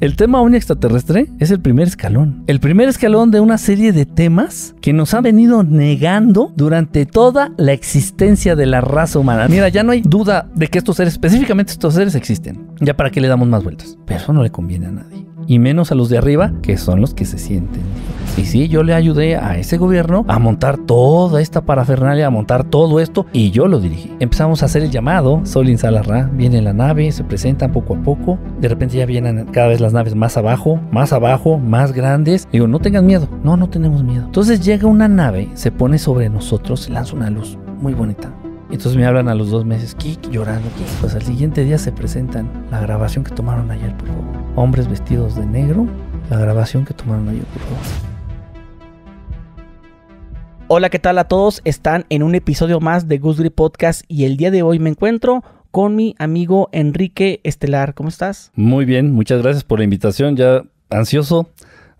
El tema un extraterrestre es el primer escalón. El primer escalón de una serie de temas que nos han venido negando durante toda la existencia de la raza humana. Mira, ya no hay duda de que estos seres, específicamente estos seres, existen. Ya para qué le damos más vueltas. Pero eso no le conviene a nadie. Y menos a los de arriba, que son los que se sienten. Y sí, yo le ayudé a ese gobierno a montar toda esta parafernalia, a montar todo esto y yo lo dirigí. Empezamos a hacer el llamado, Sol Salarra, viene la nave, se presentan poco a poco, de repente ya vienen cada vez las naves más abajo, más abajo, más grandes. Digo, no tengan miedo, no, no tenemos miedo. Entonces llega una nave, se pone sobre nosotros lanza una luz muy bonita. Entonces me hablan a los dos meses, Kik, llorando. Kik. Pues al siguiente día se presentan la grabación que tomaron ayer, por favor. Hombres vestidos de negro, la grabación que tomaron ayer, por favor. Hola, ¿qué tal a todos? Están en un episodio más de Goose Grip Podcast y el día de hoy me encuentro con mi amigo Enrique Estelar. ¿Cómo estás? Muy bien, muchas gracias por la invitación. Ya ansioso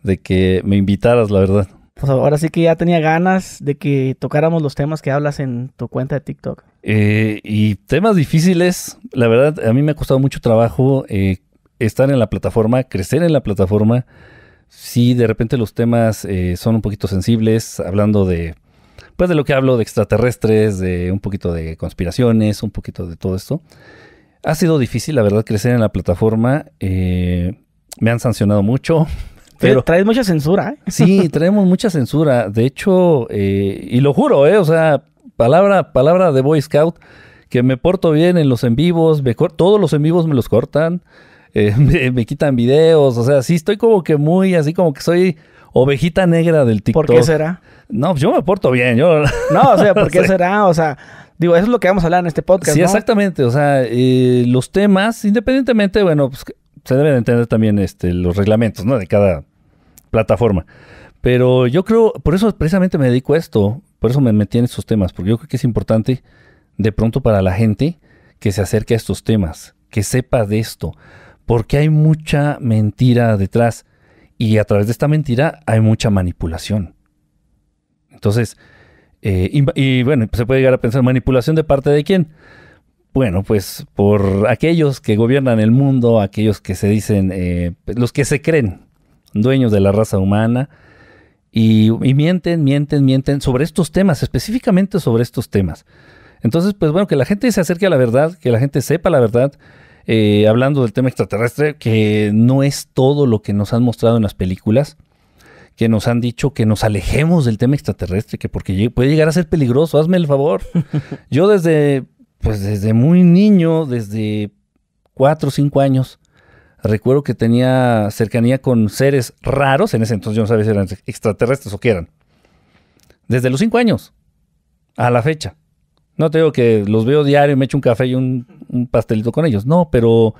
de que me invitaras, la verdad. Pues ahora sí que ya tenía ganas de que tocáramos los temas que hablas en tu cuenta de TikTok. Eh, y temas difíciles, la verdad, a mí me ha costado mucho trabajo eh, estar en la plataforma, crecer en la plataforma si de repente los temas eh, son un poquito sensibles, hablando de, pues de lo que hablo, de extraterrestres, de un poquito de conspiraciones, un poquito de todo esto. Ha sido difícil, la verdad, crecer en la plataforma. Eh, me han sancionado mucho. Pero traes mucha censura. ¿eh? Sí, traemos mucha censura. De hecho, y lo juro, o sea, palabra, palabra de Boy Scout, que me porto bien en los en vivos, me, todos los en vivos me los cortan. Eh, me, quitan videos, o sea, sí estoy como que muy, así como que soy ovejita negra del TikTok. ¿Por qué será? No, pues, yo me porto bien, yo... No, o sea, ¿por qué será? O sea, digo, eso es lo que vamos a hablar en este podcast, Sí, exactamente, o sea, eh, los temas, independientemente, bueno, pues se deben entender también este, los reglamentos, ¿no? De cada plataforma. Pero yo creo, por eso precisamente me dedico a esto, por eso me metí en estos temas, porque yo creo que es importante de pronto para la gente que se acerque a estos temas, que sepa de esto porque hay mucha mentira detrás y a través de esta mentira hay mucha manipulación. Entonces, eh, y, bueno, se puede llegar a pensar, ¿manipulación de parte de quién? Bueno, pues por aquellos que gobiernan el mundo, aquellos que se dicen, eh, pues, los que se creen dueños de la raza humana, y, y, mienten, mienten, mienten sobre estos temas, específicamente sobre estos temas. Entonces, pues bueno, que la gente se acerque a la verdad, que la gente sepa la verdad, eh, hablando del tema extraterrestre, que no es todo lo que nos han mostrado en las películas, que nos han dicho que nos alejemos del tema extraterrestre, que porque puede llegar a ser peligroso, hazme el favor. Yo desde, pues desde muy niño, desde cuatro o cinco años, recuerdo que tenía cercanía con seres raros, en ese entonces yo no sabía si eran extraterrestres o qué eran. Desde los cinco años a la fecha. No te digo que los veo diario, me echo un café y un un pastelito con ellos. No, pero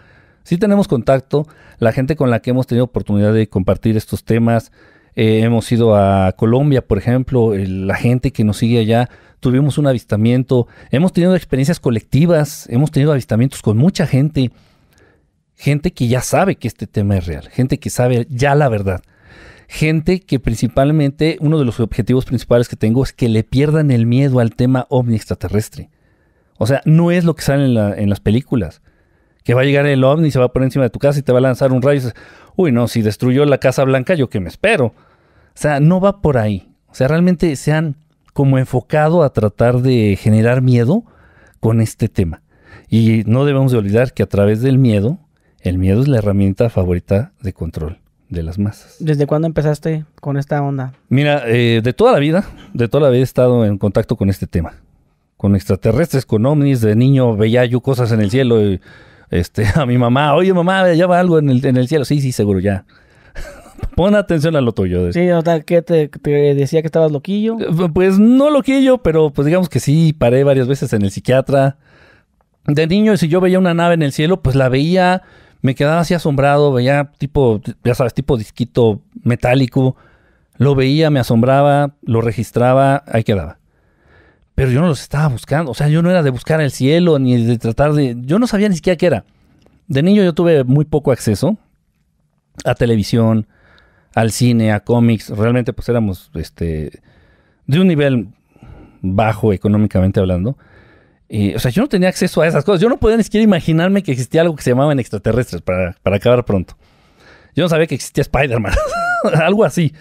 sí tenemos contacto. La gente con la que hemos tenido oportunidad de compartir estos temas. Eh, hemos ido a Colombia, por ejemplo, la gente que nos sigue allá, tuvimos un avistamiento, hemos tenido experiencias colectivas, hemos tenido avistamientos con mucha gente, gente que ya sabe que este tema es real, gente que sabe ya la verdad, gente que principalmente, uno de los objetivos principales que tengo es que le pierdan el miedo al tema ovni extraterrestre. O sea, no es lo que sale en, las películas. Que va a llegar el ovni, se va a poner encima de tu casa y te va a lanzar un rayo. Y Uy, no, si destruyó la Casa Blanca, yo que me espero. O sea, no va por ahí. O sea, realmente se han como enfocado a tratar de generar miedo con este tema. Y no debemos de olvidar que a través del miedo, el miedo es la herramienta favorita de control de las masas. ¿Desde cuándo empezaste con esta onda? Mira, eh, de toda la vida, de toda la vida he estado en contacto con este tema con extraterrestres, con ovnis, de niño veía yo cosas en el cielo este, a mi mamá, oye mamá, ya va algo en el, cielo. Sí, sí, seguro, ya. Pon atención a lo tuyo. Sí, o sea, que te, te, decía que estabas loquillo. Eh, pues no loquillo, pero pues digamos que sí, paré varias veces en el psiquiatra. De niño, si yo veía una nave en el cielo, pues la veía, me quedaba así asombrado, veía tipo, ya sabes, tipo disquito metálico. Lo veía, me asombraba, lo registraba, ahí quedaba pero yo no los estaba buscando. O sea, yo no era de buscar el cielo ni de tratar de. Yo no sabía ni siquiera qué era. De niño yo tuve muy poco acceso a televisión, al cine, a cómics. Realmente, pues éramos este, de un nivel bajo económicamente hablando. o sea, yo no tenía acceso a esas cosas. Yo no podía ni siquiera imaginarme que existía algo que se llamaban extraterrestres, para, para acabar pronto. Yo no sabía que existía Spider-Man, algo así.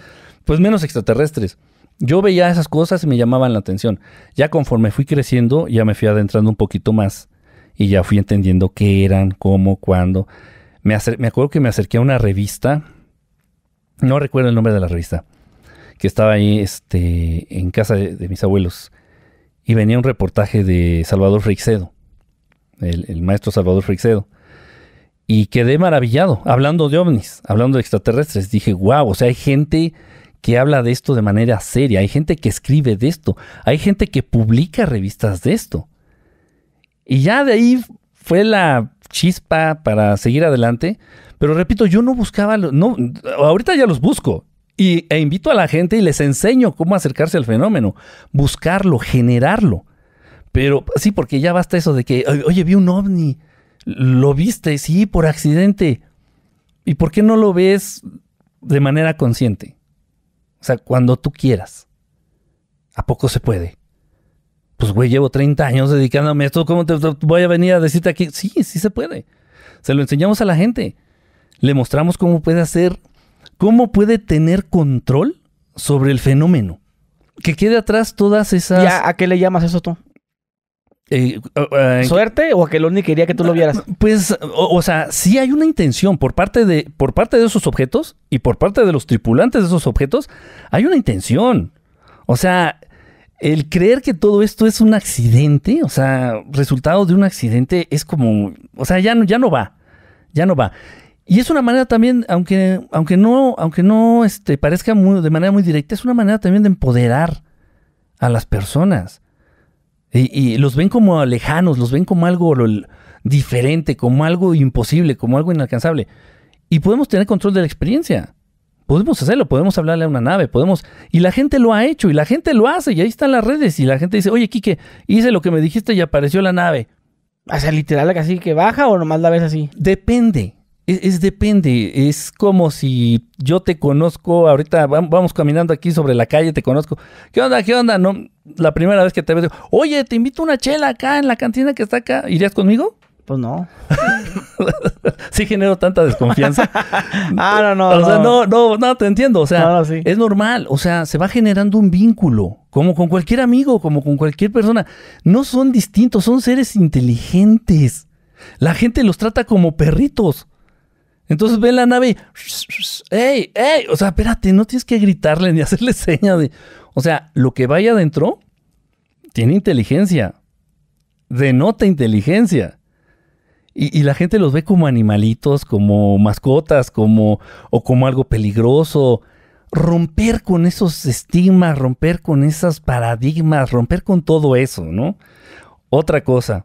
Pues menos extraterrestres. Yo veía esas cosas y me llamaban la atención. Ya conforme fui creciendo, ya me fui adentrando un poquito más y ya fui entendiendo qué eran, cómo, cuándo. Me, acuerdo que me acerqué a una revista, no recuerdo el nombre de la revista, que estaba ahí este, en casa de, mis abuelos y venía un reportaje de Salvador Freixedo, el, maestro Salvador Freixedo y quedé maravillado, hablando de ovnis, hablando de extraterrestres. Dije, wow, o sea, hay gente que habla de esto de manera seria, hay gente que escribe de esto, hay gente que publica revistas de esto. Y ya de ahí fue la chispa para seguir adelante, pero repito, yo no buscaba, no, ahorita ya los busco, y, e invito a la gente y les enseño cómo acercarse al fenómeno, buscarlo, generarlo. Pero sí, porque ya basta eso de que, oye, vi un ovni, lo viste, sí, por accidente. ¿Y por qué no lo ves de manera consciente? O sea, cuando tú quieras. ¿A poco se puede? Pues, güey, llevo 30 años dedicándome a esto. ¿Cómo te voy a venir a decirte aquí? Sí, sí se puede. Se lo enseñamos a la gente. Le mostramos cómo puede hacer, cómo puede tener control sobre el fenómeno. Que quede atrás todas esas. ¿Ya a qué le llamas eso tú? Eh, eh, eh, ¿Suerte o que Lonnie quería que tú lo vieras? Pues, o, sea, sí hay una intención por parte, de, por parte de esos objetos y por parte de los tripulantes de esos objetos, hay una intención. O sea, el creer que todo esto es un accidente, o sea, resultado de un accidente, es como, o sea, ya no, ya no va, ya no va. Y es una manera también, aunque, aunque no, aunque no este, parezca de manera muy directa, es una manera también de empoderar a las personas. Y, los ven como lejanos, los ven como algo diferente, como algo imposible, como algo inalcanzable. Y podemos tener control de la experiencia. Podemos hacerlo, podemos hablarle a una nave, podemos... Y la gente lo ha hecho, y la gente lo hace, y ahí están las redes, y la gente dice, oye, Quique, hice lo que me dijiste y apareció la nave. O sea, literal, así que baja o nomás la ves así. Depende. Es, depende, es como si yo te conozco, ahorita vamos caminando aquí sobre la calle, te conozco. ¿Qué onda? ¿Qué onda? No, la primera vez que te veo, oye, te invito una chela acá en la cantina que está acá, ¿irías conmigo? Pues no. sí genero tanta desconfianza. ah, no, no. O no. no, no, no, te entiendo. O sea, es normal. O sea, se va generando un vínculo, como con cualquier amigo, como con cualquier persona. No son distintos, son seres inteligentes. La gente los trata como perritos. Entonces ven la nave y, ¡Ey! ¡Ey! O sea, espérate, no tienes que gritarle ni hacerle señas. O sea, lo que vaya adentro tiene inteligencia. Denota inteligencia. Y, y, la gente los ve como animalitos, como mascotas, como. o como algo peligroso. Romper con esos estigmas, romper con esos paradigmas, romper con todo eso, ¿no? Otra cosa,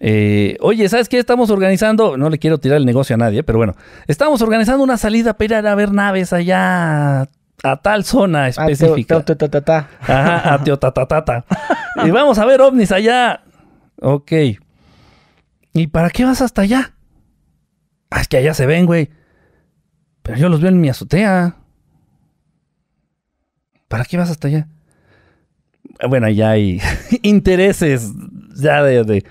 eh, oye, ¿sabes qué? Estamos organizando, no le quiero tirar el negocio a nadie, pero bueno, estamos organizando una salida para ir a ver naves allá a tal zona ah, específica. A Ajá, a y vamos a ver ovnis allá. Ok. ¿Y para qué vas hasta allá? Ah, es que allá se ven, güey. Pero yo los veo en mi azotea. ¿Para qué vas hasta allá? Ah, bueno, allá hay intereses ya de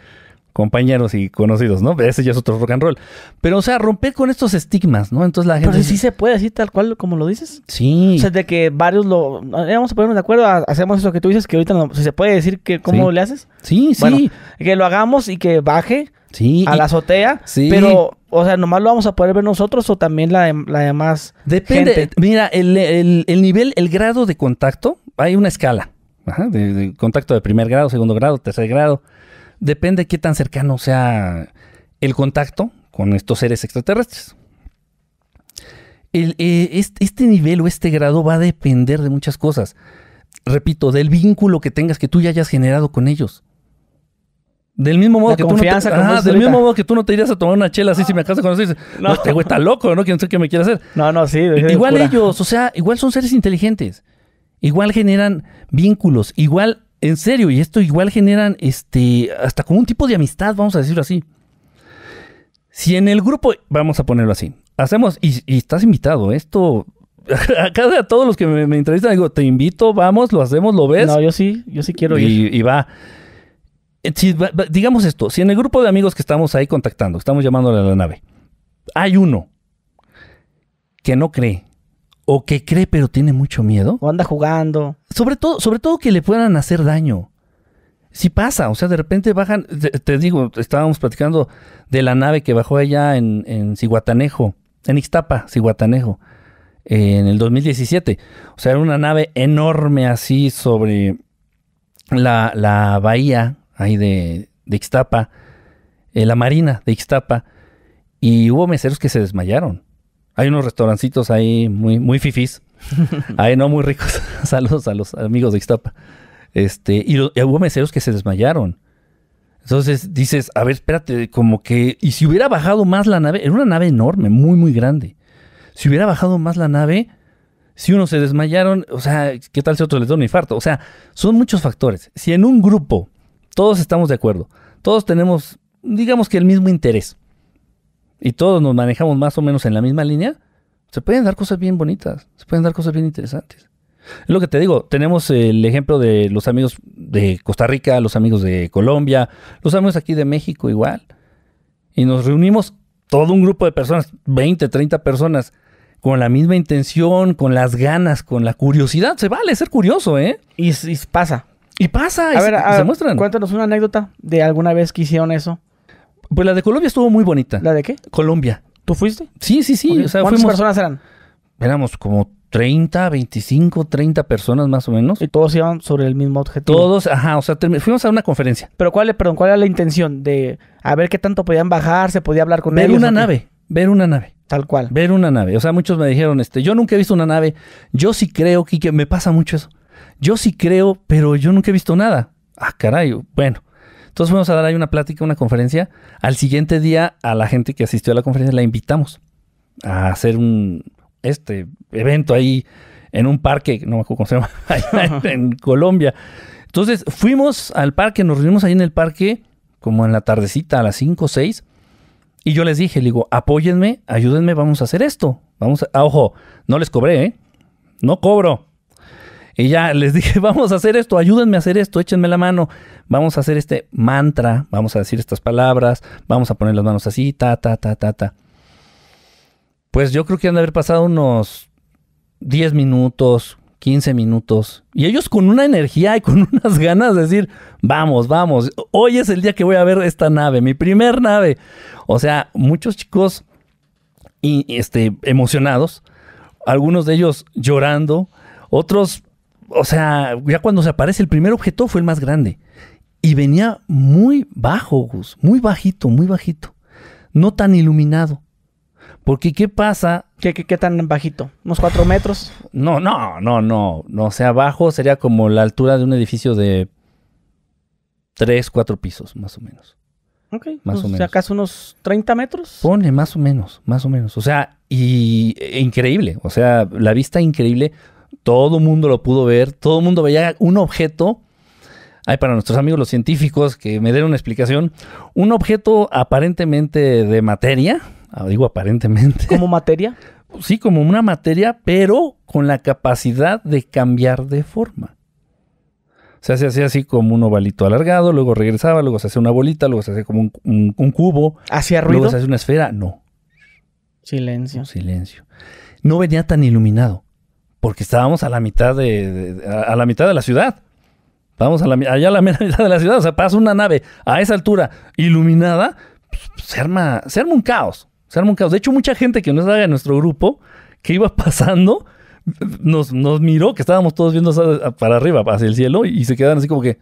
compañeros y conocidos, ¿no? Ese ya es otro rock and roll. Pero, o sea, romper con estos estigmas, ¿no? Entonces la gente... Pero sí se puede, así tal cual como lo dices. Sí. O sea, de que varios lo... Eh, vamos a ponernos de acuerdo, hacemos eso que tú dices, que ahorita no... se puede decir que cómo le haces. Sí, sí. que lo hagamos y que baje sí, a la azotea. Sí. Pero, o sea, nomás lo vamos a poder ver nosotros o también la, em, demás Depende. Mira, el, nivel, el grado de contacto, hay una escala. Ajá, de, contacto de primer grado, segundo grado, tercer grado depende de qué tan cercano sea el contacto con estos seres extraterrestres. Eh, este, nivel o este grado va a depender de muchas cosas. Repito, del vínculo que tengas que tú ya hayas generado con ellos. Del mismo modo, que tú, no te, del mismo modo que tú no te irías a tomar una chela así si me ah. acaso con eso. No, este pues, güey está loco, ¿no? Que no sé qué me quiere hacer. No, no, sí. Igual ellos, o sea, igual son seres inteligentes. Igual generan vínculos. Igual en serio, y esto igual generan este, hasta con un tipo de amistad, vamos a decirlo así. Si en el grupo, vamos a ponerlo así, hacemos, y, estás invitado, esto, a cada a todos los que me, entrevistan, digo, te invito, vamos, lo hacemos, lo ves. No, yo sí, yo sí quiero ir. Y eh, va. va. digamos esto, si en el grupo de amigos que estamos ahí contactando, estamos llamándole a la nave, hay uno que no cree o que cree pero tiene mucho miedo. O anda jugando. Sobre todo, sobre todo que le puedan hacer daño. Si pasa, o sea, de repente bajan, te, digo, estábamos platicando de la nave que bajó allá en, en Cihuatanejo, en Ixtapa, Cihuatanejo, en el 2017. O sea, era una nave enorme así sobre la, bahía ahí de, de Ixtapa, eh, la marina de Ixtapa, y hubo meseros que se desmayaron. Hay unos restaurancitos ahí muy, muy fifís. ahí no muy ricos. Saludos a los amigos de Ixtapa. Este, y, hubo meseros que se desmayaron. Entonces dices, a ver, espérate, como que. Y si hubiera bajado más la nave, era una nave enorme, muy, muy grande. Si hubiera bajado más la nave, si uno se desmayaron, o sea, ¿qué tal si otro les da un infarto? O sea, son muchos factores. Si en un grupo todos estamos de acuerdo, todos tenemos, digamos que el mismo interés, y todos nos manejamos más o menos en la misma línea, se pueden dar cosas bien bonitas, se pueden dar cosas bien interesantes. Es lo que te digo, tenemos el ejemplo de los amigos de Costa Rica, los amigos de Colombia, los amigos aquí de México igual. Y nos reunimos todo un grupo de personas, 20, 30 personas, con la misma intención, con las ganas, con la curiosidad. Se vale ser curioso, ¿eh? Y, pasa. Y pasa, a y, ver, se, muestran. Cuéntanos una anécdota de alguna vez que hicieron eso. Pues la de Colombia estuvo muy bonita. ¿La de qué? Colombia. ¿Tú fuiste? Sí, sí, sí. ¿Cuántas personas eran? Éramos como 30, 25, 30 personas más o menos. Y todos iban sobre el mismo objetivo. Todos, ajá, o sea, fuimos a una conferencia. Pero cuál, perdón, ¿cuál era la intención? De a ver qué tanto podían bajar, se podía hablar con ellos. Ver una nave, ver una nave. Tal cual. Ver una nave. O sea, muchos me dijeron, este, yo nunca he visto una nave. Yo sí creo, Kike, me pasa mucho eso. Yo sí creo, pero yo nunca he visto nada. Ah, caray, bueno. Entonces fuimos a dar ahí una plática, una conferencia. Al siguiente día, a la gente que asistió a la conferencia la invitamos a hacer un este evento ahí en un parque, no me acuerdo cómo se llama, en, Colombia. Entonces fuimos al parque, nos reunimos ahí en el parque, como en la tardecita, a las 5 o 6. Y yo les dije, digo, apóyenme, ayúdenme, vamos a hacer esto. Vamos a, ah, ojo, no les cobré, ¿eh? No cobro. Y ya les dije, vamos a hacer esto, ayúdenme a hacer esto, échenme la mano, vamos a hacer este mantra, vamos a decir estas palabras, vamos a poner las manos así, ta, ta, ta, ta, ta. Pues yo creo que han de haber pasado unos 10 minutos, 15 minutos. Y ellos con una energía y con unas ganas de decir, vamos, vamos, hoy es el día que voy a ver esta nave, mi primer nave. O sea, muchos chicos este, emocionados, algunos de ellos llorando, otros o sea, ya cuando se aparece el primer objeto fue el más grande. Y venía muy bajo, Gus, muy bajito, muy bajito. No tan iluminado. Porque ¿qué pasa? ¿Qué, qué, tan bajito? ¿Unos cuatro metros? No, no, no, no, no. O sea, bajo sería como la altura de un edificio de tres, cuatro pisos, más o menos. Ok. Más pues, o menos. O sea, casi unos 30 metros. Pone, más o menos, más o menos. O sea, y e, increíble. O sea, la vista increíble todo el mundo lo pudo ver, todo el mundo veía un objeto. hay para nuestros amigos los científicos que me den una explicación, un objeto aparentemente de materia, ah, digo aparentemente. ¿Como materia? Sí, como una materia, pero con la capacidad de cambiar de forma. Se hacía así, como un ovalito alargado, luego regresaba, luego se hacía una bolita, luego se hacía como un, cubo. ¿Hacía ruido? Luego se hacía una esfera. No. Silencio. silencio. No venía tan iluminado porque estábamos a la mitad de, a, la mitad de la ciudad. Vamos a allá a la mitad de la ciudad, o sea, pasa una nave a esa altura iluminada, pues, pues, se, arma, un caos, se arma un caos. De hecho, mucha gente que nos haga en nuestro grupo, que iba pasando, nos, miró, que estábamos todos viendo para arriba, hacia el cielo, y se quedaron así como que,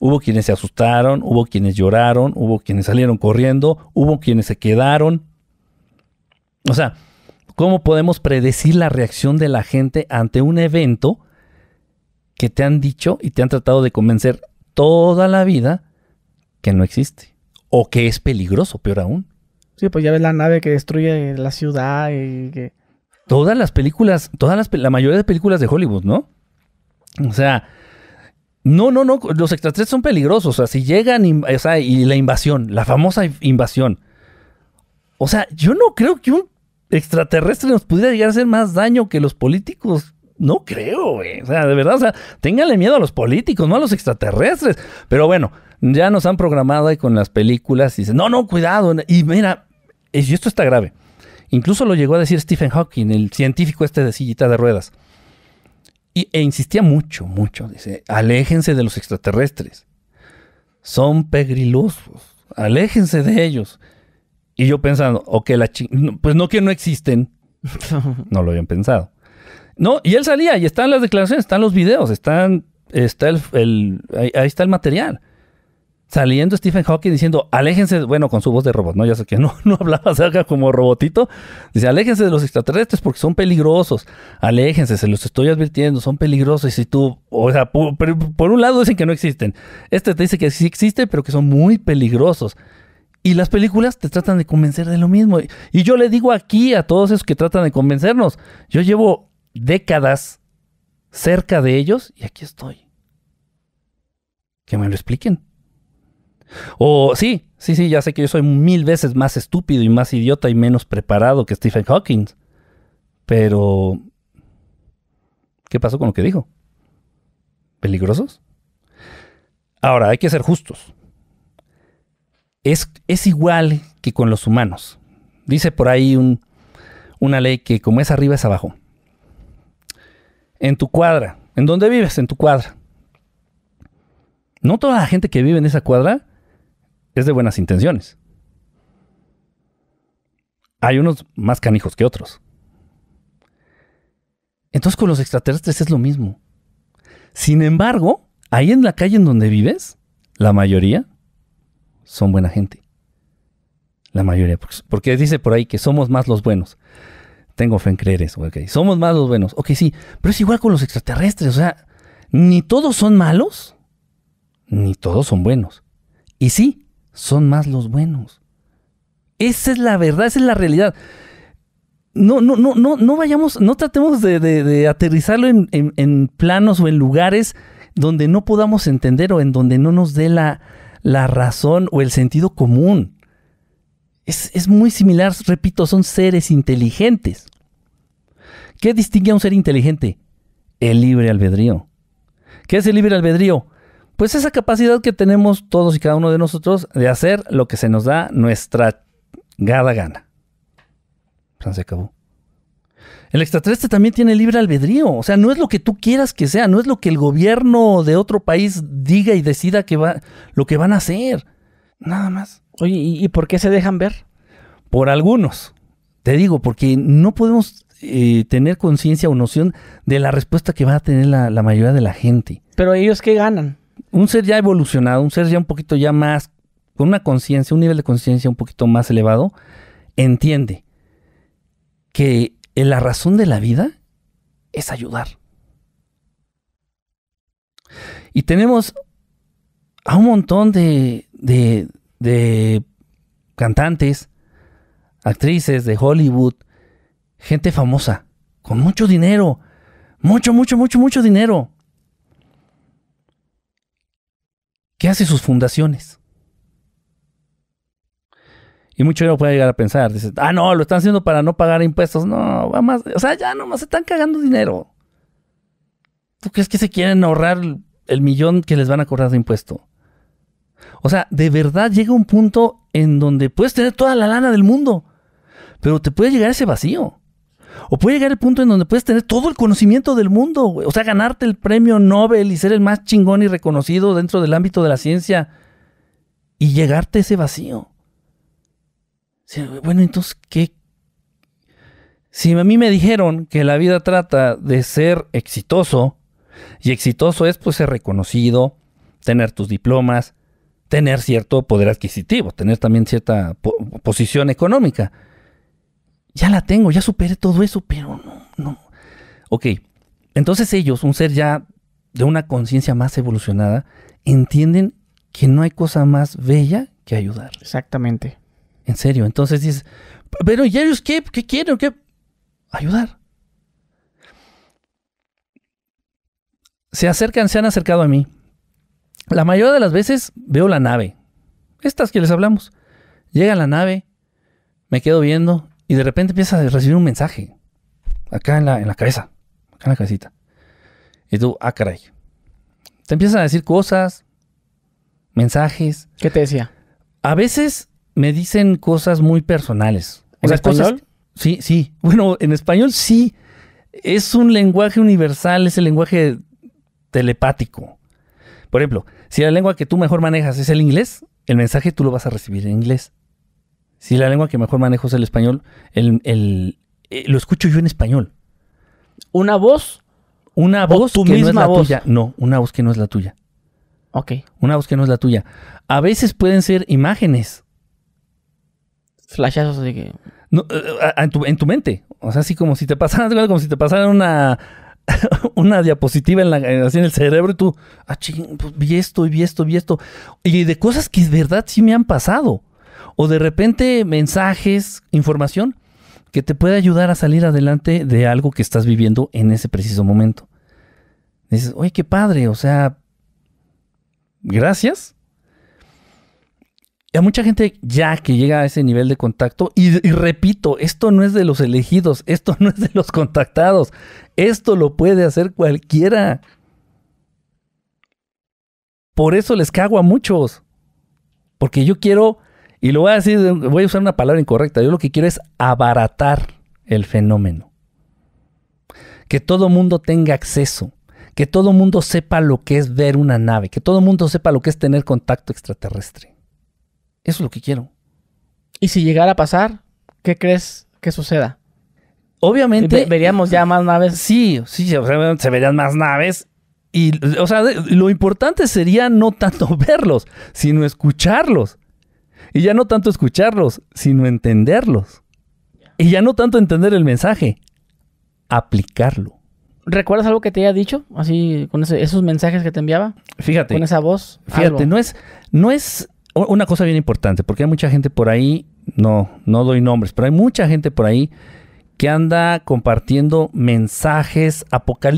Hubo quienes se asustaron, hubo quienes lloraron, hubo quienes salieron corriendo, hubo quienes se quedaron. O sea, ¿Cómo podemos predecir la reacción de la gente ante un evento que te han dicho y te han tratado de convencer toda la vida que no existe? O que es peligroso, peor aún. Sí, pues ya ves la nave que destruye la ciudad y que... Todas las películas, todas las, la mayoría de películas de Hollywood, ¿no? O sea, no, no, no, los extraterrestres son peligrosos. O sea, si llegan, y la invasión, la famosa invasión. O sea, yo no creo que un extraterrestres nos pudiera llegar a hacer más daño que los políticos. No creo, güey. O sea, de verdad, o sea, ténganle miedo a los políticos, no a los extraterrestres. Pero bueno, ya nos han programado ahí con las películas y dicen, no, no, cuidado. Y mira, y esto está grave. Incluso lo llegó a decir Stephen Hawking, el científico este de sillita de ruedas. Y, e insistía mucho, mucho. Dice, aléjense de los extraterrestres. Son pegrilosos. Aléjense de ellos. Y yo pensando, ok, la Pues no que no existen. no lo habían pensado. No, y él salía y están las declaraciones, están los videos, están, está el, ahí, está el material. Saliendo Stephen Hawking diciendo, aléjense, bueno, con su voz de robot, ¿no? Ya sé que no, no hablaba acerca como robotito. Dice, aléjense de los extraterrestres porque son peligrosos. Aléjense, se los estoy advirtiendo, son peligrosos. Y si tú, o sea, por, por un lado dicen que no existen. Este te dice que sí existe, pero que son muy peligrosos. Y las películas te tratan de convencer de lo mismo. Y yo le digo aquí a todos esos que tratan de convencernos, yo llevo décadas cerca de ellos y aquí estoy. Que me lo expliquen. O sí, sí, sí, ya sé que yo soy mil veces más estúpido y más idiota y menos preparado que Stephen Hawking. Pero... ¿Qué pasó con lo que dijo? ¿Peligrosos? Ahora, hay que ser justos es, igual que con los humanos. Dice por ahí una ley que como es arriba es abajo. En tu cuadra, en donde vives, en tu cuadra. No toda la gente que vive en esa cuadra es de buenas intenciones. Hay unos más canijos que otros. Entonces con los extraterrestres es lo mismo. Sin embargo, ahí en la calle en donde vives, la mayoría son buena gente. La mayoría, porque dice por ahí que somos más los buenos. Tengo fe en creer eso, Somos más los buenos. Ok, sí, pero es igual con los extraterrestres. O sea, ni todos son malos, ni todos son buenos. Y sí, son más los buenos. Esa es la verdad, esa es la realidad. No, no, no, no, no vayamos, no tratemos de, aterrizarlo en, en planos o en lugares donde no podamos entender o en donde no nos dé la, la razón o el sentido común. Es, muy similar, repito, son seres inteligentes. ¿Qué distingue a un ser inteligente? El libre albedrío. ¿Qué es el libre albedrío? Pues esa capacidad que tenemos todos y cada uno de nosotros de hacer lo que se nos da nuestra gada gana. Se acabó. El extraterrestre también tiene libre albedrío. O sea, no es lo que tú quieras que sea, no es lo que el gobierno de otro país diga y decida que va, lo que van a hacer. Nada más. Oye, ¿y, por qué se dejan ver? Por algunos. Te digo, porque no podemos eh, tener conciencia o noción de la respuesta que va a tener la, la mayoría de la gente. Pero ellos qué ganan? Un ser ya evolucionado, un ser ya un poquito ya más, con una conciencia, un nivel de conciencia un poquito más elevado, entiende que la razón de la vida es ayudar. Y tenemos a un montón de, de, de cantantes, actrices de Hollywood, gente famosa, con mucho dinero, mucho, mucho, mucho, mucho dinero. ¿Qué hace sus fundaciones? Y mucho dinero puede llegar a pensar, dice, ah, no, lo están haciendo para no pagar impuestos. No, va más, o sea, ya nomás se están cagando dinero. ¿Tú crees que se quieren ahorrar el millón que les van a cobrar de impuesto? O sea, de verdad llega un punto en donde puedes tener toda la lana del mundo, pero te puede llegar ese vacío. O puede llegar el punto en donde puedes tener todo el conocimiento del mundo, o sea, ganarte el premio Nobel y ser el más chingón y reconocido dentro del ámbito de la ciencia y llegarte ese vacío bueno, entonces, ¿qué? Si a mí me dijeron que la vida trata de ser exitoso, y exitoso es pues ser reconocido, tener tus diplomas, tener cierto poder adquisitivo, tener también cierta posición económica. Ya la tengo, ya superé todo eso, pero no, no. Ok, entonces ellos, un ser ya de una conciencia más evolucionada, entienden que no hay cosa más bella que ayudar. Exactamente. En serio, entonces dices, pero ¿y ellos qué, qué quieren? ¿Qué? Ayudar. Se acercan, se han acercado a mí. La mayoría de las veces veo la nave. Estas que les hablamos. Llega la nave, me quedo viendo y de repente empieza a recibir un mensaje. Acá en la, en la cabeza. Acá en la cabecita. Y tú, ah, caray. Te empiezan a decir cosas, mensajes. ¿Qué te decía? A veces me dicen cosas muy personales. ¿En español? sí, sí. Bueno, en español sí. Es un lenguaje universal, es el lenguaje telepático. Por ejemplo, si la lengua que tú mejor manejas es el inglés, el mensaje tú lo vas a recibir en inglés. Si la lengua que mejor manejo es el español, el, eh, lo escucho yo en español. ¿Una voz? Una voz que no es la tuya. No, una voz que no es la tuya. Ok. Una voz que no es la tuya. A veces pueden ser imágenes flashazos de que. Eh, eh, en, tu, mente. O sea, así como si te pasaran, como si te pasaran una, una diapositiva en, la, así en el cerebro y tú, ah, ching, pues, vi esto, vi esto, vi esto. Y de cosas que de verdad sí me han pasado. O de repente mensajes, información que te puede ayudar a salir adelante de algo que estás viviendo en ese preciso momento. Dices, oye, qué padre, o sea, gracias a mucha gente ya que llega a ese nivel de contacto, y, y, repito, esto no es de los elegidos, esto no es de los contactados, esto lo puede hacer cualquiera. Por eso les cago a muchos, porque yo quiero, y lo voy a decir, voy a usar una palabra incorrecta, yo lo que quiero es abaratar el fenómeno. Que todo mundo tenga acceso, que todo mundo sepa lo que es ver una nave, que todo mundo sepa lo que es tener contacto extraterrestre. Eso es lo que quiero. Y si llegara a pasar, ¿qué crees que suceda? Obviamente. veríamos ya más naves. Sí, sí, o se verían más naves. Y, o sea, lo importante sería no tanto verlos, sino escucharlos. Y ya no tanto escucharlos, sino entenderlos. Y ya no tanto entender el mensaje, aplicarlo. ¿Recuerdas algo que te haya dicho? Así, con esos mensajes que te enviaba. Fíjate. Con esa voz. Fíjate, no es, no es una cosa bien importante, porque hay mucha gente por ahí, no, no doy nombres, pero hay mucha gente por ahí que anda compartiendo mensajes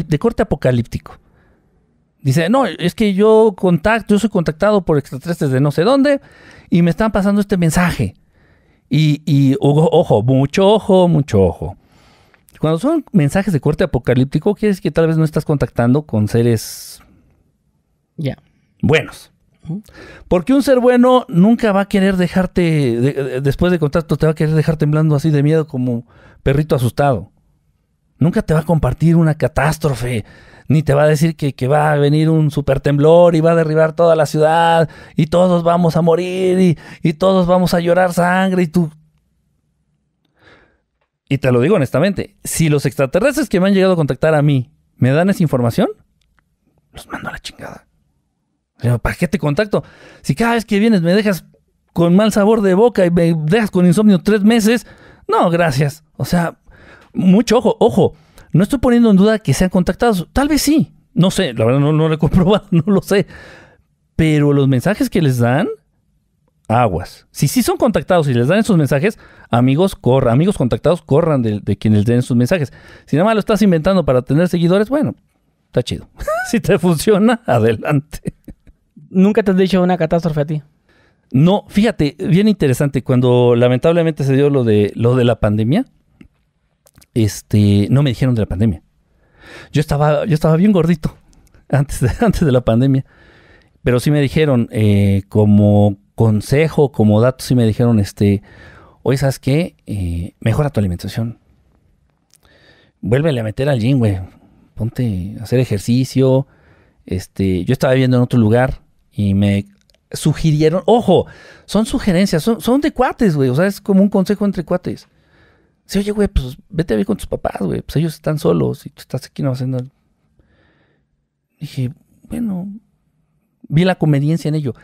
de corte apocalíptico. Dice, no, es que yo contacto, yo soy contactado por extraterrestres de no sé dónde y me están pasando este mensaje. Y, ojo, mucho ojo, mucho ojo. Cuando son mensajes de corte apocalíptico, quiere decir que tal vez no estás contactando con seres ya buenos. Porque un ser bueno nunca va a querer dejarte, después de contacto, te va a querer dejar temblando así de miedo como perrito asustado. Nunca te va a compartir una catástrofe, ni te va a decir que, va a venir un super temblor y va a derribar toda la ciudad y todos vamos a morir y, y todos vamos a llorar sangre y tú... Y te lo digo honestamente, si los extraterrestres que me han llegado a contactar a mí me dan esa información, los mando a la chingada. ¿Para qué te contacto? Si cada vez que vienes me dejas con mal sabor de boca y me dejas con insomnio tres meses, no, gracias. O sea, mucho ojo, ojo. No estoy poniendo en duda que sean contactados. Tal vez sí. No sé, la verdad no, lo he comprobado, no lo sé. Pero los mensajes que les dan, aguas. Si sí son contactados y les dan esos mensajes, amigos, corran, amigos contactados, corran de, de quienes les den sus mensajes. Si nada más lo estás inventando para tener seguidores, bueno, está chido. si te funciona, adelante. ¿Nunca te has dicho una catástrofe a ti? No, fíjate, bien interesante. Cuando lamentablemente se dio lo de, lo de la pandemia, este, no me dijeron de la pandemia. Yo estaba, yo estaba bien gordito antes de, antes de la pandemia. Pero sí me dijeron, eh, como consejo, como dato, sí me dijeron, este, oye, ¿sabes qué? Eh, mejora tu alimentación. Vuélvele a meter al gym, güey. Ponte a hacer ejercicio. Este, yo estaba viviendo en otro lugar y me sugirieron, ojo, son sugerencias, son, de cuates, güey, o sea, es como un consejo entre cuates. Sí, oye, güey, pues vete a ver con tus papás, güey, pues ellos están solos y tú estás aquí no haciendo... Dije, bueno, vi la conveniencia en ello,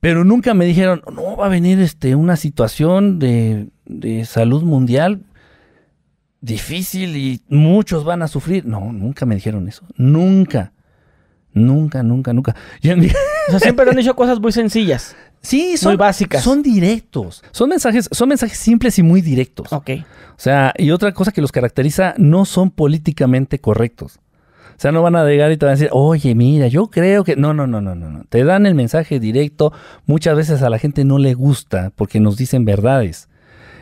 pero nunca me dijeron, no, va a venir este, una situación de, salud mundial difícil y muchos van a sufrir. No, nunca me dijeron eso, nunca, nunca, nunca, nunca. Y en siempre han dicho cosas muy sencillas. Sí, son muy básicas. Son directos. Son mensajes, son mensajes simples y muy directos. Ok. O sea, y otra cosa que los caracteriza, no son políticamente correctos. O sea, no van a llegar y te van a decir, oye, mira, yo creo que. No, no, no, no, no. no. Te dan el mensaje directo. Muchas veces a la gente no le gusta porque nos dicen verdades.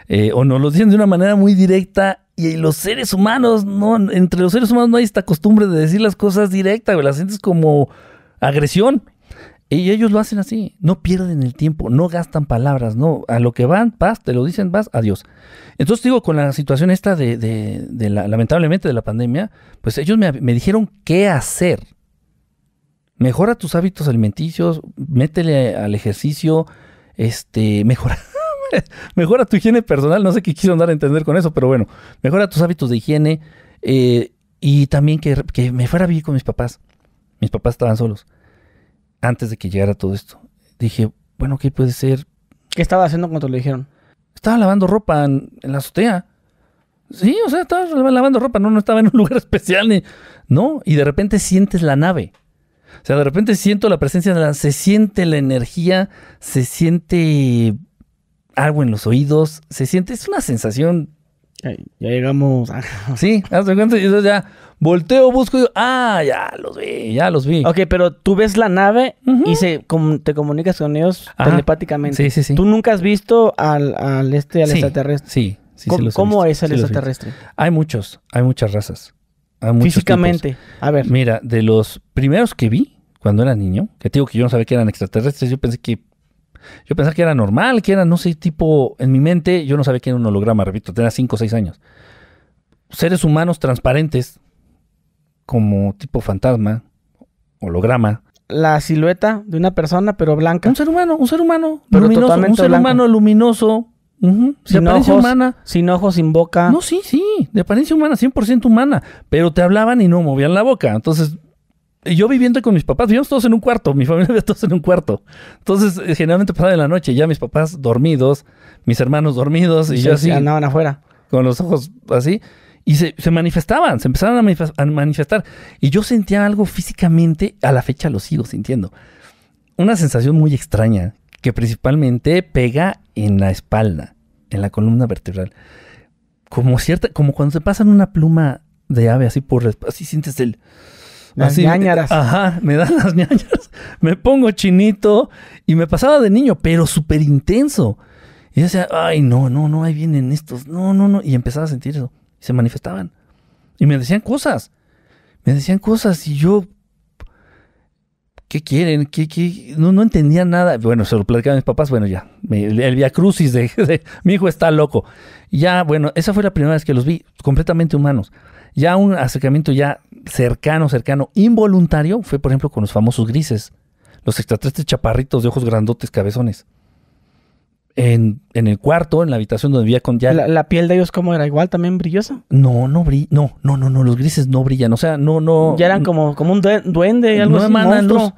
Eh, o nos lo dicen de una manera muy directa y los seres humanos, no, entre los seres humanos no hay esta costumbre de decir las cosas directas, Las sientes como agresión y ellos lo hacen así, no pierden el tiempo, no gastan palabras, no, a lo que van, vas, te lo dicen, vas, adiós. Entonces digo, con la situación esta de, la, lamentablemente, de la pandemia, pues ellos me, dijeron qué hacer. Mejora tus hábitos alimenticios, métele al ejercicio, este, mejora, mejora tu higiene personal, no sé qué quiso dar a entender con eso, pero bueno, mejora tus hábitos de higiene eh, y también que, que me fuera a vivir con mis papás. Mis papás estaban solos antes de que llegara todo esto. Dije, bueno, ¿qué puede ser? ¿Qué estaba haciendo cuando te dijeron? Estaba lavando ropa en, la azotea. Sí, o sea, estaba lavando ropa, no, no estaba en un lugar especial. no, y de repente sientes la nave. O sea, de repente siento la presencia de la... Se siente la energía, se siente algo en los oídos, se siente... Es una sensación... Ya, llegamos Sí, hasta cuenta, ya Volteo, busco y digo, ah, ya los vi, ya los vi. Ok, pero tú ves la nave y se, te comunicas con ellos telepáticamente. Sí, sí, sí. ¿Tú nunca has visto al, al este, al extraterrestre? Sí, sí, ¿Cómo, sí ¿Cómo es el extraterrestre? Hay muchos, hay muchas razas. Hay Físicamente, a ver. Mira, de los primeros que vi cuando era niño, que te digo que yo no sabía que eran extraterrestres, yo pensé que yo pensaba que era normal, que era, no sé, tipo, en mi mente, yo no sabía que era un holograma, repito, tenía cinco o seis años. Seres humanos transparentes, como tipo fantasma, holograma. La silueta de una persona, pero blanca. Un ser humano, un ser humano. Pero luminoso, totalmente un ser humano luminoso. sin ojos, humana. Sin ojos, sin boca. No, sí, sí. De apariencia humana, 100% humana. Pero te hablaban y no movían la boca. Entonces, yo viviendo con mis papás, vivíamos todos en un cuarto, mi familia vivía todos en un cuarto. Entonces, eh, generalmente pasaba de la noche, ya mis papás dormidos, mis hermanos dormidos y, yo así. Andaban afuera. Con los ojos así y se, manifestaban, se empezaron a, manifestar. Y yo sentía algo físicamente, a la fecha lo sigo sintiendo. Una sensación muy extraña que principalmente pega en la espalda, en la columna vertebral. Como cierta, como cuando se pasan una pluma de ave así por así sientes el las Ajá, me dan las ñañaras. Me pongo chinito y me pasaba de niño, pero súper intenso. Y yo decía, ay, no, no, no, ahí vienen estos. No, no, no. Y empezaba a sentir eso se manifestaban. Y me decían cosas. Me decían cosas y yo. ¿Qué quieren? ¿Qué, No, entendía nada. Bueno, se lo a mis papás. Bueno, ya. El via crucis de, de, mi hijo está loco. Ya, bueno, esa fue la primera vez que los vi completamente humanos. Ya un acercamiento ya cercano, cercano, involuntario, fue por ejemplo con los famosos grises, los extraterrestres chaparritos de ojos grandotes, cabezones en, el cuarto, en la habitación donde vivía con ya... La, piel de ellos cómo era? ¿Igual también brillosa? No, no brilla. No, no, no, no. Los grises no brillan. O sea, no, no. Ya eran como, como un duende, algo no así. no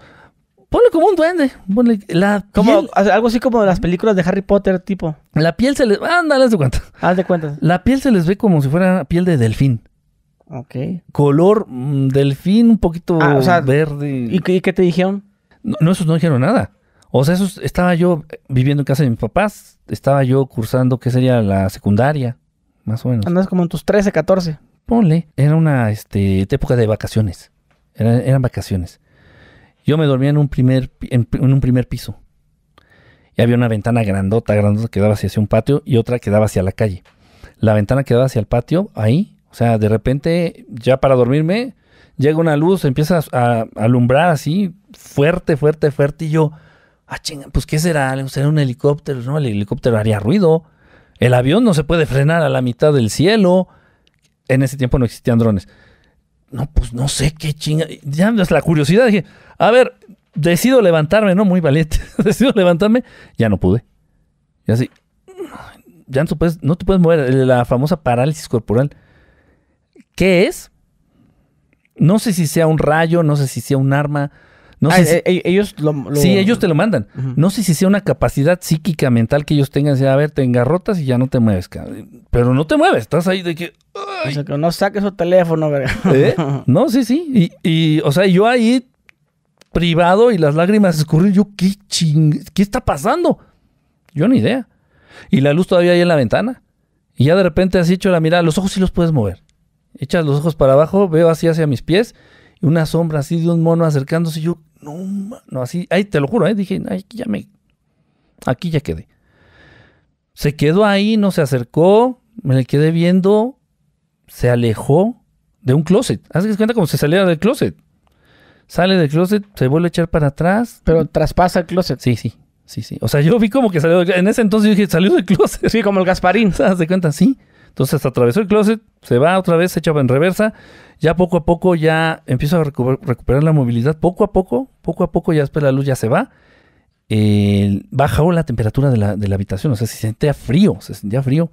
Ponle como un duende. Ponle la como, Algo así como de las películas de Harry Potter, tipo. La piel se les. Ándale, haz de cuenta. Haz de cuenta. La piel se les ve como si fuera piel de delfín. Ok. Color mm, delfín, un poquito ah, verde. ¿Y, qué te dijeron? no, esos no dijeron nada. O sea, eso, estaba yo eh, viviendo en casa de mis papás, estaba yo cursando, ¿qué sería? La secundaria, más o menos. Andas como en tus 13, 14. Ponle, era una este, época de vacaciones, eran vacaciones. Yo me dormía en un primer, en, un primer piso. Y había una ventana grandota, grandota que daba hacia un patio y otra que daba hacia la calle. La ventana que daba hacia el patio, ahí, o sea, de repente, ya para dormirme, llega una luz, empieza a alumbrar así, fuerte, fuerte, fuerte, y yo, Ah, chinga, pues ¿qué será? ¿Será un helicóptero? No, el helicóptero haría ruido. El avión no se puede frenar a la mitad del cielo. En ese tiempo no existían drones. No, pues no sé qué chinga. Ya la curiosidad dije, a ver, decido levantarme, ¿no? Muy valiente. decido levantarme. Ya no pude. Y así, ya no no te puedes mover. La famosa parálisis corporal. ¿Qué es? No sé si sea un rayo, no sé si sea un arma, no ah, sé e, e, ellos lo, Sí, ellos te lo mandan. No sé si sea una capacidad psíquica mental que ellos tengan. Sea, a ver, te engarrotas y ya no te mueves. Pero no te mueves, estás ahí de que... O sea, no saques su teléfono, ¿Eh? No, sí, sí. Y, o sea, yo ahí privado y las lágrimas escurrir. Yo, ¿qué ching... ¿Qué está pasando? Yo ni idea. Y la luz todavía ahí en la ventana. Y ya de repente has hecho la mirada. Los ojos sí los puedes mover. Echas los ojos para abajo, veo así hacia mis pies. Y una sombra así de un mono acercándose. Y yo, no, no, así, ahí te lo juro, eh, dije, aquí ya me, aquí ya quedé. Se quedó ahí, no se acercó, me quedé viendo, se alejó de un closet. Haz cuenta como si saliera del closet. Sale del closet, se vuelve a echar para atrás. Pero traspasa el closet. Sí, sí, sí, sí. O sea, yo vi como que salió del En ese entonces yo dije, salió del closet. Sí, como el Gasparín. ¿Te cuenta? Sí. Entonces atravesó el closet, se va otra vez, se echaba en reversa. Ya poco a poco ya empiezo a recuperar la movilidad. Poco a poco, poco a poco ya después la luz ya se va. Eh, bajó la temperatura de la, habitación, o sea, se sentía frío, se sentía frío.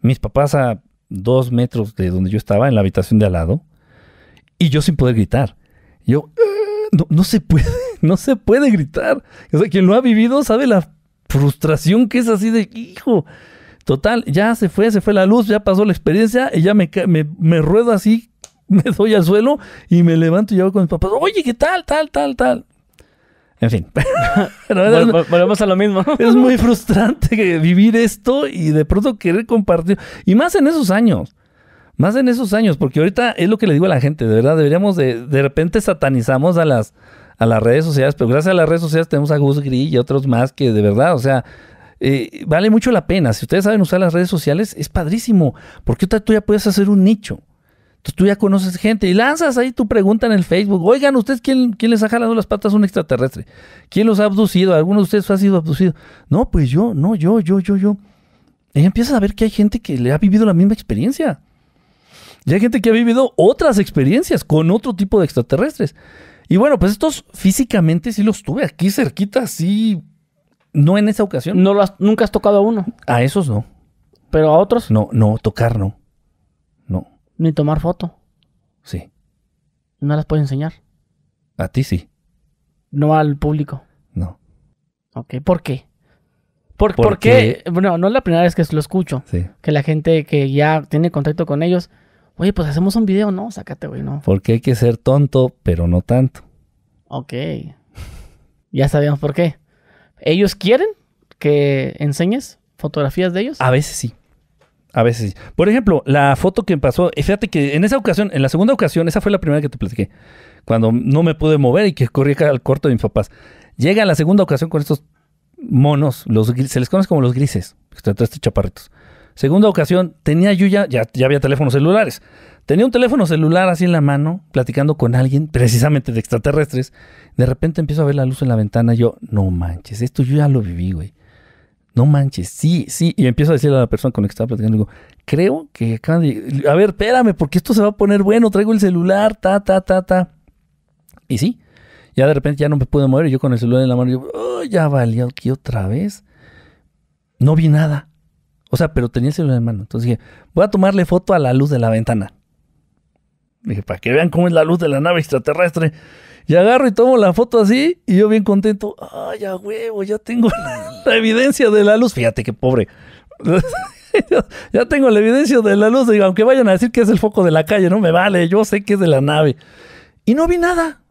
Mis papás a dos metros de donde yo estaba, en la habitación de al lado, y yo sin poder gritar. Yo, ah, no, no se puede, no se puede gritar. O sea, quien lo ha vivido sabe la frustración que es así de, hijo, Total, ya se fue, se fue la luz, ya pasó la experiencia y ya me, me, me ruedo así, me doy al suelo y me levanto y hago con mis papás. Oye, ¿qué tal, tal, tal, tal? En fin. volvemos a lo mismo. es muy frustrante vivir esto y de pronto querer compartir. Y más en esos años. Más en esos años, porque ahorita es lo que le digo a la gente, de verdad, deberíamos de, de repente satanizamos a las, a las redes sociales, pero gracias a las redes sociales tenemos a Gus Gris y otros más que de verdad, o sea, eh, vale mucho la pena. Si ustedes saben usar las redes sociales, es padrísimo. Porque tú ya puedes hacer un nicho. tú ya conoces gente y lanzas ahí tu pregunta en el Facebook. Oigan, ¿ustedes quién, les ha jalado las patas a un extraterrestre? ¿Quién los ha abducido? ¿Alguno de ustedes ha sido abducido? No, pues yo, no, yo, yo, yo, yo. Y empiezas a ver que hay gente que le ha vivido la misma experiencia. Y hay gente que ha vivido otras experiencias con otro tipo de extraterrestres. Y bueno, pues estos físicamente sí los tuve aquí cerquita, así no en esa ocasión. No lo nunca has tocado a uno. A esos no. ¿Pero a otros? No, no, tocar no. No. Ni tomar foto. Sí. No las puedo enseñar. A ti sí. No al público. No. Ok, ¿por qué? Por, porque, bueno, no es la primera vez que lo escucho. Sí. Que la gente que ya tiene contacto con ellos, oye, pues hacemos un video, ¿no? Sácate, güey, ¿no? Porque hay que ser tonto, pero no tanto. Ok. ya sabíamos por qué. ¿Ellos quieren que enseñes fotografías de ellos? A veces sí. A veces sí. Por ejemplo, la foto que pasó, eh, fíjate que en esa ocasión, en la segunda ocasión, esa fue la primera que te platiqué, cuando no me pude mover y que corrí al corto de mis papás. Llega la segunda ocasión con estos monos, los, se les conoce como los grises, estos chaparritos. Segunda ocasión, tenía yo ya, ya, ya había teléfonos celulares. Tenía un teléfono celular así en la mano, platicando con alguien, precisamente de extraterrestres. De repente empiezo a ver la luz en la ventana. yo, no manches, esto yo ya lo viví, güey. No manches, sí, sí. Y empiezo a decirle a la persona con la que estaba platicando, digo, creo que acaban de. A ver, espérame, porque esto se va a poner bueno. Traigo el celular, ta, ta, ta, ta. Y sí, ya de repente ya no me pude mover. Y yo con el celular en la mano, yo, oh, ya valió aquí otra vez. No vi nada. O sea, pero tenía el celular en mano. Entonces dije, voy a tomarle foto a la luz de la ventana. Dije, para que vean cómo es la luz de la nave extraterrestre. Y agarro y tomo la foto así, y yo bien contento. Ay, ya huevo, ya tengo la, evidencia de la luz. Fíjate qué pobre. ya tengo la evidencia de la luz. Digo, aunque vayan a decir que es el foco de la calle, no me vale, yo sé que es de la nave. Y no vi nada.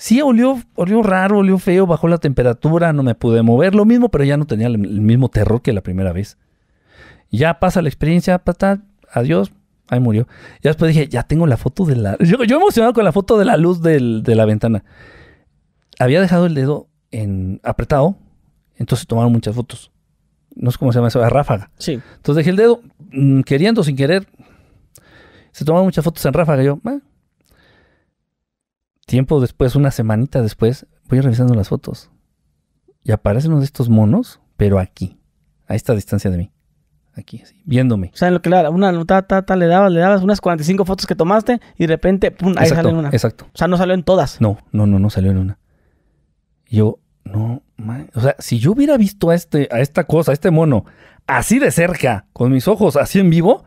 Sí, olió, raro, olió feo, bajó la temperatura, no me pude mover, lo mismo, pero ya no tenía el, mismo terror que la primera vez. Ya pasa la experiencia, adiós, ahí murió. Y después dije, ya tengo la foto de la... Yo, emocionado con la foto de la luz de la ventana. Había dejado el dedo apretado, entonces tomaron muchas fotos. No sé cómo se llama eso, a ráfaga. Sí. Entonces dejé el dedo, mm, queriendo, sin querer. Se tomaron muchas fotos en ráfaga. Yo, ah". Tiempo después, una semanita después, voy revisando las fotos. Y aparecen uno de estos monos, pero aquí, a esta distancia de mí aquí, así, viéndome. O sea, en lo que le, una nota le dabas, le dabas unas 45 fotos que tomaste y de repente, pum, ahí salió sale una. Exacto. O sea, no salió en todas. No, no, no, no salió en una. Yo, no, man. o sea, si yo hubiera visto a, este, a esta cosa, a este mono, así de cerca, con mis ojos así en vivo.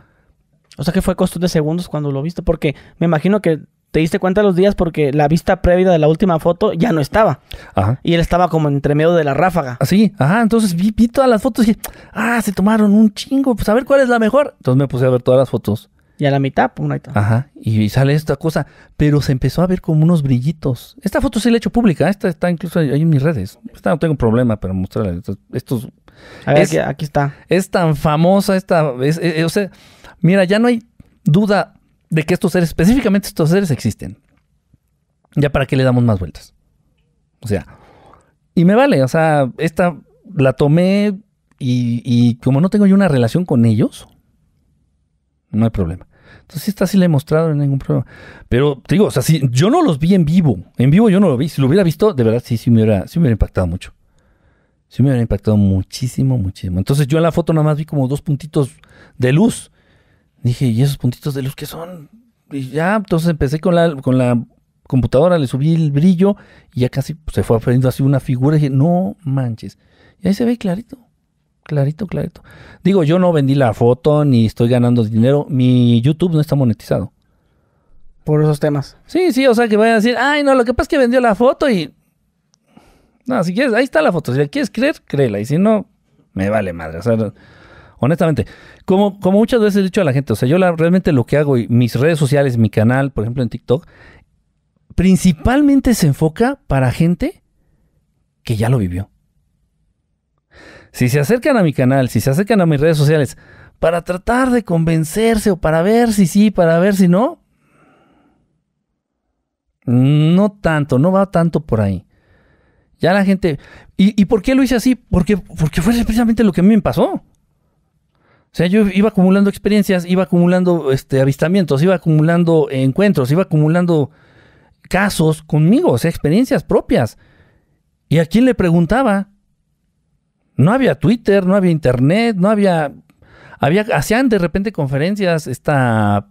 O sea, que fue costos de segundos cuando lo viste, porque me imagino que te diste cuenta los días porque la vista previa de la última foto ya no estaba. Ajá. Y él estaba como entre medio de la ráfaga. Así, ah, ajá. Entonces vi, todas las fotos y ah, se tomaron un chingo. Pues a ver cuál es la mejor. Entonces me puse a ver todas las fotos. Y a la mitad, pues y Ajá. Y, sale esta cosa. Pero se empezó a ver como unos brillitos. Esta foto sí la he hecho pública. Esta está incluso ahí en mis redes. Esta no tengo problema para mostrarla. Estos. a ver, es, aquí, está. Es tan famosa esta. o sea, mira, ya no hay duda de que estos seres, específicamente estos seres existen. Ya para qué le damos más vueltas. O sea, y me vale, o sea, esta la tomé y, y como no tengo yo una relación con ellos, no hay problema. Entonces, esta sí la he mostrado, no hay ningún problema. Pero te digo, o sea, si yo no los vi en vivo, en vivo yo no lo vi. Si lo hubiera visto, de verdad sí, sí me hubiera, sí me hubiera impactado mucho. Sí me hubiera impactado muchísimo, muchísimo. Entonces, yo en la foto nada más vi como dos puntitos de luz Dije, ¿y esos puntitos de luz qué son? Y ya, entonces empecé con la, con la computadora, le subí el brillo y ya casi pues, se fue aprendiendo así una figura. Y dije, no manches. Y ahí se ve clarito, clarito, clarito. Digo, yo no vendí la foto ni estoy ganando dinero. Mi YouTube no está monetizado. Por esos temas. Sí, sí, o sea que vayan a decir, ay, no, lo que pasa es que vendió la foto y. No, si quieres, ahí está la foto. Si la quieres creer, créela. Y si no, me vale madre. O sea, honestamente, como, como muchas veces he dicho a la gente, o sea, yo realmente lo que hago y mis redes sociales, mi canal, por ejemplo en TikTok, principalmente se enfoca para gente que ya lo vivió. Si se acercan a mi canal, si se acercan a mis redes sociales, para tratar de convencerse o para ver si sí, para ver si no, no tanto, no va tanto por ahí. Ya la gente... ¿Y, por qué lo hice así? Porque, porque fue precisamente lo que a mí me pasó. O sea, yo iba acumulando experiencias, iba acumulando este, avistamientos, iba acumulando encuentros, iba acumulando casos conmigo, o sea, experiencias propias. ¿Y a quién le preguntaba? No había Twitter, no había internet, no había... había hacían de repente conferencias, esta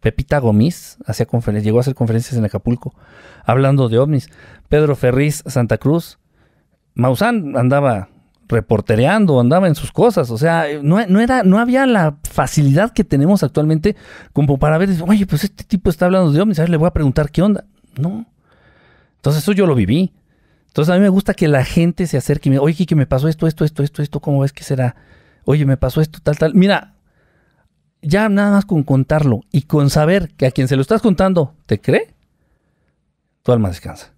Pepita Gomis hacía conferencias, llegó a hacer conferencias en Acapulco, hablando de ovnis. Pedro Ferriz, Santa Cruz. Maussan andaba reportereando, andaba en sus cosas. O sea, no, era, no había la facilidad que tenemos actualmente como para ver, oye, pues este tipo está hablando de ovnis, a le voy a preguntar qué onda. No. Entonces eso yo lo viví. Entonces a mí me gusta que la gente se acerque y me diga, oye, que me pasó esto, esto, esto, esto, esto, ¿cómo ves que será? Oye, me pasó esto, tal, tal. Mira, ya nada más con contarlo y con saber que a quien se lo estás contando te cree, tu alma descansa.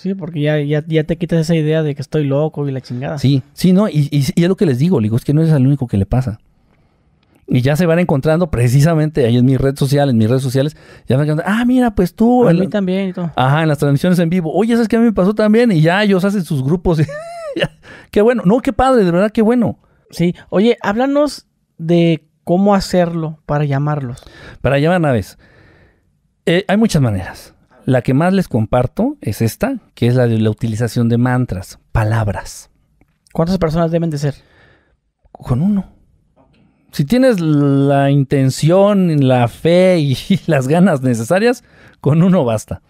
Sí, porque ya, ya, ya, te quitas esa idea de que estoy loco y la chingada. Sí, sí, no, y, y, es lo que les digo, digo, es que no es el único que le pasa. Y ya se van encontrando precisamente ahí en mi red social, en mis redes sociales, ya van encontrando, ah, mira, pues tú. A mí también. Y todo. Ajá, en las transmisiones en vivo. Oye, ¿sabes que a mí me pasó también? Y ya ellos hacen sus grupos. qué bueno. No, qué padre, de verdad, qué bueno. Sí. Oye, háblanos de cómo hacerlo para llamarlos. Para llamar naves. Eh, hay muchas maneras. La que más les comparto es esta, que es la de la utilización de mantras, palabras. ¿Cuántas personas deben de ser? Con uno. Si tienes la intención, la fe y las ganas necesarias, con uno basta.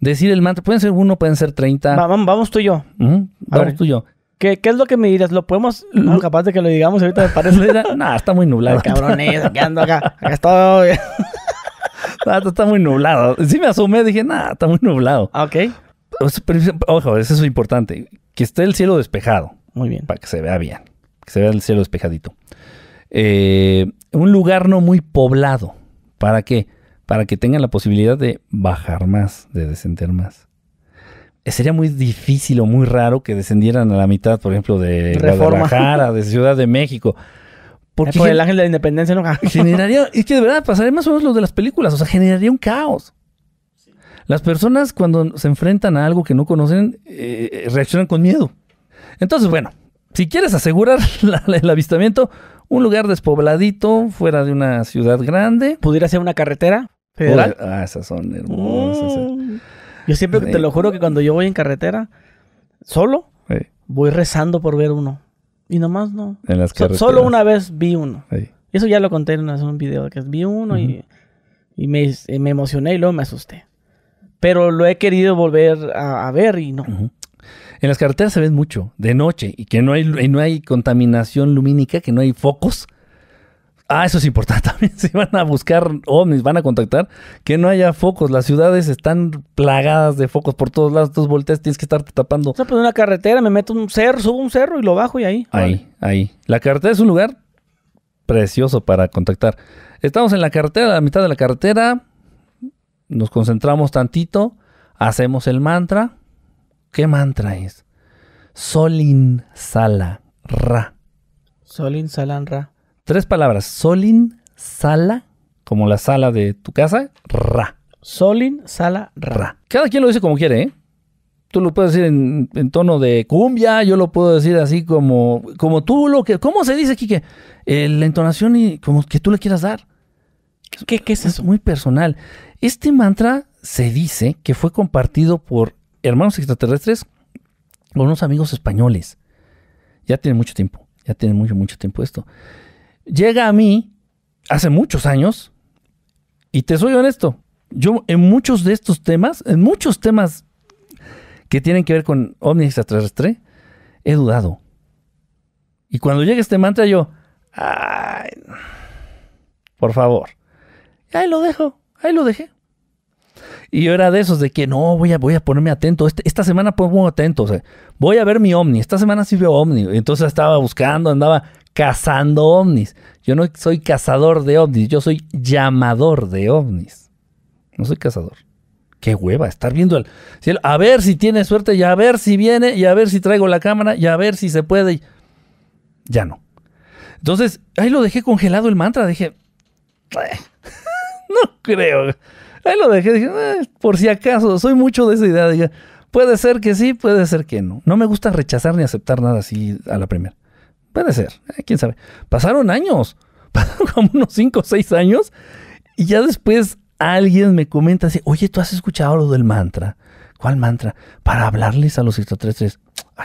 Decir el mantra, pueden ser uno, pueden ser treinta. vamos tú y yo. Vamos tú y yo. ¿Qué, es lo que me dirás? ¿Lo podemos...? Ah, capaz de que lo digamos ahorita, me parece. no, está muy nublado. Cabrones, ando acá. Acá estoy. Ah, está muy nublado. Sí me asomé, dije, nada, está muy nublado. Ah, ok. ojo, eso es importante. Que esté el cielo despejado. Muy bien. Para que se vea bien. Que se vea el cielo despejadito. Eh, un lugar no muy poblado. ¿Para qué? Para que tengan la posibilidad de bajar más, de descender más. Eh, sería muy difícil o muy raro que descendieran a la mitad, por ejemplo, de Guadalajara, de Ciudad de México. Porque por eh, el ángel de la independencia no Generaría, es que de verdad pasaría pues, más o menos lo de las películas, o sea, generaría un caos. Las personas cuando se enfrentan a algo que no conocen eh, reaccionan con miedo. Entonces, bueno, si quieres asegurar el avistamiento, un lugar despobladito, fuera de una ciudad grande. ¿Pudiera ser una carretera federal? ah, esas son hermosas. Eh. Mm. Yo siempre te lo juro que cuando yo voy en carretera, solo, voy rezando por ver uno. Y nomás no. En las solo una vez vi uno. Eso ya lo conté en un video, que vi uno y, me, emocioné y luego me asusté. Pero lo he querido volver a, ver y no. En las carreteras se ven mucho, de noche, y que no hay, no hay contaminación lumínica, que no hay focos. Ah, eso es importante también. Si van a buscar ovnis, van a contactar, que no haya focos. Las ciudades están plagadas de focos por todos lados. Dos volteas tienes que estarte tapando. O sea, una carretera, me meto un cerro, subo un cerro y lo bajo y ahí. Ahí, ahí. La carretera es un lugar precioso para contactar. Estamos en la carretera, a la mitad de la carretera. Nos concentramos tantito. Hacemos el mantra. ¿Qué mantra es? Solin Sala Ra. Solin Ra. Tres palabras. Solin, sala, como la sala de tu casa, ra. Solin, sala, ra. Cada quien lo dice como quiere, ¿eh? Tú lo puedes decir en, tono de cumbia, yo lo puedo decir así como, como tú lo que... ¿Cómo se dice, Kike? Eh, la entonación y como que tú le quieras dar. ¿Qué, qué es eso? Es muy personal. Este mantra se dice que fue compartido por hermanos extraterrestres con unos amigos españoles. Ya tiene mucho tiempo, ya tiene mucho, mucho tiempo esto llega a mí hace muchos años, y te soy honesto, yo en muchos de estos temas, en muchos temas que tienen que ver con ovni extraterrestre, he dudado. Y cuando llega este mantra, yo, por favor, ahí lo dejo, ahí lo dejé. Y yo era de esos de que no, voy a, voy a ponerme atento. Este, esta semana pongo atento. voy a ver mi ovni. Esta semana sí veo ovni. Entonces estaba buscando, andaba cazando ovnis. Yo no soy cazador de ovnis, yo soy llamador de ovnis. No soy cazador. Qué hueva, estar viendo el cielo. A ver si tiene suerte y a ver si viene y a ver si traigo la cámara y a ver si se puede. Ya no. Entonces, ahí lo dejé congelado el mantra. Dije, eh, no creo. Ahí lo dejé. Dije, eh, por si acaso, soy mucho de esa idea. puede ser que sí, puede ser que no. No me gusta rechazar ni aceptar nada así a la primera. Puede ser, eh, quién sabe. Pasaron años, pasaron como unos 5 o 6 años y ya después alguien me comenta así, oye, ¿tú has escuchado lo del mantra? ¿Cuál mantra? Para hablarles a los extraterrestres. Ah,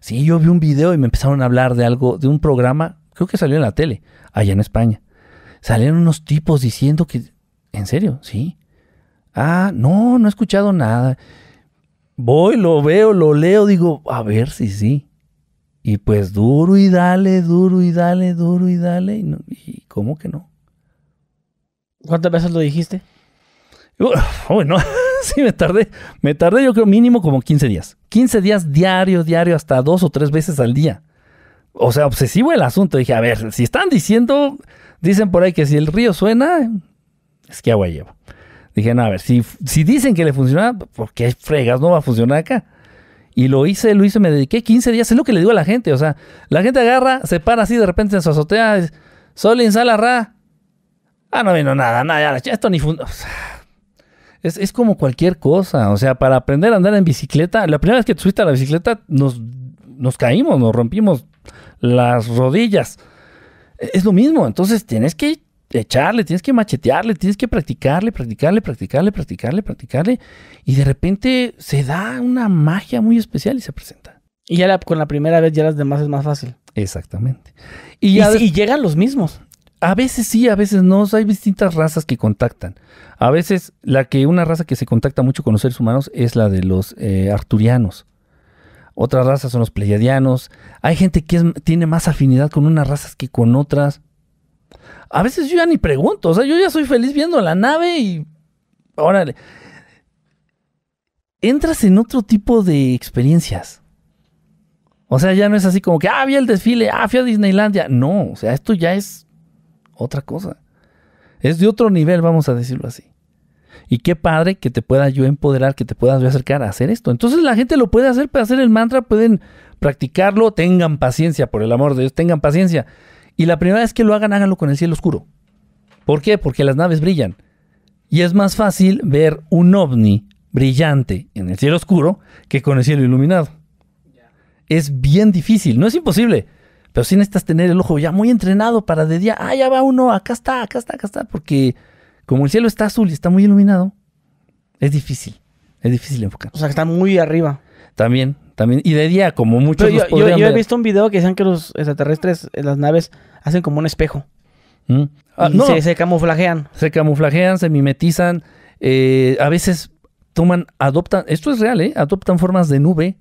Sí, yo vi un video y me empezaron a hablar de algo, de un programa, creo que salió en la tele, allá en España. Salieron unos tipos diciendo que, en serio, sí. Ah, no, no he escuchado nada. Voy, lo veo, lo leo, digo, a ver si sí. Y pues duro y dale, duro y dale, duro y dale. Y, no, ¿Cómo que no? ¿Cuántas veces lo dijiste? Bueno, sí me tardé. Me tardé yo creo mínimo como 15 días. 15 días diario, diario, hasta dos o tres veces al día. O sea, obsesivo el asunto. Dije, a ver, si están diciendo, dicen por ahí que si el río suena, es que agua lleva. Dije, no, a ver, si, si dicen que le funciona, porque qué fregas no va a funcionar acá? Y lo hice, lo hice, me dediqué 15 días. Es lo que le digo a la gente. O sea, la gente agarra, se para así de repente en su azotea. Dice, Solin, sala, ra. Ah, no vino nada, nada. Ya, esto ni fundo. es, es, como cualquier cosa. O sea, para aprender a andar en bicicleta, la primera vez que te subiste a la bicicleta, nos, nos caímos, nos rompimos las rodillas. E, es lo mismo. Entonces tienes que echarle, tienes que machetearle, tienes que practicarle, practicarle, practicarle, practicarle, practicarle. Y de repente se da una magia muy especial y se presenta. Y ya con la primera vez ya las demás es más fácil. Exactamente. Y, llegan los mismos. A veces sí, a veces no. hay distintas razas que contactan. A veces la que una raza que se contacta mucho con los seres humanos es la de los eh, arturianos. Otras razas son los pleiadianos. Hay gente que tiene más afinidad con unas razas que con otras a veces yo ya ni pregunto, o sea, yo ya soy feliz viendo la nave y órale. Entras en otro tipo de experiencias. O sea, ya no es así como que, ah, vi el desfile, ah, fui a Disneylandia. No, o sea, esto ya es otra cosa. Es de otro nivel, vamos a decirlo así. Y qué padre que te pueda yo empoderar, que te puedas yo acercar a hacer esto. Entonces la gente lo puede hacer para hacer el mantra, pueden practicarlo, tengan paciencia, por el amor de Dios, tengan paciencia. Y la primera vez que lo hagan, háganlo con el cielo oscuro. ¿Por qué? Porque las naves brillan. Y es más fácil ver un ovni brillante en el cielo oscuro que con el cielo iluminado. Es bien difícil, no es imposible, pero sí necesitas tener el ojo ya muy entrenado para de día, ah, ya va uno, acá está, acá está, acá está, porque como el cielo está azul y está muy iluminado, es difícil, es difícil enfocar. O sea, que está muy arriba. También, también, y de día, como muchos los yo, yo, yo, he visto un video que decían que los extraterrestres, eh, las naves, hacen como un espejo. ¿Mm? Ah, y se, camuflajean. Se camuflajean, se mimetizan. Eh, a veces toman, adoptan, esto es real, ¿eh? Adoptan formas de nube.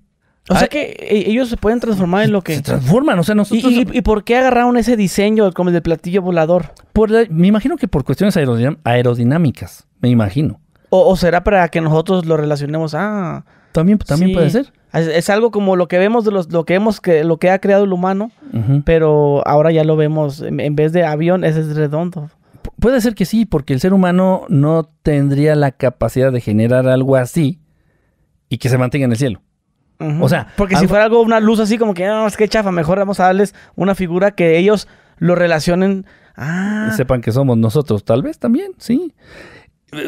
O sea ah. que eh, ellos se pueden transformar en lo que... Se transforman, o sea, nosotros... ¿Y, por qué agarraron ese diseño como el del platillo volador? me imagino que por cuestiones aerodinámicas, me imagino. O, será para que nosotros lo relacionemos a... Ah. también, también puede ser. Es, algo como lo que vemos de los, lo que hemos que, lo que ha creado el humano, pero ahora ya lo vemos en, vez de avión ese es redondo. puede ser que sí, porque el ser humano no tendría la capacidad de generar algo así y que se mantenga en el cielo. O sea, porque si fuera algo una luz así como que no, ah, es que chafa, mejor vamos a darles una figura que ellos lo relacionen ah. Y sepan que somos nosotros, tal vez también, sí.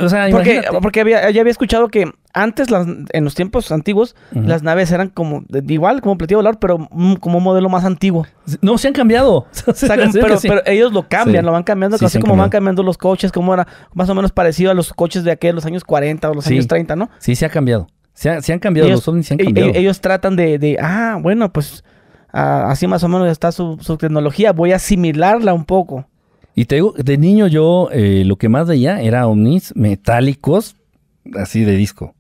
O sea, porque, porque había, ya había escuchado que antes, en los tiempos antiguos, las naves eran como igual, como platillo valor, pero mm, como un modelo más antiguo. No, se han cambiado. pero, ellos lo cambian, lo van cambiando, así como van cambiando los coches, como era más o menos parecido a los coches de los años 40 o los años 30, ¿no? Sí, se ha cambiado. Se, han cambiado, ellos, los ovnis se han e, e, cambiado. Ellos, tratan de, de, ah, bueno, pues ah, así más o menos está su tecnología, voy a asimilarla un poco. Y te digo, de niño yo eh, lo que más veía era ovnis metálicos, así de disco.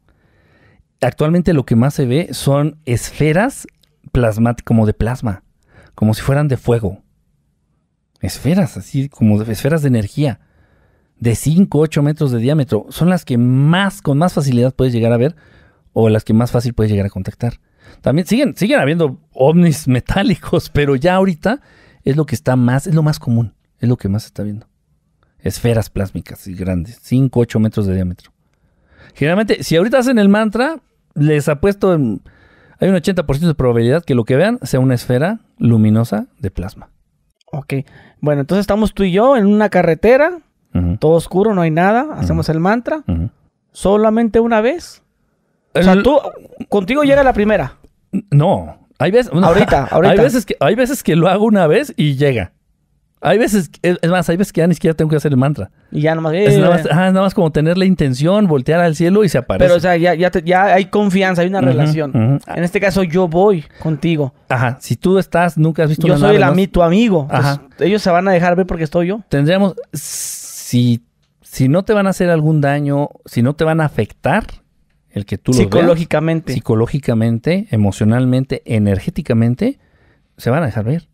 Actualmente lo que más se ve son esferas plasmáticas, como de plasma, como si fueran de fuego. Esferas, así como de, esferas de energía, de 5, 8 metros de diámetro. Son las que más, con más facilidad puedes llegar a ver o las que más fácil puedes llegar a contactar. También siguen, siguen habiendo ovnis metálicos, pero ya ahorita es lo que está más, es lo más común. Es lo que más se está viendo. Esferas plásmicas y grandes, 5, 8 metros de diámetro. Generalmente, si ahorita hacen el mantra, les apuesto, en, hay un 80% de probabilidad que lo que vean sea una esfera luminosa de plasma. Ok, bueno, entonces estamos tú y yo en una carretera, todo oscuro, no hay nada, hacemos el mantra, solamente una vez. O sea, tú, contigo llega la primera. No, hay veces. ahorita, ahorita. Hay veces, que, hay veces que lo hago una vez y llega. Hay veces, es más, hay veces que ya ni siquiera tengo que hacer el mantra. Y ya nomás... es nada más, eh. más como tener la intención, voltear al cielo y se aparece. Pero, o sea, ya, ya, hay confianza, hay una relación. En este caso, yo voy contigo. Ajá. Si tú estás, nunca has visto Yo una soy Yo el tu amigo. Pues, ajá. ellos se van a dejar ver porque estoy yo. Tendríamos... Si, si no te van a hacer algún daño, si no te van a afectar, el que tú lo psicológicamente psicológicamente emocionalmente energéticamente se van a dejar ver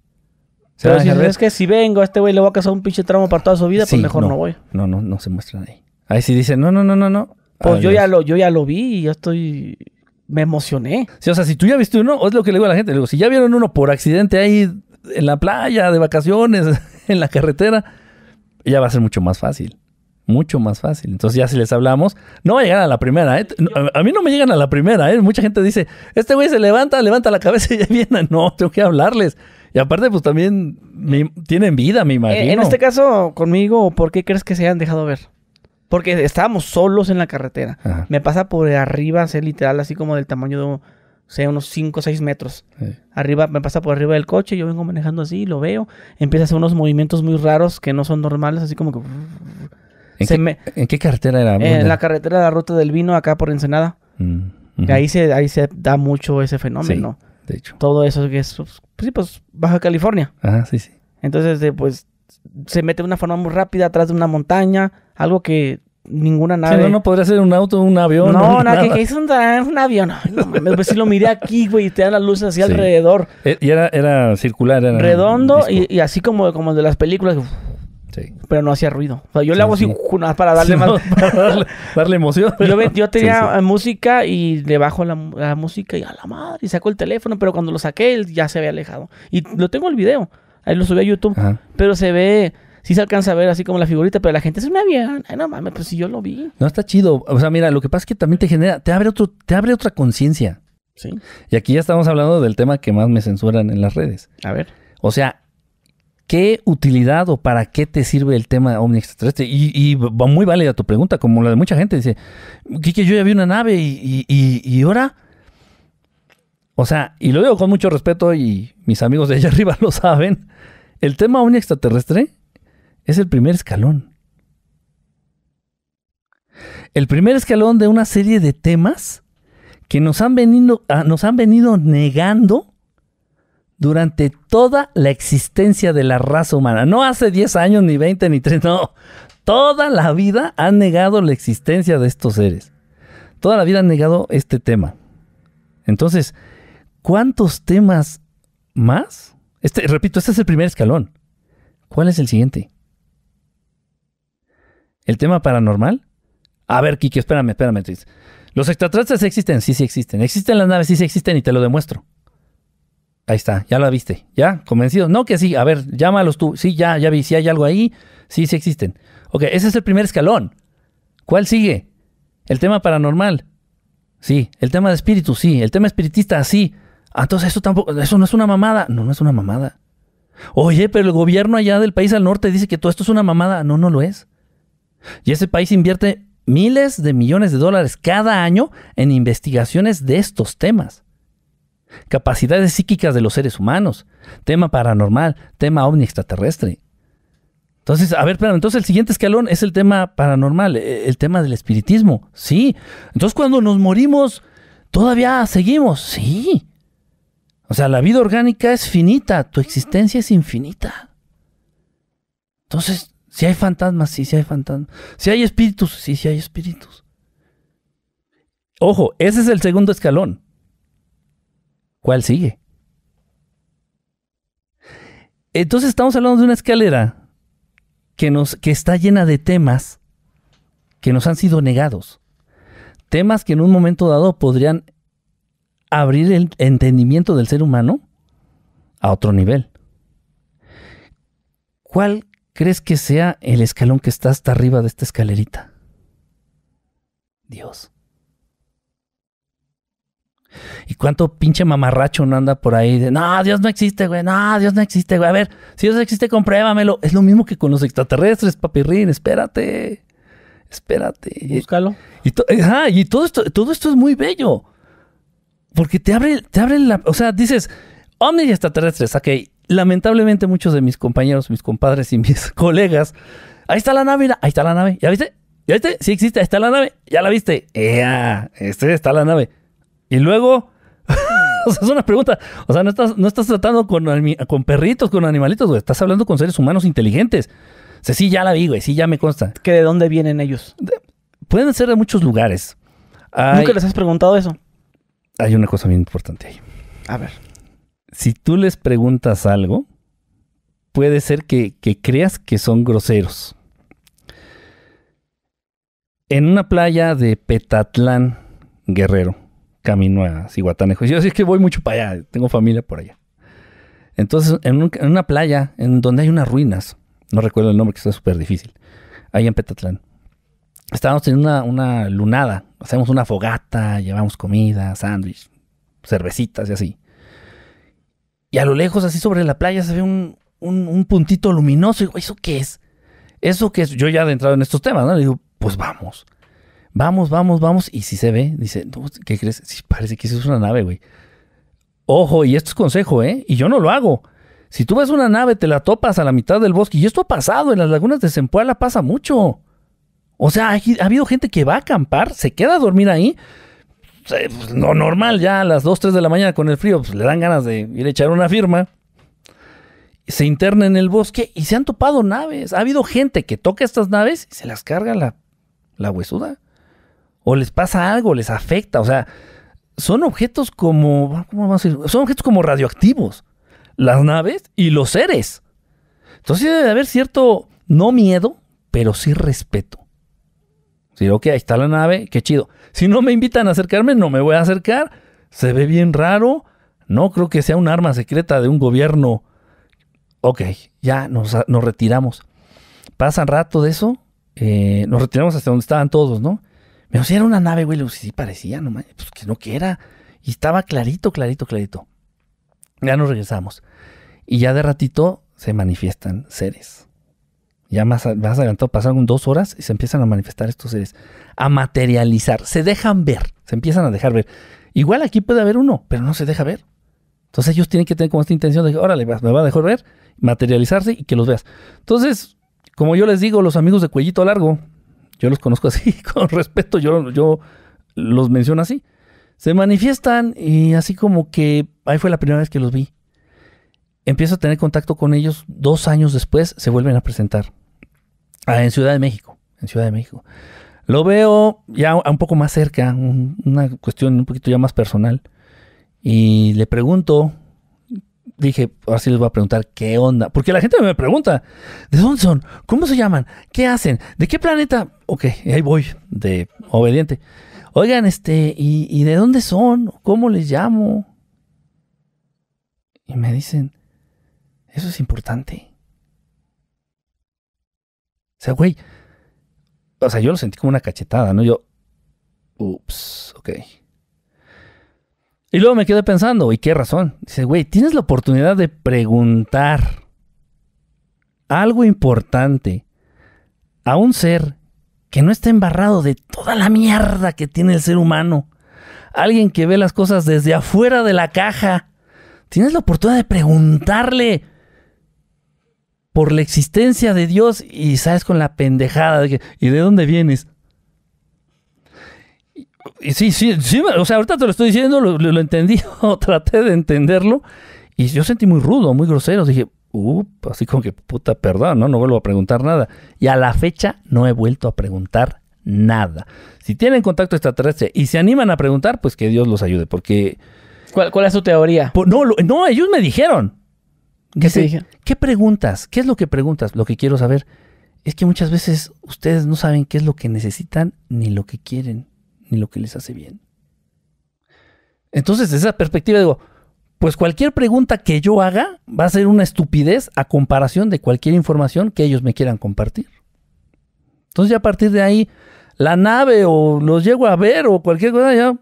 pero si es que si vengo, a este güey le voy a casar un pinche tramo para toda su vida, pues mejor no, voy. No, no, no se muestra ahí. Ahí sí dice, no, no, no, no, no. Pues ah, yo ya, lo, yo ya lo vi y ya estoy... Me emocioné. Sí, o sea, si tú ya viste uno, es lo que le digo a la gente. Le si ya vieron uno por accidente ahí en la playa, de vacaciones, en la carretera, ya va a ser mucho más fácil mucho más fácil. Entonces ya si les hablamos, no va a llegar a la primera. ¿eh? A mí no me llegan a la primera. ¿eh? Mucha gente dice, este güey se levanta, levanta la cabeza y ya viene. No, tengo que hablarles. Y aparte, pues también me, tienen vida, me eh, imagino. en este caso, conmigo, ¿por qué crees que se hayan dejado ver? Porque estábamos solos en la carretera. Me pasa por arriba, sé literal, así como del tamaño de, sea, unos 5 o 6 metros. Arriba, me pasa por arriba del coche, yo vengo manejando así, lo veo. Empieza a hacer unos movimientos muy raros que no son normales, así como que... ¿En, qué, carretera era? en eh, la carretera de la Ruta del Vino, acá por Ensenada. Mm, ahí, se, ahí se da mucho ese fenómeno. de hecho. Todo eso que es pues, pues sí, pues Baja California. Ajá, sí, sí. Entonces, pues se mete de una forma muy rápida atrás de una montaña, algo que ninguna nave. Sí, no, no podría ser un auto, un avión. No, nada, que, es un, ah, avión. No, pues si lo miré aquí, güey, y te dan las luces así alrededor. Eh, y era, era circular, era. Redondo y, así como, como de las películas. Pero no hacía ruido. yo le hago así para darle más. darle, emoción. Pero... Yo, tenía música y le bajo la, música y a la madre. Y saco el teléfono, pero cuando lo saqué, él ya se había alejado. Y lo tengo el video. Ahí lo subí a YouTube. Pero se ve. Sí se alcanza a ver así como la figurita, pero la gente se me había, no mames, pues si yo lo vi. No, está chido. O sea, mira, lo que pasa es que también te genera, te abre otro, te abre otra conciencia. Sí. Y aquí ya estamos hablando del tema que más me censuran en las redes. A ver. O sea, ¿qué utilidad o para qué te sirve el tema Omni extraterrestre? Y, va muy válida tu pregunta, como la de mucha gente. Dice, Kike, yo ya vi una nave y, ahora. O sea, y lo digo con mucho respeto y mis amigos de allá arriba lo saben. El tema ovni extraterrestre es el primer escalón. El primer escalón de una serie de temas que nos han venido, ah, nos han venido negando durante toda la existencia de la raza humana. No hace 10 años, ni 20, ni 30, no. Toda la vida han negado la existencia de estos seres. Toda la vida han negado este tema. Entonces, ¿cuántos temas más? Este, repito, este es el primer escalón. ¿Cuál es el siguiente? ¿El tema paranormal? A ver, Kiki, espérame, espérame. Los extraterrestres existen, sí, sí existen. Existen las naves, sí, sí existen y te lo demuestro. Ahí está, ya lo viste, ¿ya? ¿Convencido? No, que sí, a ver, llámalos tú. Sí, ya, ya vi, si hay algo ahí, sí, sí existen. Ok, ese es el primer escalón. ¿Cuál sigue? El tema paranormal, sí. El tema de espíritu, sí. El tema espiritista, sí. Ah, entonces, eso tampoco, eso no es una mamada. No, no es una mamada. Oye, pero el gobierno allá del país al norte dice que todo esto es una mamada. No, no lo es. Y ese país invierte miles de millones de dólares cada año en investigaciones de estos temas capacidades psíquicas de los seres humanos, tema paranormal, tema ovni extraterrestre. Entonces, a ver, pero entonces el siguiente escalón es el tema paranormal, e, el tema del espiritismo, sí. Entonces cuando nos morimos, todavía seguimos, sí. O sea, la vida orgánica es finita, tu existencia es infinita. Entonces, si hay fantasmas, sí, si hay fantasmas. Si hay espíritus, sí, sí hay espíritus. Ojo, ese es el segundo escalón. ¿cuál sigue? Entonces estamos hablando de una escalera que, nos, que está llena de temas que nos han sido negados. Temas que en un momento dado podrían abrir el entendimiento del ser humano a otro nivel. ¿Cuál crees que sea el escalón que está hasta arriba de esta escalerita? Dios. ¿Y cuánto pinche mamarracho no anda por ahí de, no, Dios no existe, güey, no, Dios no existe, güey, a ver, si Dios existe, compruébamelo. Es lo mismo que con los extraterrestres, papirrín, espérate, espérate. Búscalo. Y, y todo, esto, todo esto es muy bello, porque te abre, te abre la, o sea, dices, ovnis y extraterrestres, ok, lamentablemente muchos de mis compañeros, mis compadres y mis colegas, ahí está la nave, ahí está la nave, ¿ya viste? ¿Ya viste? Sí existe, ahí está la nave, ya la viste. ¡Ea! Este está la nave. Y luego, o sea, es una pregunta. O sea, no estás, no estás tratando con, con perritos, con animalitos, güey. Estás hablando con seres humanos inteligentes. O sea, sí, ya la vi, güey. Sí, ya me consta. ¿Que de dónde vienen ellos? pueden ser de muchos lugares. ¿Nunca les has preguntado eso? Hay una cosa bien importante ahí. A ver. Si tú les preguntas algo, puede ser que creas que son groseros. En una playa de Petatlán, Guerrero, camino a Cihuatanejo. Y yo, así es que voy mucho para allá, tengo familia por allá. Entonces, en, una playa en donde hay unas ruinas, no recuerdo el nombre, que está súper difícil, ahí en Petatlán. Estábamos teniendo una, lunada, hacemos una fogata, llevamos comida, sándwich, cervecitas y así. Y a lo lejos, así sobre la playa, se ve un, puntito luminoso. Y digo, ¿eso qué es? ¿Eso que es? Yo ya he entrado en estos temas, ¿no? Le digo, pues vamos. Vamos, vamos, vamos. Y si se ve, dice, ¿qué crees? parece que eso es una nave, güey. Ojo, y esto es consejo, ¿eh? Y yo no lo hago. Si tú ves una nave, te la topas a la mitad del bosque. Y esto ha pasado, en las lagunas de Zempoala pasa mucho. O sea, ha, habido gente que va a acampar, se queda a dormir ahí. Pues, no normal, ya a las 2, 3 de la mañana con el frío, pues le dan ganas de ir a echar una firma. Se interna en el bosque y se han topado naves. Ha habido gente que toca estas naves y se las carga la huesuda o les pasa algo, les afecta, o sea, son objetos como, ¿cómo vamos a decir? Son objetos como radioactivos, las naves y los seres. Entonces debe haber cierto, no miedo, pero sí respeto. Si, sí, ok, ahí está la nave, qué chido. Si no me invitan a acercarme, no me voy a acercar. Se ve bien raro. No creo que sea un arma secreta de un gobierno. Ok, ya nos, nos retiramos. Pasan rato de eso. Eh, nos retiramos hasta donde estaban todos, ¿no? Me era una nave, güey. Le sí, parecía, no mames. Pues que no que era. Y estaba clarito, clarito, clarito. Ya nos regresamos. Y ya de ratito se manifiestan seres. Ya más, adelantado pasaron dos horas y se empiezan a manifestar estos seres. A materializar. Se dejan ver. Se empiezan a dejar ver. Igual aquí puede haber uno, pero no se deja ver. Entonces ellos tienen que tener como esta intención de órale, me va a dejar ver, materializarse y que los veas. Entonces, como yo les digo, los amigos de cuellito largo, yo los conozco así, con respeto, yo, yo los menciono así. Se manifiestan y así como que ahí fue la primera vez que los vi. Empiezo a tener contacto con ellos dos años después, se vuelven a presentar. Ah, en Ciudad de México, en Ciudad de México. Lo veo ya un poco más cerca, una cuestión un poquito ya más personal. Y le pregunto dije, ahora sí les voy a preguntar qué onda. Porque la gente me pregunta, ¿de dónde son? ¿Cómo se llaman? ¿Qué hacen? ¿De qué planeta? Ok, ahí voy, de obediente. Oigan, este, ¿y, de dónde son? ¿Cómo les llamo? Y me dicen, eso es importante. O sea, güey, o sea, yo lo sentí como una cachetada, ¿no? Yo, ups, ok. Y luego me quedé pensando, ¿y qué razón? Dice, güey, tienes la oportunidad de preguntar algo importante a un ser que no está embarrado de toda la mierda que tiene el ser humano. Alguien que ve las cosas desde afuera de la caja. Tienes la oportunidad de preguntarle por la existencia de Dios y sabes con la pendejada de que, ¿y de dónde vienes? sí, sí, sí, o sea, ahorita te lo estoy diciendo, lo, entendí traté de entenderlo y yo sentí muy rudo, muy grosero, dije, uh, así como que puta, perdón, ¿no? No vuelvo a preguntar nada. Y a la fecha no he vuelto a preguntar nada. Si tienen contacto extraterrestre y se animan a preguntar, pues que Dios los ayude, porque... ¿Cuál, es su teoría? Pues, no, no, ellos me dijeron. ¿Qué se, ¿Qué preguntas? ¿Qué es lo que preguntas? Lo que quiero saber es que muchas veces ustedes no saben qué es lo que necesitan ni lo que quieren ni lo que les hace bien. Entonces, desde esa perspectiva digo, pues cualquier pregunta que yo haga va a ser una estupidez a comparación de cualquier información que ellos me quieran compartir. Entonces ya a partir de ahí, la nave o los llego a ver o cualquier cosa, ya,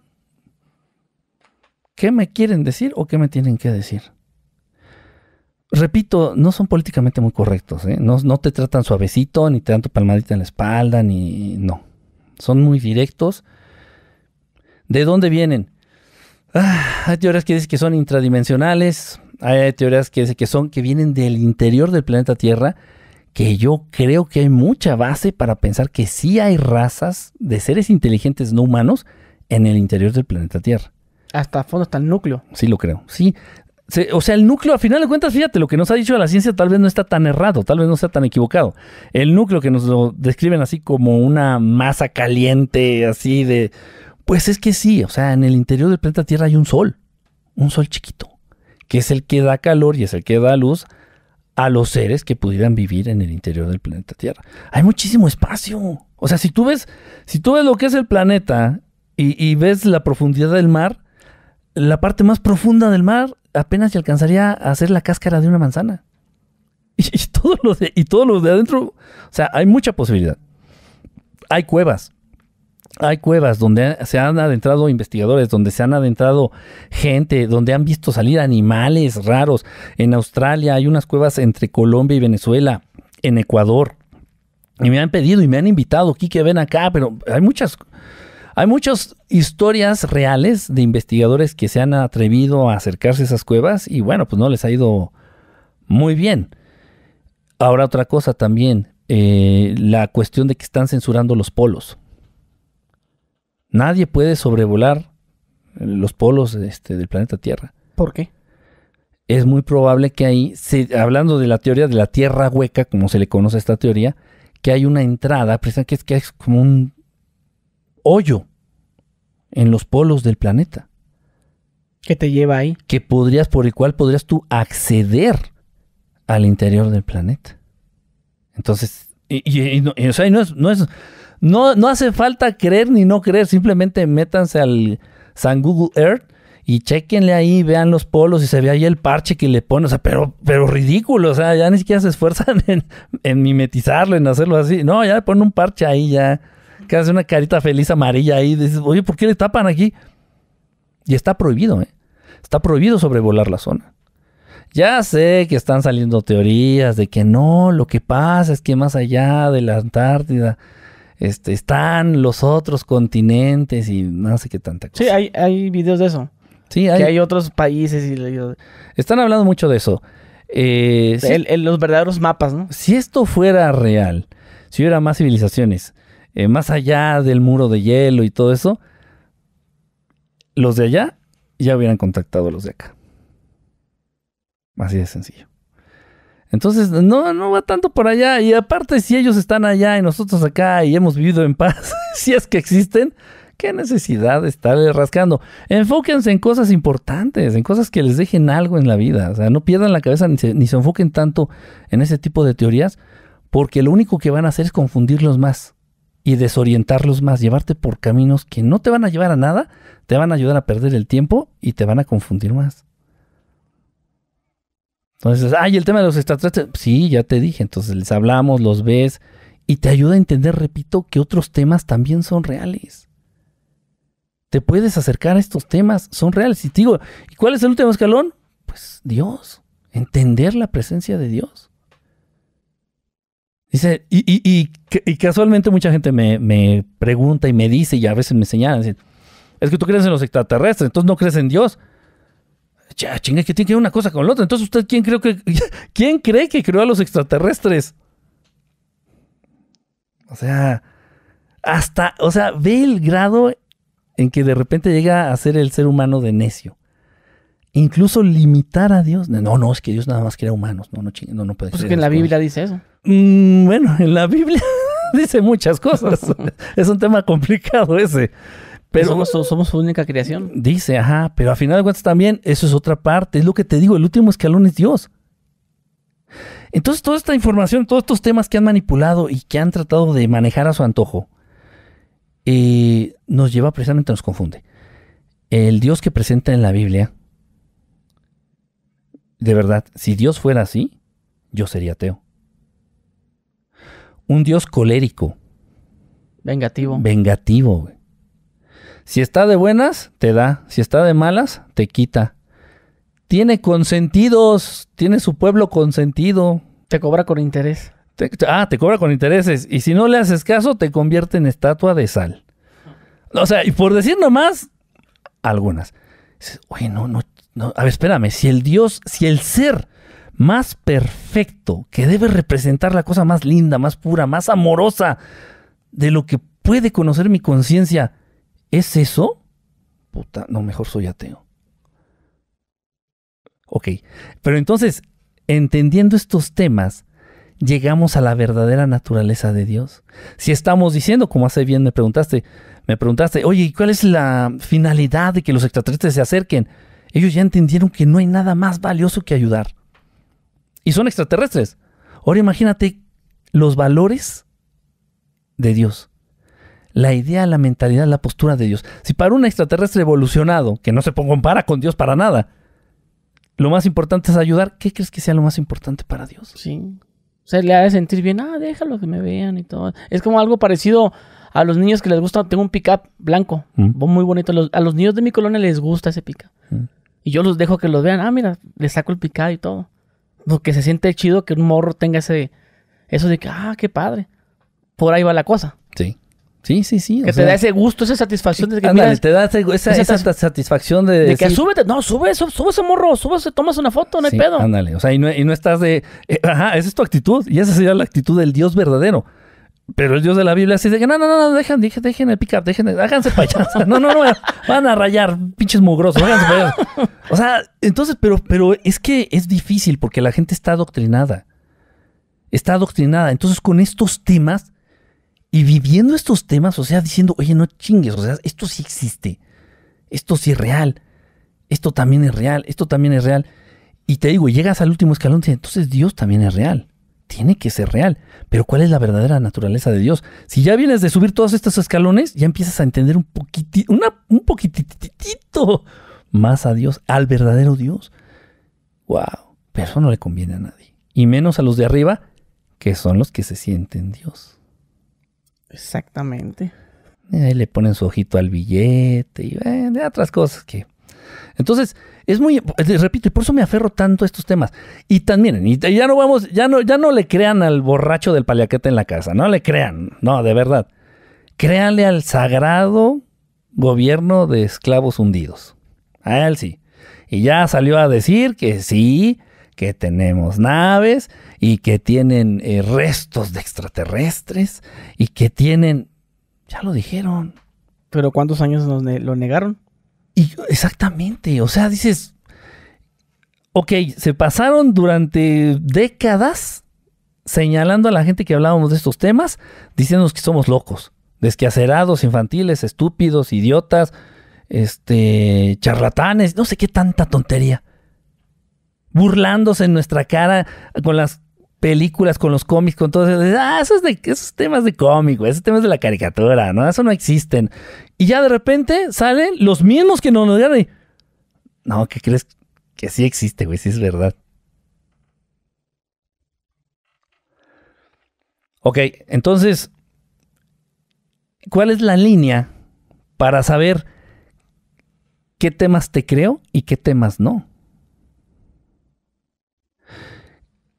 ¿qué me quieren decir o qué me tienen que decir? Repito, no son políticamente muy correctos, ¿eh? no te tratan suavecito, ni te dan tu palmadita en la espalda, ni no. Son muy directos ¿De dónde vienen? Ah, hay teorías que dicen que son intradimensionales, hay teorías que dicen que son que vienen del interior del planeta Tierra, que yo creo que hay mucha base para pensar que sí hay razas de seres inteligentes no humanos en el interior del planeta Tierra. Hasta fondo, hasta el núcleo. Sí, lo creo. Sí. O sea, el núcleo, a final de cuentas, fíjate, lo que nos ha dicho la ciencia tal vez no está tan errado, tal vez no sea tan equivocado. El núcleo que nos lo describen así como una masa caliente, así de pues es que sí, o sea, en el interior del planeta Tierra hay un sol, un sol chiquito, que es el que da calor y es el que da luz a los seres que pudieran vivir en el interior del planeta Tierra. Hay muchísimo espacio. O sea, si tú ves, si tú ves lo que es el planeta y, ves la profundidad del mar, la parte más profunda del mar apenas se alcanzaría a hacer la cáscara de una manzana. Y, todos los y todo lo de adentro, o sea, hay mucha posibilidad. Hay cuevas, hay cuevas donde se han adentrado investigadores, donde se han adentrado gente, donde han visto salir animales raros. En Australia hay unas cuevas entre Colombia y Venezuela, en Ecuador. Y me han pedido y me han invitado, Kike, ven acá, pero hay muchas, hay muchas historias reales de investigadores que se han atrevido a acercarse a esas cuevas y bueno, pues no les ha ido muy bien. Ahora otra cosa también, eh, la cuestión de que están censurando los polos. Nadie puede sobrevolar eh, los polos este, del planeta Tierra. ¿Por qué? Es muy probable que ahí, hablando de la teoría de la Tierra hueca, como se le conoce a esta teoría, que hay una entrada, que es, que es como un hoyo en los polos del planeta. ¿Qué te lleva ahí? Que podrías, por el cual podrías tú acceder al interior del planeta. Entonces, y, o sea, es, no es no, no hace falta creer ni no creer, simplemente métanse al San Google Earth y chequenle ahí, vean los polos y se ve ahí el parche que le pone, o sea, pero, pero ridículo, o sea, ya ni siquiera se esfuerzan en, en mimetizarlo, en hacerlo así. No, ya le ponen un parche ahí, ya, que hace una carita feliz amarilla ahí, dices, oye, ¿por qué le tapan aquí? Y está prohibido, ¿eh? Está prohibido sobrevolar la zona. Ya sé que están saliendo teorías de que no, lo que pasa es que más allá de la Antártida este, están los otros continentes y no sé qué tanta cosa. Sí, hay, videos de eso. Sí, hay. Que hay otros países y... Están hablando mucho de eso. Eh, los verdaderos mapas, ¿no? Si esto fuera real, si hubiera más civilizaciones, eh, más allá del muro de hielo y todo eso, los de allá ya hubieran contactado a los de acá. Así de sencillo. Entonces, no, no va tanto por allá. Y aparte, si ellos están allá y nosotros acá y hemos vivido en paz, si es que existen, qué necesidad de estarle rascando. Enfóquense en cosas importantes, en cosas que les dejen algo en la vida. O sea, no pierdan la cabeza ni se, ni se enfoquen tanto en ese tipo de teorías, porque lo único que van a hacer es confundirlos más y desorientarlos más, llevarte por caminos que no te van a llevar a nada, te van a ayudar a perder el tiempo y te van a confundir más. Entonces, ay, el tema de los extraterrestres, sí, ya te dije, entonces les hablamos, los ves y te ayuda a entender, repito, que otros temas también son reales. Te puedes acercar a estos temas, son reales. Y digo, ¿y cuál es el último escalón? Pues Dios, entender la presencia de Dios. Dice, y, casualmente mucha gente me, pregunta y me dice, y a veces me señalan, es que tú crees en los extraterrestres, entonces no crees en Dios. Ya, chinga, que tiene que ver una cosa con la otra. Entonces, ¿usted quién, creo que, quién cree que creó a los extraterrestres? O sea, hasta, o sea, ve el grado en que de repente llega a ser el ser humano de necio. Incluso limitar a Dios. No, no, es que Dios nada más crea humanos. No, no, chinga, no, no puede Pues que en la Biblia dice eso. Mm, bueno, en la Biblia dice muchas cosas. es un tema complicado ese. Pero, somos, su única creación. Dice, ajá, pero al final de cuentas también, eso es otra parte. Es lo que te digo, el último escalón es Dios. Entonces, toda esta información, todos estos temas que han manipulado y que han tratado de manejar a su antojo, eh, nos lleva precisamente, nos confunde. El Dios que presenta en la Biblia, de verdad, si Dios fuera así, yo sería ateo. Un Dios colérico. Vengativo. Vengativo. Si está de buenas, te da. Si está de malas, te quita. Tiene consentidos. Tiene su pueblo consentido. Te cobra con interés. ah, te cobra con intereses. Y si no le haces caso, te convierte en estatua de sal. O sea, y por decir nomás, algunas. Oye, no, no. A ver, espérame. Si el Dios, si el ser más perfecto, que debe representar la cosa más linda, más pura, más amorosa de lo que puede conocer mi conciencia, ¿Es eso? Puta, no, mejor soy ateo. Ok, pero entonces, entendiendo estos temas, llegamos a la verdadera naturaleza de Dios. Si estamos diciendo, como hace bien me preguntaste, me preguntaste, oye, ¿y cuál es la finalidad de que los extraterrestres se acerquen? Ellos ya entendieron que no hay nada más valioso que ayudar. Y son extraterrestres. Ahora imagínate los valores de Dios la idea, la mentalidad, la postura de Dios. Si para un extraterrestre evolucionado, que no se compara con Dios para nada, lo más importante es ayudar, ¿qué crees que sea lo más importante para Dios? Sí. O sea, le ha de sentir bien, ah, déjalo que me vean y todo. Es como algo parecido a los niños que les gusta, tengo un pick-up blanco, mm. muy bonito. a los niños de mi colonia les gusta ese pick-up. Mm. Y yo los dejo que los vean, ah, mira, les saco el pick-up y todo. Porque se siente chido que un morro tenga ese, eso de que, ah, qué padre. Por ahí va la cosa. Sí. Sí, sí, sí. Que te da ese gusto, esa satisfacción de que ándale, te da esa, esa, esa, satisfacción de. De que súbete, no, sube, sube, ese morro, súbese, tomas una foto, no hay pedo. Ándale, o sea, y no, y no estás de. Eh, ajá, esa es tu actitud, y esa sería la actitud del Dios verdadero. Pero el Dios de la Biblia así de que no, no, no, dejen, dejen, dejen el pickup, dejen, háganse payasos. No, no, no, van a rayar, pinches mugrosos, háganse payasos. O sea, entonces, pero, pero es que es difícil porque la gente está adoctrinada. Está adoctrinada. Entonces, con estos temas y viviendo estos temas, o sea, diciendo, oye, no chingues, o sea, esto sí existe, esto sí es real, esto también es real, esto también es real. Y te digo, llegas al último escalón entonces Dios también es real, tiene que ser real. Pero ¿cuál es la verdadera naturaleza de Dios? Si ya vienes de subir todos estos escalones, ya empiezas a entender un poquitito, un poquitito más a Dios, al verdadero Dios. ¡Wow! Pero eso no le conviene a nadie. Y menos a los de arriba, que son los que se sienten Dios. Exactamente. Ahí eh, le ponen su ojito al billete y eh, de otras cosas que... Entonces, es muy, eh, repito, y por eso me aferro tanto a estos temas. Y también, y ya no vamos, ya no, ya no le crean al borracho del paliaquete en la casa, no le crean, no, de verdad. Créanle al sagrado gobierno de esclavos hundidos. A él sí. Y ya salió a decir que sí, que tenemos naves y que tienen eh, restos de extraterrestres y que tienen, ya lo dijeron. Pero ¿cuántos años nos lo negaron? Y exactamente, o sea, dices, ok, se pasaron durante décadas señalando a la gente que hablábamos de estos temas, diciéndonos que somos locos, desquacerados, infantiles, estúpidos, idiotas, este, charlatanes, no sé qué tanta tontería burlándose en nuestra cara con las películas, con los cómics, con todo eso. Ah, esos, temas de cómic, esos temas de la caricatura, ¿no? Eso no existen. Y ya de repente salen los mismos que no nos dieron y... No, ¿qué crees? Que sí existe, güey, sí es verdad. Ok, entonces, ¿cuál es la línea para saber qué temas te creo y qué temas no?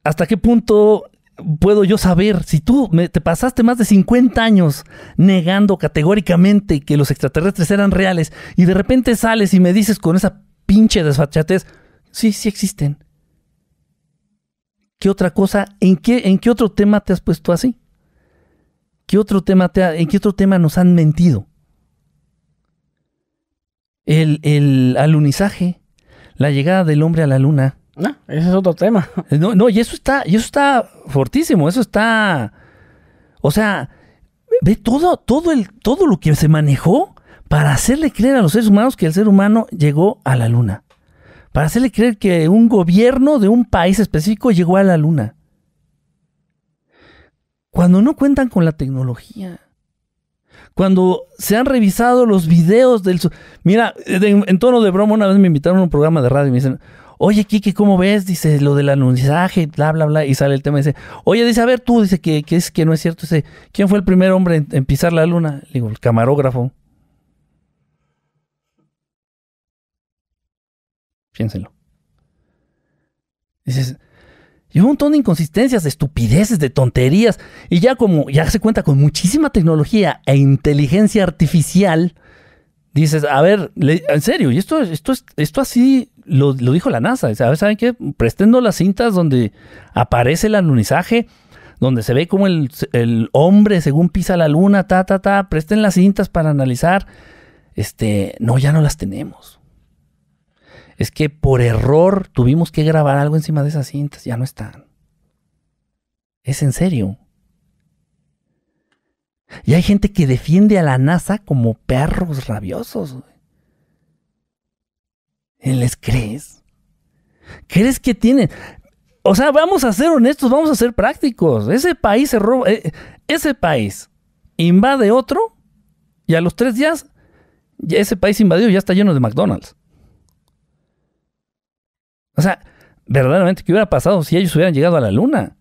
¿Hasta qué punto puedo yo saber si tú te pasaste más de 50 años negando categóricamente que los extraterrestres eran reales y de repente sales y me dices con esa pinche desfachatez, sí, sí existen? ¿Qué otra cosa, en qué, en qué otro tema te has puesto así? ¿Qué otro tema te ¿En qué otro tema nos han mentido? El, el alunizaje, la llegada del hombre a la luna, no, ese es otro tema. No, y eso está, y eso está fortísimo, eso está. O sea, ve todo, todo el, todo lo que se manejó para hacerle creer a los seres humanos que el ser humano llegó a la luna. Para hacerle creer que un gobierno de un país específico llegó a la luna. Cuando no cuentan con la tecnología. Cuando se han revisado los videos del... Mira, en, en tono de broma, una vez me invitaron a un programa de radio y me dicen, oye, Kike, ¿cómo ves? Dice, lo del anunciaje, bla, bla, bla. Y sale el tema y dice, oye, dice, a ver tú, dice que, es que no es cierto. Dice, ¿quién fue el primer hombre en, pisar la luna? Le digo, el camarógrafo. Piénselo. Dices, y un montón de inconsistencias, de estupideces, de tonterías. Y ya como ya se cuenta con muchísima tecnología e inteligencia artificial, dices, a ver, en serio, y esto, esto, esto así lo, dijo la NASA. ¿Saben, ¿Saben qué? Prestando las cintas donde aparece el alunizaje, donde se ve como el, el, hombre, según pisa la luna, ta, ta, ta, presten las cintas para analizar. Este, no, ya no las tenemos. Es que por error tuvimos que grabar algo encima de esas cintas, ya no están. Es en serio. Y hay gente que defiende a la NASA como perros rabiosos. ¿Les crees? ¿Crees que tienen? O sea, vamos a ser honestos, vamos a ser prácticos. Ese país se roba, eh, ese país invade otro y a los tres días ese país invadido ya está lleno de McDonald's. O sea, verdaderamente, ¿qué hubiera pasado si ellos hubieran llegado a la luna?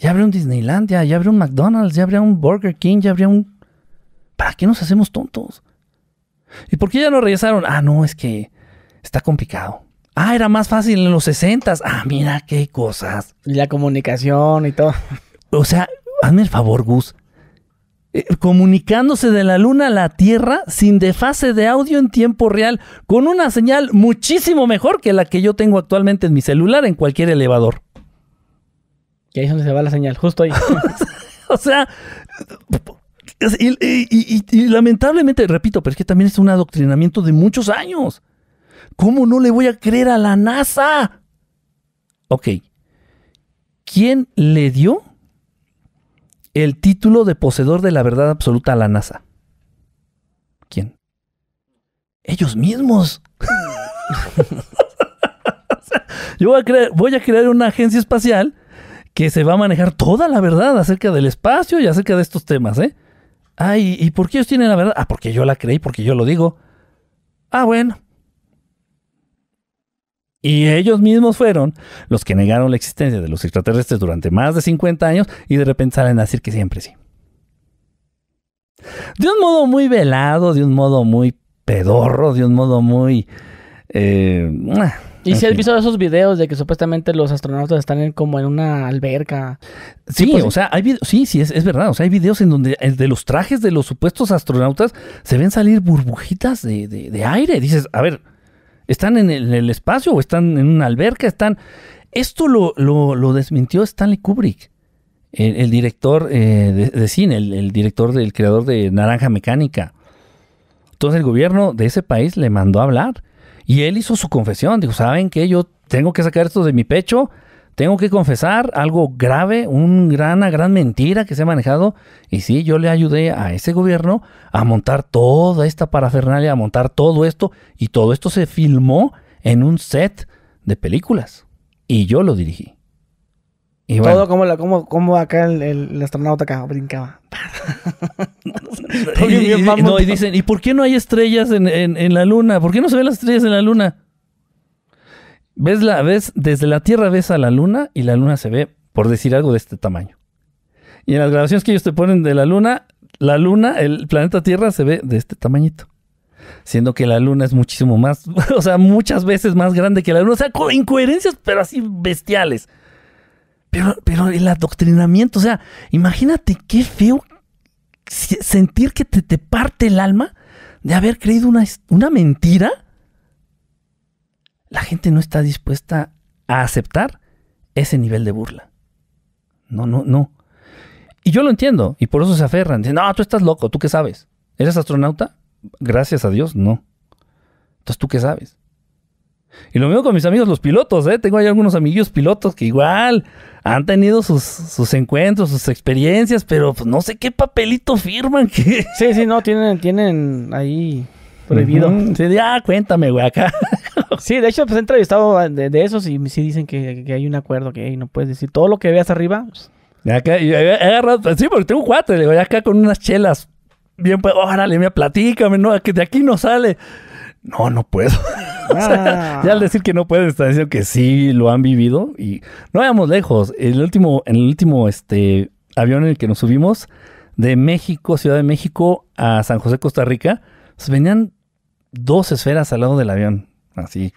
Ya habría un Disneylandia, ya habría un McDonald's, ya habría un Burger King, ya habría un... ¿Para qué nos hacemos tontos? ¿Y por qué ya no regresaron? Ah, no, es que está complicado. Ah, era más fácil en los 60. Ah, mira qué cosas. Y la comunicación y todo. O sea, hazme el favor, Gus. Eh, comunicándose de la luna a la Tierra sin desfase de audio en tiempo real, con una señal muchísimo mejor que la que yo tengo actualmente en mi celular en cualquier elevador. Que ahí es donde se va la señal, justo ahí. o sea, y, lamentablemente, repito, pero es que también es un adoctrinamiento de muchos años. ¿Cómo no le voy a creer a la NASA? Ok. ¿Quién le dio el título de poseedor de la verdad absoluta a la NASA? ¿Quién? Ellos mismos. yo voy a, voy a crear una agencia espacial que se va a manejar toda la verdad acerca del espacio y acerca de estos temas, ¿eh? Ah, ¿y, por qué ellos tienen la verdad? Ah, porque yo la creí, porque yo lo digo. Ah, bueno. Y ellos mismos fueron los que negaron la existencia de los extraterrestres durante más de 50 años y de repente salen a decir que siempre sí. De un modo muy velado, de un modo muy pedorro, de un modo muy... Eh, ah, y si has visto esos videos de que supuestamente los astronautas están como en una alberca. Sí, pues, o sea, hay sí, sí, es, verdad. O sea, hay videos en donde eh, de los trajes de los supuestos astronautas se ven salir burbujitas de, aire. Dices, a ver, ¿están en el, espacio o están en una alberca? Están. Esto lo, desmintió Stanley Kubrick. El, director eh, de, cine, el, el director del creador de Naranja Mecánica. Entonces el gobierno de ese país le mandó a hablar y él hizo su confesión, dijo, ¿saben qué? Yo tengo que sacar esto de mi pecho, tengo que confesar algo grave, gran, una gran mentira que se ha manejado. Y sí, yo le ayudé a ese gobierno a montar toda esta parafernalia, a montar todo esto. Y todo esto se filmó en un set de películas. Y yo lo dirigí. Todo como, la, como, acá el, el, astronauta acá brincaba. y, no, y dicen, ¿y por qué no hay estrellas en, la luna? ¿Por qué no se ven las estrellas en la luna? ¿Ves la, ves, desde la Tierra ves a la luna y la luna se ve, por decir algo, de este tamaño. Y en las grabaciones que ellos te ponen de la luna, la luna, el planeta Tierra se ve de este tamañito. Siendo que la luna es muchísimo más, o sea, muchas veces más grande que la luna. O sea, incoherencias, pero así bestiales. Pero, pero el adoctrinamiento, o sea, imagínate qué feo sentir que te, te parte el alma de haber creído una, una mentira. La gente no está dispuesta a aceptar ese nivel de burla. No, no, no. Y yo lo entiendo, y por eso se aferran. Dicen, no, tú estás loco, ¿tú qué sabes? ¿Eres astronauta? Gracias a Dios, no. Entonces, ¿tú qué sabes? Y lo mismo con mis amigos los pilotos, ¿eh? Tengo ahí algunos amigos pilotos que igual han tenido sus, encuentros, sus experiencias, pero pues no sé qué papelito firman. Que... Sí, sí, no, tienen, tienen ahí prohibido. Sí, ya cuéntame, güey, acá. sí, de hecho, pues he entrevistado de, esos y sí dicen que, hay un acuerdo, que no puedes decir todo lo que veas arriba. Acá, y agarrado, pues, sí, porque tengo cuatro, le digo, acá con unas chelas. Bien, pues, órale, me platícame, no, que de aquí no sale no, no puedo. Ah. ya al decir que no puedes, está diciendo que sí lo han vivido y no vayamos lejos. El último, en el último este, avión en el que nos subimos de México, Ciudad de México a San José, Costa Rica, pues, venían dos esferas al lado del avión, así,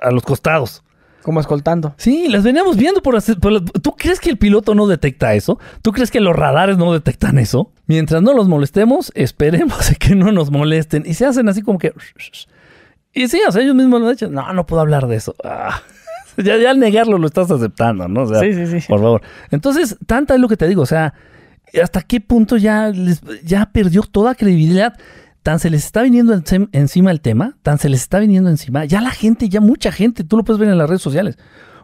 a los costados. Como escoltando. Sí, las veníamos viendo por, las, ¿Tú crees que el piloto no detecta eso? ¿Tú crees que los radares no detectan eso? Mientras no los molestemos, esperemos que no nos molesten. Y se hacen así como que... Y sí, o sea, ellos mismos lo han hecho. No, no puedo hablar de eso. Ah, ya, al negarlo lo estás aceptando, ¿no? sí, sí, sí. Por favor. Entonces, tanta es lo que te digo. O sea, ¿hasta qué punto ya, ya perdió toda credibilidad? tan se les está viniendo encima el tema, tan se les está viniendo encima, ya la gente, ya mucha gente, tú lo puedes ver en las redes sociales,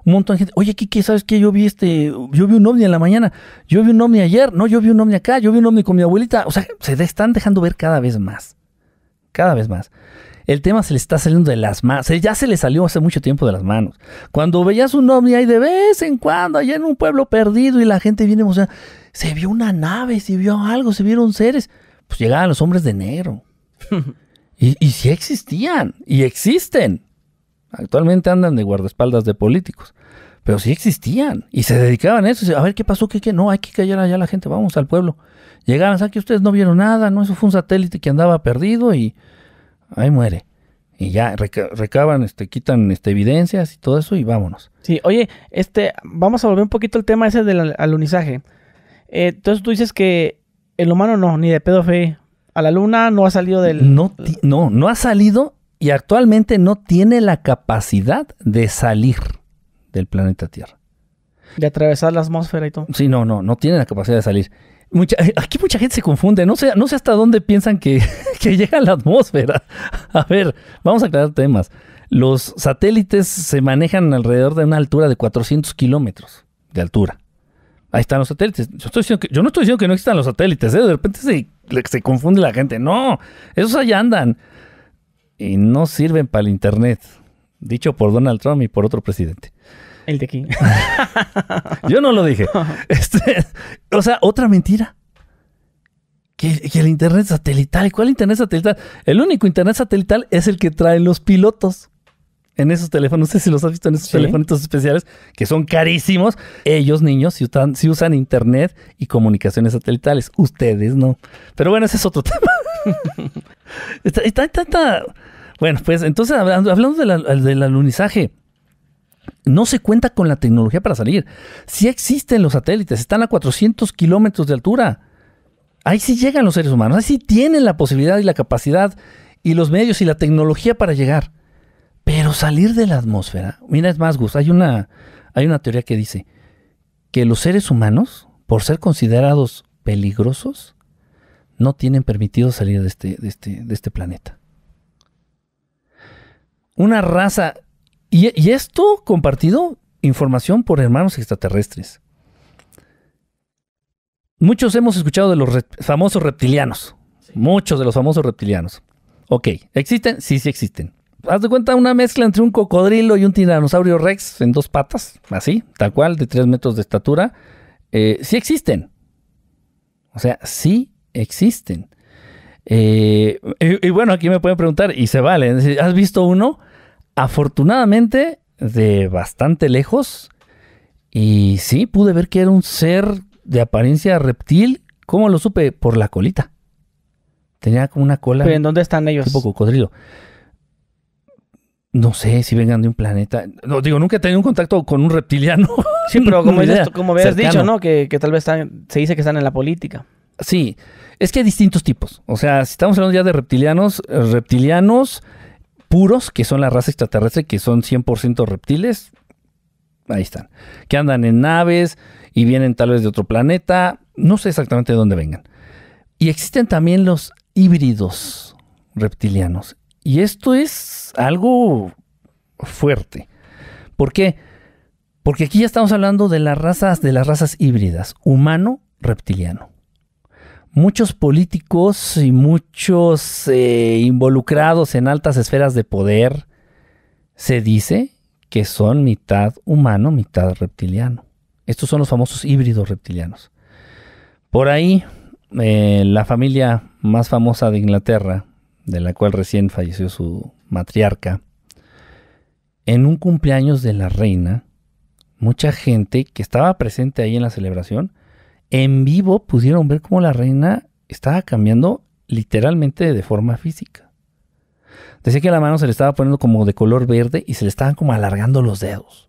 un montón de gente, oye, Kiki, ¿sabes qué? Yo vi este, yo vi un ovni en la mañana, yo vi un ovni ayer, no, yo vi un ovni acá, yo vi un ovni con mi abuelita, o sea, se están dejando ver cada vez más, cada vez más. El tema se les está saliendo de las manos, ya se les salió hace mucho tiempo de las manos. Cuando veías un ovni ahí de vez en cuando, allá en un pueblo perdido y la gente viene o sea se vio una nave, se vio algo, se vieron seres, pues llegaban los hombres de negro y, sí existían, y existen. Actualmente andan de guardaespaldas de políticos, pero sí existían y se dedicaban a eso. A ver qué pasó, qué, qué, no, hay que callar allá la gente, vamos al pueblo. Llegaban, ¿sabes que ustedes no vieron nada? No, eso fue un satélite que andaba perdido y ahí muere. Y ya recaban, este, quitan este, evidencias y todo eso y vámonos. Sí, oye, este, vamos a volver un poquito al tema ese del alunizaje. Eh, entonces tú dices que el humano no, ni de pedo fe a la luna, no ha salido del... No, no, no ha salido y actualmente no tiene la capacidad de salir del planeta Tierra. De atravesar la atmósfera y todo. Sí, no, no, no tiene la capacidad de salir. Eh, aquí mucha gente se confunde, no sé, no sé hasta dónde piensan que, llega la atmósfera. A ver, vamos a aclarar temas. Los satélites se manejan alrededor de una altura de 400 kilómetros de altura. Ahí están los satélites. Yo, no estoy diciendo que no existan los satélites. ¿eh? De repente se, confunde la gente. No, esos allá andan. Y no sirven para el Internet. Dicho por Donald Trump y por otro presidente. El de aquí. yo no lo dije. Este, o sea, otra mentira. Que, que, el Internet satelital. ¿Cuál Internet satelital? El único Internet satelital es el que traen los pilotos en esos teléfonos, no sé si los has visto en esos especiales, que son carísimos. Ellos, niños, si usan, si usan internet y comunicaciones satelitales. Ustedes no. Pero bueno, ese es otro tema. está, está, está, Bueno, pues entonces hablando, del alunizaje. No se cuenta con la tecnología para salir. Sí existen los satélites, están a 400 kilómetros de altura. Ahí sí llegan los seres humanos, ahí sí tienen la posibilidad y la capacidad y los medios y la tecnología para llegar. Pero salir de la atmósfera, mira, es más, Gus, hay una, hay una teoría que dice que los seres humanos, por ser considerados peligrosos, no tienen permitido salir de este, de este, este planeta. Una raza, y, esto compartido, información por hermanos extraterrestres. Muchos hemos escuchado de los famosos reptilianos. Muchos de los famosos reptilianos. Ok, ¿existen? Sí, sí existen haz de cuenta una mezcla entre un cocodrilo y un tiranosaurio rex en dos patas, así, tal cual, de tres metros de estatura, eh, sí existen. O sea, sí existen. Eh, y, bueno, aquí me pueden preguntar, y se vale. ¿has visto uno? Afortunadamente, de bastante lejos, y sí, pude ver que era un ser de apariencia reptil. ¿Cómo lo supe? Por la colita. Tenía como una cola. ¿Pero en dónde están ellos? poco cocodrilo. No sé si vengan de un planeta. No, digo, nunca he tenido un contacto con un reptiliano. Sí, pero como, como habías dicho, ¿no? Que, tal vez se dice que están en la política. Sí, es que hay distintos tipos. O sea, si estamos hablando ya de reptilianos, eh, reptilianos puros, que son la raza extraterrestre, que son 100% reptiles, ahí están. Que andan en naves y vienen tal vez de otro planeta, no sé exactamente de dónde vengan. Y existen también los híbridos reptilianos. Y esto es algo fuerte. ¿Por qué? Porque aquí ya estamos hablando de las razas, de las razas híbridas, humano, reptiliano. Muchos políticos y muchos eh, involucrados en altas esferas de poder se dice que son mitad humano, mitad reptiliano. Estos son los famosos híbridos reptilianos. Por ahí, eh, la familia más famosa de Inglaterra, de la cual recién falleció su matriarca, en un cumpleaños de la reina, mucha gente que estaba presente ahí en la celebración, en vivo pudieron ver cómo la reina estaba cambiando literalmente de forma física. Decía que la mano se le estaba poniendo como de color verde y se le estaban como alargando los dedos.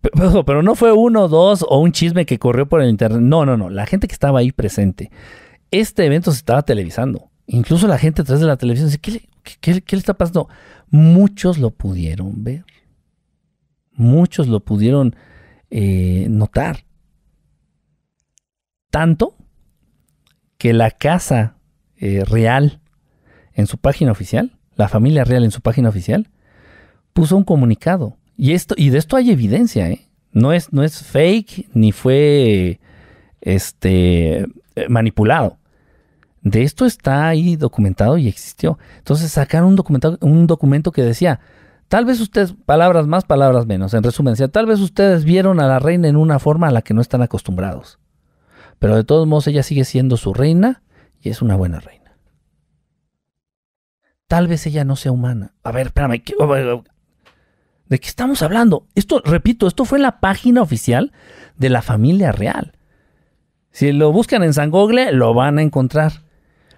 Pero, pero no fue uno, dos o un chisme que corrió por el internet. No, no, no. La gente que estaba ahí presente. Este evento se estaba televisando. Incluso la gente atrás de la televisión dice, ¿qué le, está pasando? Muchos lo pudieron ver. Muchos lo pudieron eh, notar. Tanto que la casa eh, real en su página oficial, la familia real en su página oficial, puso un comunicado. Y, esto, y de esto hay evidencia, ¿eh? No es, no es fake ni fue este, manipulado de esto está ahí documentado y existió. Entonces sacaron un, documento, un documento que decía, tal vez ustedes, palabras más, palabras menos, en resumen, decía, tal vez ustedes vieron a la reina en una forma a la que no están acostumbrados. Pero de todos modos ella sigue siendo su reina y es una buena reina. Tal vez ella no sea humana. A ver, espérame, ¿de qué estamos hablando? Esto, repito, esto fue en la página oficial de la familia real. Si lo buscan en San Google, lo van a encontrar.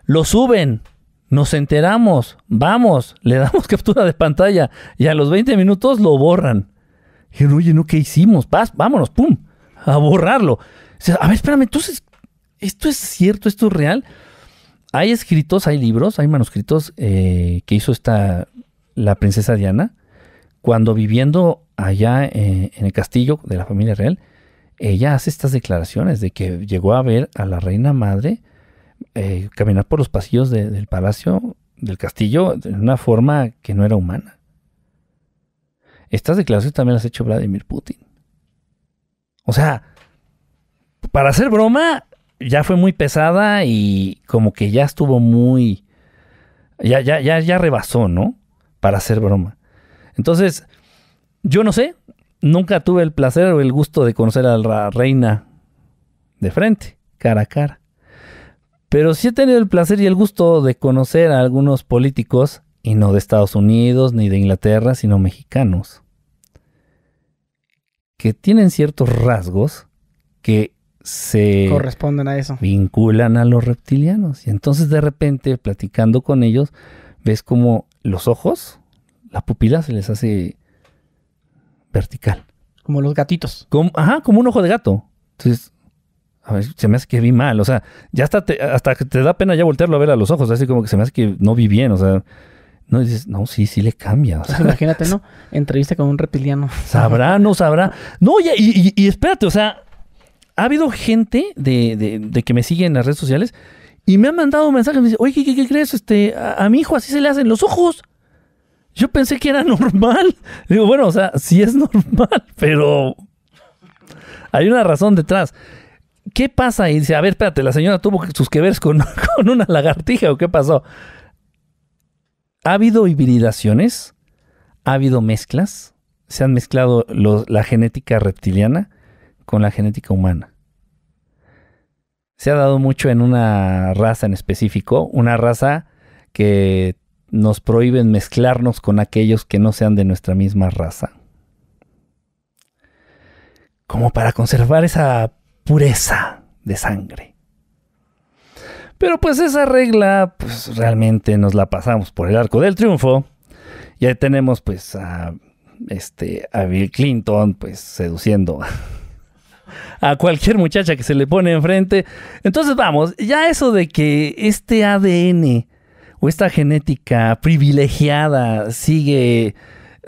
Lo suben, nos enteramos, vamos, le damos captura de pantalla y a los 20 minutos lo borran. Dijeron, oye, ¿no qué hicimos? Vas, vámonos, pum, a borrarlo. a ver, espérame, entonces, ¿esto es cierto? ¿Esto es real? Hay escritos, hay libros, hay manuscritos eh, que hizo esta, la princesa Diana, cuando viviendo allá eh, en el castillo de la familia real, ella hace estas declaraciones de que llegó a ver a la reina madre eh, caminar por los pasillos del palacio, del castillo, de una forma que no era humana. Estas declaraciones también las ha hecho Vladimir Putin. O sea, para hacer broma, ya fue muy pesada y como que ya estuvo muy. Ya, ya, ya, ya rebasó, ¿no? Para hacer broma. Entonces, yo no sé, nunca tuve el placer o el gusto de conocer a la reina de frente, cara a cara. Pero sí he tenido el placer y el gusto de conocer a algunos políticos, y no de Estados Unidos ni de Inglaterra, sino mexicanos, que tienen ciertos rasgos que se corresponden a eso. Vinculan a los reptilianos. Y entonces de repente, platicando con ellos, ves como los ojos, la pupila se les hace vertical. Como los gatitos. Como, ajá, como un ojo de gato. Entonces, se me hace que vi mal, o sea, ya hasta te, te da pena ya voltearlo a ver a los ojos, así como que se me hace que no vi bien, o sea, no dices, no, sí, sí le cambia. Pues imagínate, ¿no? Entrevista con un reptiliano. Sabrá, no sabrá. No, y, espérate, o sea, ha habido gente de, que me sigue en las redes sociales y me han mandado mensajes, me dice, oye, ¿qué, crees? Este, a, a mi hijo así se le hacen los ojos. Yo pensé que era normal. Digo, bueno, o sea, sí es normal, pero hay una razón detrás. ¿qué pasa? Y dice, a ver, espérate, la señora tuvo sus que veres con, una lagartija o qué pasó. ¿Ha habido hibridaciones? ¿Ha habido mezclas? ¿Se han mezclado la genética reptiliana con la genética humana? Se ha dado mucho en una raza en específico, una raza que nos prohíben mezclarnos con aquellos que no sean de nuestra misma raza. Como para conservar esa pureza de sangre. Pero pues esa regla, pues realmente nos la pasamos por el arco del triunfo. Y ahí tenemos pues a, este, a Bill Clinton pues seduciendo a cualquier muchacha que se le pone enfrente. Entonces vamos, ya eso de que este ADN o esta genética privilegiada sigue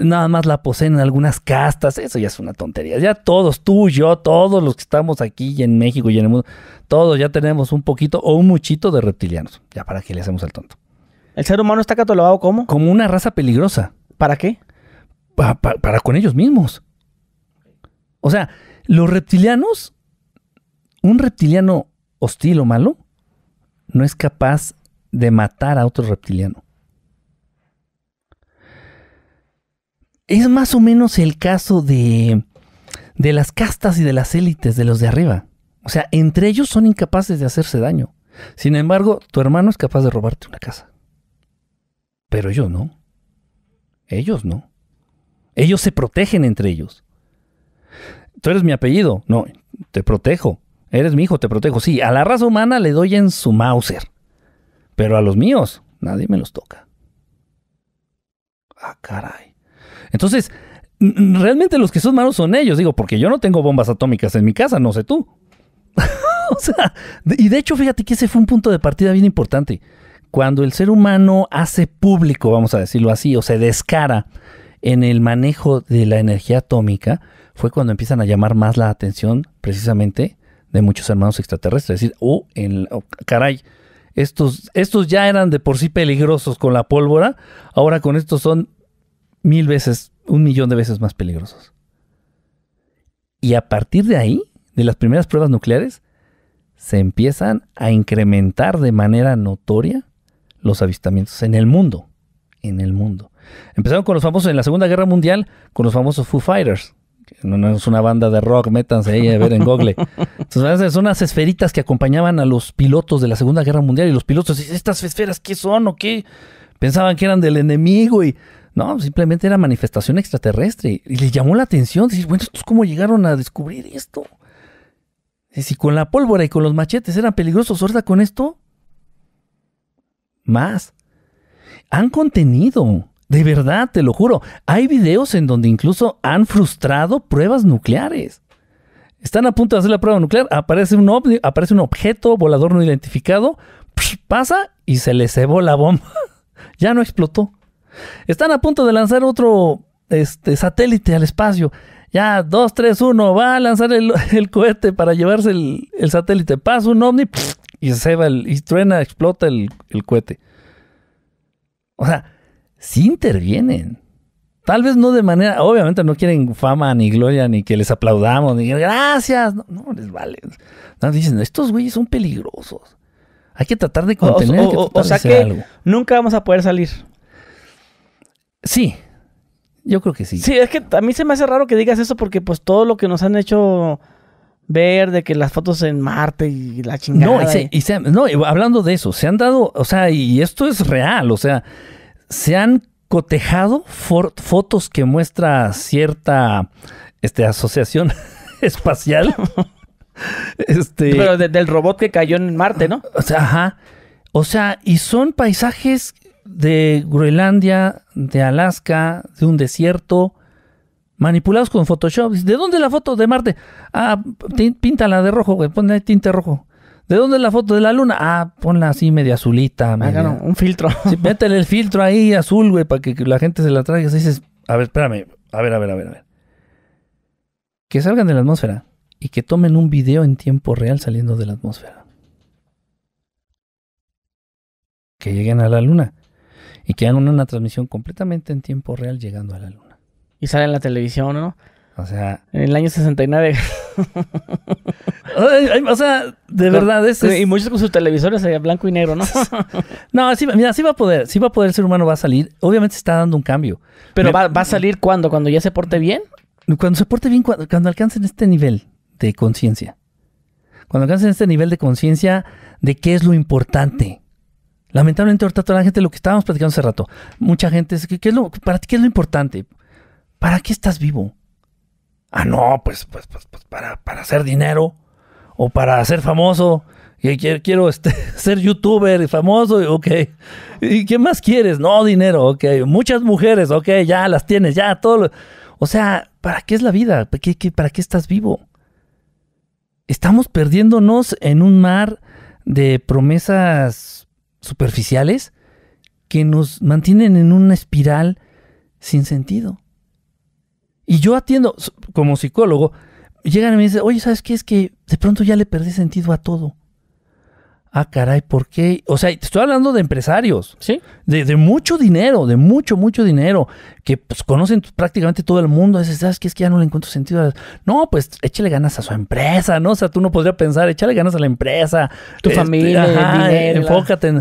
nada más la poseen en algunas castas, eso ya es una tontería. Ya todos, tú, yo, todos los que estamos aquí en México y en el mundo, todos ya tenemos un poquito o un muchito de reptilianos. Ya para qué le hacemos el tonto. ¿El ser humano está catalogado como? Como una raza peligrosa. ¿Para qué? para con ellos mismos. O sea, los reptilianos, un reptiliano hostil o malo, no es capaz de matar a otro reptiliano. es más o menos el caso de, las castas y de las élites, de los de arriba. O sea, entre ellos son incapaces de hacerse daño. Sin embargo, tu hermano es capaz de robarte una casa. Pero yo no. Ellos no. Ellos se protegen entre ellos. Tú eres mi apellido. No, te protejo. Eres mi hijo, te protejo. Sí, a la raza humana le doy en su Mauser. Pero a los míos, nadie me los toca. Ah, caray. Entonces, realmente los que son malos son ellos, digo, porque yo no tengo bombas atómicas en mi casa, no sé tú. o sea, y de hecho, fíjate que ese fue un punto de partida bien importante. Cuando el ser humano hace público, vamos a decirlo así, o se descara en el manejo de la energía atómica, fue cuando empiezan a llamar más la atención precisamente de muchos hermanos extraterrestres. Es decir, oh, en, oh, caray, estos, estos ya eran de por sí peligrosos con la pólvora, ahora con estos son mil veces, un millón de veces más peligrosos. Y a partir de ahí, de las primeras pruebas nucleares, se empiezan a incrementar de manera notoria los avistamientos en el mundo. En el mundo. Empezaron con los famosos, en la Segunda Guerra Mundial, con los famosos Foo Fighters. no es una banda de rock, métanse ahí a ver en Google. son unas esferitas que acompañaban a los pilotos de la Segunda Guerra Mundial y los pilotos dicen, ¿estas esferas qué son o qué? Pensaban que eran del enemigo y no, simplemente era manifestación extraterrestre. Y le llamó la atención. Decir, bueno, cómo llegaron a descubrir esto? Y si con la pólvora y con los machetes eran peligrosos, ¿horda con esto, más. Han contenido. De verdad, te lo juro. Hay videos en donde incluso han frustrado pruebas nucleares. Están a punto de hacer la prueba nuclear, aparece un, aparece un objeto volador no identificado, pasa y se le cebó la bomba. ya no explotó. Están a punto de lanzar otro este, satélite al espacio. Ya, 2, 3, 1, va a lanzar el, cohete para llevarse el, satélite. Pasa un ovni y se va, y truena, explota el, cohete. O sea, sí intervienen. Tal vez no de manera, obviamente no quieren fama ni gloria, ni que les aplaudamos, ni gracias. No, les vale. dicen, estos güeyes son peligrosos. Hay que tratar de contener. O, sea que nunca vamos a poder salir. Sí, yo creo que sí. Sí, es que a mí se me hace raro que digas eso porque pues todo lo que nos han hecho ver de que las fotos en Marte y la chingada. No, y hablando de eso, se han dado, o sea, y esto es real, o sea, se han cotejado fotos que muestra cierta este, asociación espacial. este, Pero del robot que cayó en Marte, ¿no? O sea, ajá. O sea, y son paisajes de Groenlandia, de Alaska, de un desierto, manipulados con Photoshop. ¿De dónde es la foto de Marte? Ah, píntala de rojo, güey, ponle tinte rojo. ¿De dónde es la foto de la luna? Ah, ponla así media azulita. Ah, un filtro. Sí, métele el filtro ahí azul, güey, para que la gente se la traiga. Así dices, a ver, espérame, a ver, a ver, a ver, a ver. Que salgan de la atmósfera y que tomen un video en tiempo real saliendo de la atmósfera. Que lleguen a la luna y que una transmisión completamente en tiempo real llegando a la luna. Y sale en la televisión, ¿no? O sea. En el año 69. o sea, de verdad. eso. Y muchos con sus televisores eh, blanco y negro, ¿no? no, mira, sí va a poder. Sí va a poder, el ser humano va a salir. Obviamente está dando un cambio. Pero va, a salir cuando? ¿Cuando ya se porte bien? Cuando se porte bien, cuando alcancen este nivel de conciencia. Cuando alcancen este nivel de conciencia de qué es lo importante. Lamentablemente ahorita toda la gente, lo que estábamos platicando hace rato, mucha gente dice, ¿qué, es lo, ¿para qué es lo importante? ¿Para qué estás vivo? Ah, no, pues, pues, pues, pues para, hacer dinero o para ser famoso. Y quiero, quiero este, ser youtuber y famoso, ok. ¿Y qué más quieres? No, dinero, ok. Muchas mujeres, ok, ya las tienes, ya todo. O sea, ¿para qué es la vida? ¿Para qué estás vivo? Estamos perdiéndonos en un mar de promesas superficiales que nos mantienen en una espiral sin sentido. Y yo atiendo, como psicólogo, llegan y me dicen, oye, ¿sabes qué? Es que de pronto ya le perdí sentido a todo. Ah, caray, ¿por qué? O sea, te estoy hablando de empresarios. Sí. De, mucho dinero, de mucho, mucho dinero. Que pues, conocen prácticamente todo el mundo. A ¿sabes qué? Es que ya no le encuentro sentido. No, pues échale ganas a su empresa, ¿no? O sea, tú no podrías pensar, échale ganas a la empresa. Tu este, familia, el dinero, eh, Enfócate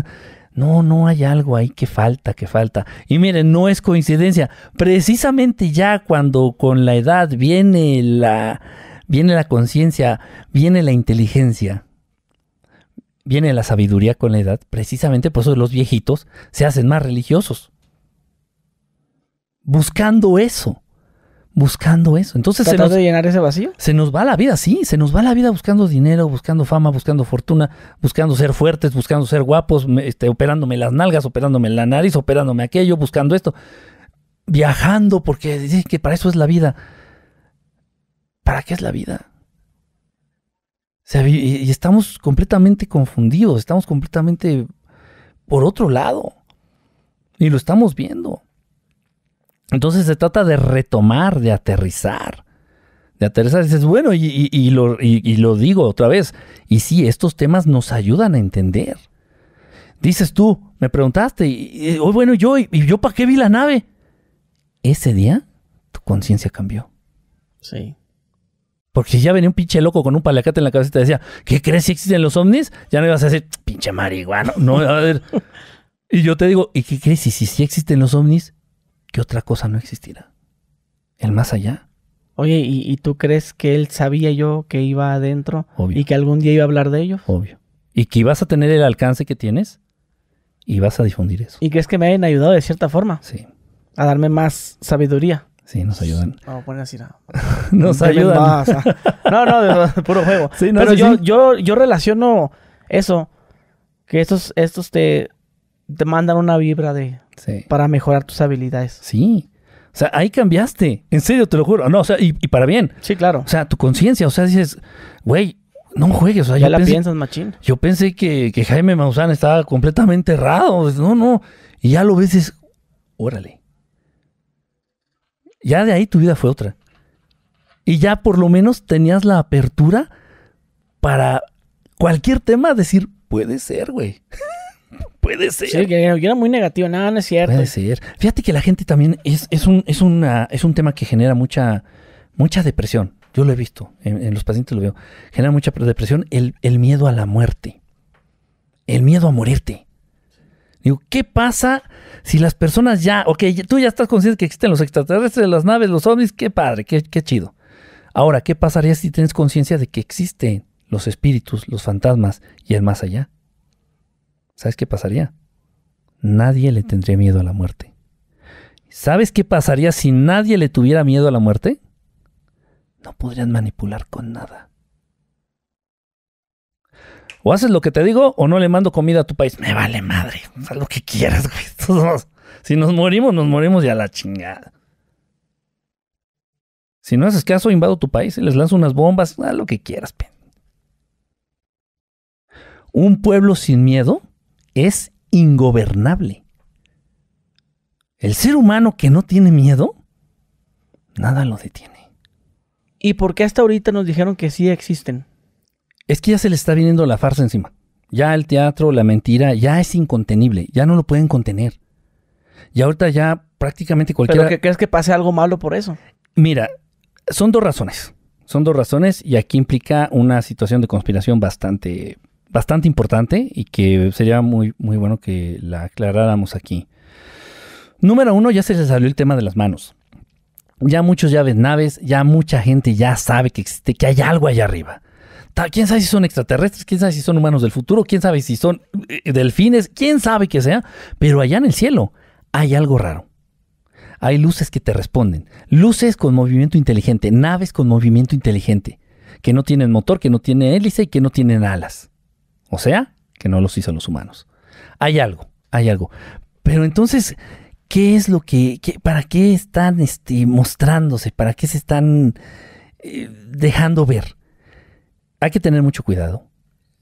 No, no hay algo ahí que falta, que falta. Y miren, no es coincidencia. Precisamente ya cuando con la edad viene la, viene la conciencia, viene la inteligencia viene la sabiduría con la edad, precisamente por eso los viejitos se hacen más religiosos. Buscando eso. Buscando eso. Entonces se nos, de llenar ese vacío? Se nos va la vida, sí, se nos va la vida buscando dinero, buscando fama, buscando fortuna, buscando ser fuertes, buscando ser guapos, este, operándome las nalgas, operándome la nariz, operándome aquello, buscando esto. Viajando, porque dicen que para eso es la vida. ¿Para qué es la vida? y, estamos completamente confundidos, estamos completamente por otro lado. Y lo estamos viendo. Entonces se trata de retomar, de aterrizar. De aterrizar, dices, bueno, y, lo, digo otra vez. Y sí, estos temas nos ayudan a entender. Dices tú, me preguntaste, y, oh, bueno, yo, ¿y yo para qué vi la nave? Ese día, tu conciencia cambió. Sí. Porque si ya venía un pinche loco con un palacate en la cabeza y te decía, ¿qué crees si existen los ovnis? Ya no ibas a decir, pinche marihuana. No, a ver. y yo te digo, ¿y qué crees? si sí si existen los ovnis, ¿qué otra cosa no existirá? ¿El más allá? Oye, ¿y, tú crees que él sabía yo que iba adentro? ¿Y que algún día iba a hablar de ellos? Obvio. ¿Y que ibas a tener el alcance que tienes? Y vas a difundir eso. ¿Y crees que me hayan ayudado de cierta forma? Sí. A darme más sabiduría. Sí, nos pues, ayudan. Vamos a así. nos ayudan. Ah. no, no, puro juego. Pero yo, yo, yo relaciono eso, que estos, estos te, te mandan una vibra de para mejorar tus habilidades. Sí. O sea, ahí cambiaste. En serio, te lo juro. No, o sea, y, para bien. Sí, claro. O sea, tu conciencia, o sea, dices, güey, no juegues. O sea, ya la piensas, machín. Yo pensé que, Jaime Maussan estaba completamente errado. Pues, no, no. Y ya lo ves, es, órale. Ya de ahí tu vida fue otra. Y ya por lo menos tenías la apertura para cualquier tema decir, puede ser, güey. puede ser. Sí, que era muy negativo. No, no es cierto. Puede ser. Fíjate que la gente también es, es, un, es, una, es un tema que genera mucha, mucha depresión. Yo lo he visto, en, los pacientes lo veo. Genera mucha depresión el, el miedo a la muerte. El miedo a morirte. Digo, ¿qué pasa si las personas ya, ok, tú ya estás consciente que existen los extraterrestres, las naves, los ovnis, qué padre, qué, qué chido. Ahora, ¿qué pasaría si tienes conciencia de que existen los espíritus, los fantasmas y el más allá? ¿Sabes qué pasaría? Nadie le tendría miedo a la muerte. ¿Sabes qué pasaría si nadie le tuviera miedo a la muerte? No podrían manipular con nada. O haces lo que te digo o no le mando comida a tu país. Me vale madre. Haz lo que quieras, güey. si nos morimos, nos morimos ya la chingada. Si no haces caso, invado tu país y les lanzo unas bombas. Haz lo que quieras, Un pueblo sin miedo es ingobernable. El ser humano que no tiene miedo, nada lo detiene. ¿Y por qué hasta ahorita nos dijeron que sí existen? es que ya se le está viniendo la farsa encima. Ya el teatro, la mentira, ya es incontenible, ya no lo pueden contener. Y ahorita ya prácticamente cualquiera... ¿Pero que crees que pase algo malo por eso? Mira, son dos razones. Son dos razones y aquí implica una situación de conspiración bastante, bastante importante y que sería muy, muy bueno que la aclaráramos aquí. Número uno, ya se le salió el tema de las manos. Ya muchos llaves naves, ya mucha gente ya sabe que existe, que hay algo allá arriba quién sabe si son extraterrestres, quién sabe si son humanos del futuro, quién sabe si son eh, delfines, quién sabe qué sea, pero allá en el cielo hay algo raro. Hay luces que te responden, luces con movimiento inteligente, naves con movimiento inteligente, que no tienen motor, que no tienen hélice y que no tienen alas. O sea, que no los hizo los humanos. Hay algo, hay algo. Pero entonces, ¿qué es lo que, para qué están este, mostrándose? ¿Para qué se están eh, dejando ver? hay que tener mucho cuidado.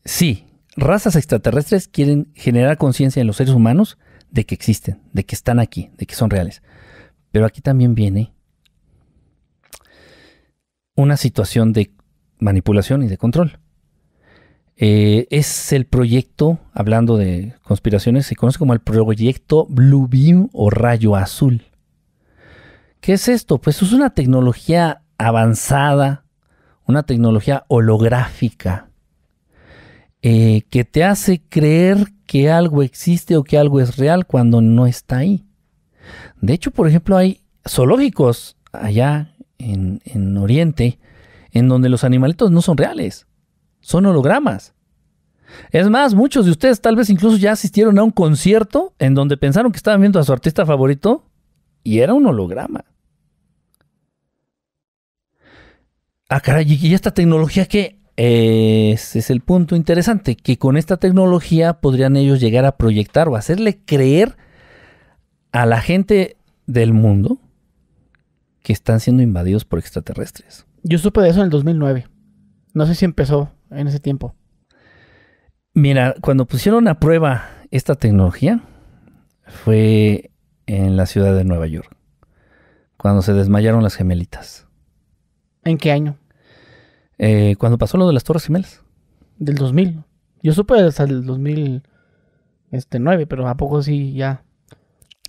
Sí, razas extraterrestres quieren generar conciencia en los seres humanos de que existen, de que están aquí, de que son reales. Pero aquí también viene una situación de manipulación y de control. Eh, es el proyecto, hablando de conspiraciones, se conoce como el proyecto Blue Beam o Rayo Azul. ¿Qué es esto? Pues es una tecnología avanzada una tecnología holográfica eh, que te hace creer que algo existe o que algo es real cuando no está ahí. De hecho, por ejemplo, hay zoológicos allá en, en Oriente en donde los animalitos no son reales, son hologramas. Es más, muchos de ustedes tal vez incluso ya asistieron a un concierto en donde pensaron que estaban viendo a su artista favorito y era un holograma. Ah, caray, y esta tecnología que eh, es el punto interesante, que con esta tecnología podrían ellos llegar a proyectar o hacerle creer a la gente del mundo que están siendo invadidos por extraterrestres. Yo supe de eso en el 2009. No sé si empezó en ese tiempo. Mira, cuando pusieron a prueba esta tecnología fue en la ciudad de Nueva York, cuando se desmayaron las gemelitas. ¿En qué año? Eh, cuando pasó lo de las Torres Gemelas. Del 2000. Yo supe hasta el 2009, este, pero ¿a poco sí ya?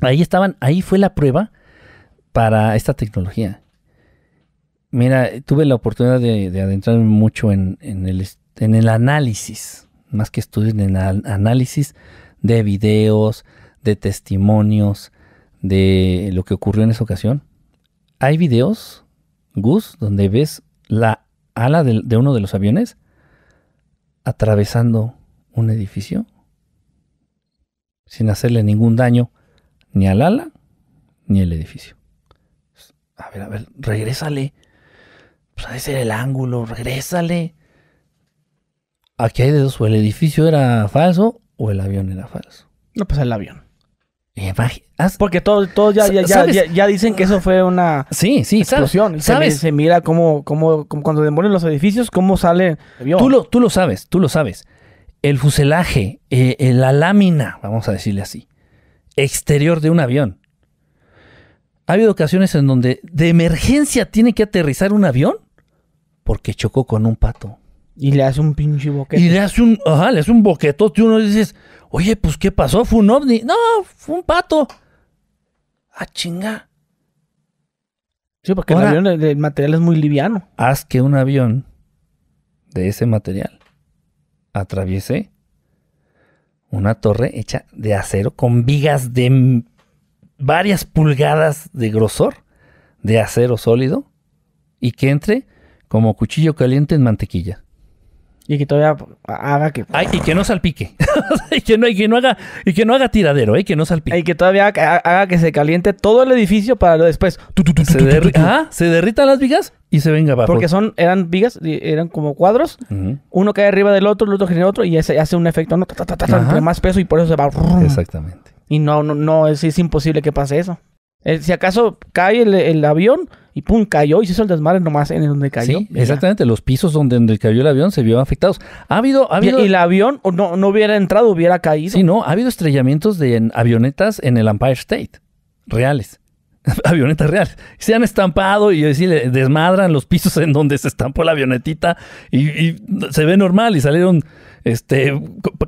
Ahí estaban, ahí fue la prueba para esta tecnología. Mira, tuve la oportunidad de, adentrarme mucho en, el, en el análisis, más que estudios, en el análisis de videos, de testimonios, de lo que ocurrió en esa ocasión. Hay videos Gus, donde ves la ala de, uno de los aviones atravesando un edificio sin hacerle ningún daño ni al ala ni al edificio. A ver, a ver, regrésale. Pues a ese ser el ángulo, regrésale. Aquí hay de dos, o el edificio era falso o el avión era falso. No, pues el avión. Eh, porque todos ya, ya, ya, ya, dicen que eso fue una sí, sí, explosión. ¿sabes? Se, mira cómo, cuando demolen los edificios, cómo sale Tú lo, tú lo sabes, tú lo sabes. El fuselaje, eh, eh, la lámina, vamos a decirle así, exterior de un avión. Ha habido ocasiones en donde de emergencia tiene que aterrizar un avión porque chocó con un pato. Y le hace un pinche boquete. Y le hace un, ajá, le hace un boquetote y uno dices, oye, pues ¿qué pasó? ¿Fue un ovni? No, fue un pato. Ah, chinga. Sí, porque avión, el material es muy liviano. Haz que un avión de ese material atraviese una torre hecha de acero con vigas de varias pulgadas de grosor de acero sólido y que entre como cuchillo caliente en mantequilla. Y que todavía haga que. Ay, y que no salpique. y, que no, que no haga, y que no haga tiradero, ¿eh? Que no salpique. Y que todavía haga, que se caliente todo el edificio para después. se, ah. derritan las vigas y se venga abajo. Porque son, eran vigas, eran como cuadros. Uno cae arriba del otro, el otro genera otro y ese hace un efecto ¿no? más peso y por eso se va. Exactamente. Y no, no, no es imposible que pase eso. Eh, si acaso cae el, avión y pum, cayó y se hizo el desmadre nomás en donde cayó. Sí, exactamente. Los pisos donde, cayó el avión se vio afectados. Ha habido. Y el avión no, no hubiera entrado, hubiera caído. Sí, no. Ha habido estrellamientos de avionetas en el Empire State. Reales. avionetas reales. Se han estampado y desmadran los pisos en donde se estampó la avionetita y, se ve normal y salieron este,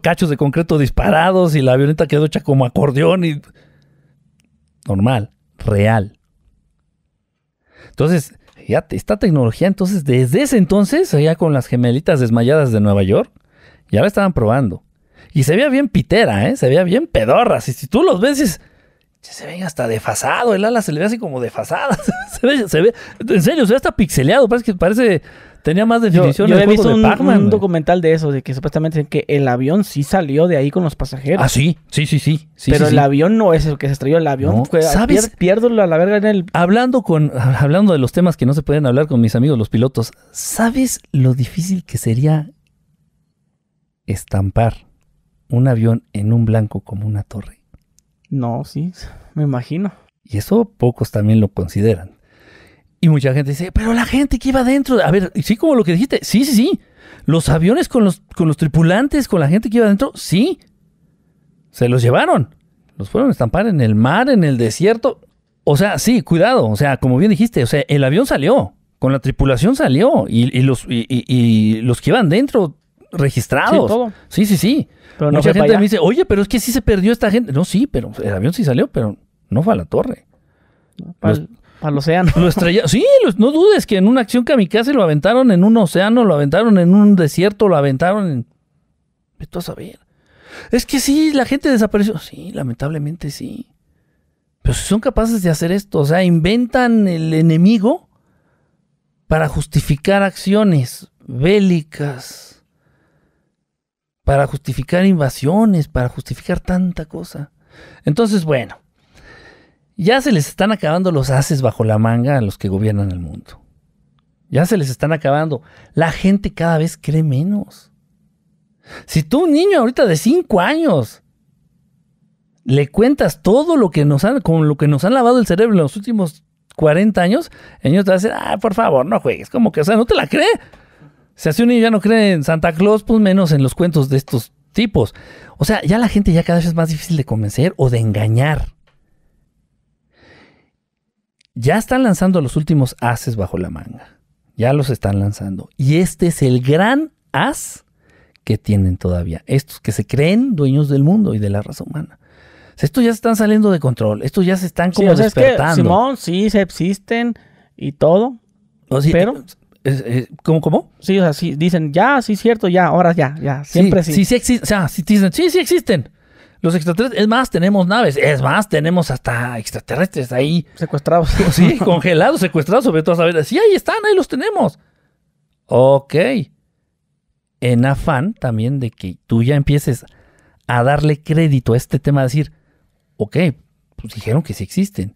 cachos de concreto disparados y la avioneta quedó hecha como acordeón y. Normal real. Entonces, ya esta tecnología, entonces, desde ese entonces, allá con las gemelitas desmayadas de Nueva York, ya la estaban probando. Y se veía bien pitera, ¿eh? Se veía bien pedorra. Si, si tú los ves, se ven hasta defasado. El ala se le ve así como defasadas, se, ve, se ve, en serio, se ve hasta pixeleado. Parece que parece Tenía más definición. Yo, yo he visto un, documental de eso, de que supuestamente que el avión sí salió de ahí con los pasajeros. Ah, sí, sí, sí, sí. pero el avión no es el que se estrelló, el avión no. ¿Sabes? Pierdo, la verga en el... Hablando, con, hablando de los temas que no se pueden hablar con mis amigos los pilotos, ¿sabes lo difícil que sería estampar un avión en un blanco como una torre? No, sí, me imagino. Y eso pocos también lo consideran. Y mucha gente dice, pero la gente que iba adentro, a ver, sí, como lo que dijiste, sí, sí, sí. Los aviones con los, con los tripulantes, con la gente que iba adentro, sí. Se los llevaron. Los fueron a estampar en el mar, en el desierto. O sea, sí, cuidado. O sea, como bien dijiste, o sea, el avión salió. Con la tripulación salió. Y, los, y, los que iban dentro registrados. Sí, sí, sí, Pero no Mucha gente me dice, oye, pero es que sí se perdió esta gente. No, sí, pero el avión sí salió, pero no fue a la torre al océano. Lo Sí, no dudes que en una acción kamikaze lo aventaron en un océano, lo aventaron en un desierto, lo aventaron en. Vete a saber. Es que sí, la gente desapareció. Sí, lamentablemente sí. Pero si son capaces de hacer esto, o sea, inventan el enemigo para justificar acciones bélicas, para justificar invasiones, para justificar tanta cosa. Entonces, bueno, ya se les están acabando los haces bajo la manga a los que gobiernan el mundo. Ya se les están acabando. La gente cada vez cree menos. Si tú, un niño ahorita de 5 años, le cuentas todo lo que nos han, con lo que nos han lavado el cerebro en los últimos 40 años, el niño te va a decir, ah, por favor, no juegues. Como que, o sea, no te la cree. Si hace un niño ya no cree en Santa Claus, pues menos en los cuentos de estos tipos. O sea, ya la gente ya cada vez es más difícil de convencer o de engañar ya están lanzando los últimos ases bajo la manga. Ya los están lanzando. Y este es el gran as que tienen todavía. Estos que se creen dueños del mundo y de la raza humana. Estos ya se están saliendo de control. Estos ya se están como despertando. Simón, sí, se existen y todo. pero... ¿Cómo, cómo? Sí, o sea, sí, dicen, ya, sí, es cierto, ya, ahora ya, ya, siempre sí. Sí, sí, o sea, sí, dicen, sí, sí existen. Los extraterrestres, es más, tenemos naves, es más, tenemos hasta extraterrestres ahí. Secuestrados. Sí, congelados, secuestrados, sobre todo a saber. Sí, ahí están, ahí los tenemos. Ok. En afán también de que tú ya empieces a darle crédito a este tema, decir, ok, pues dijeron que sí existen.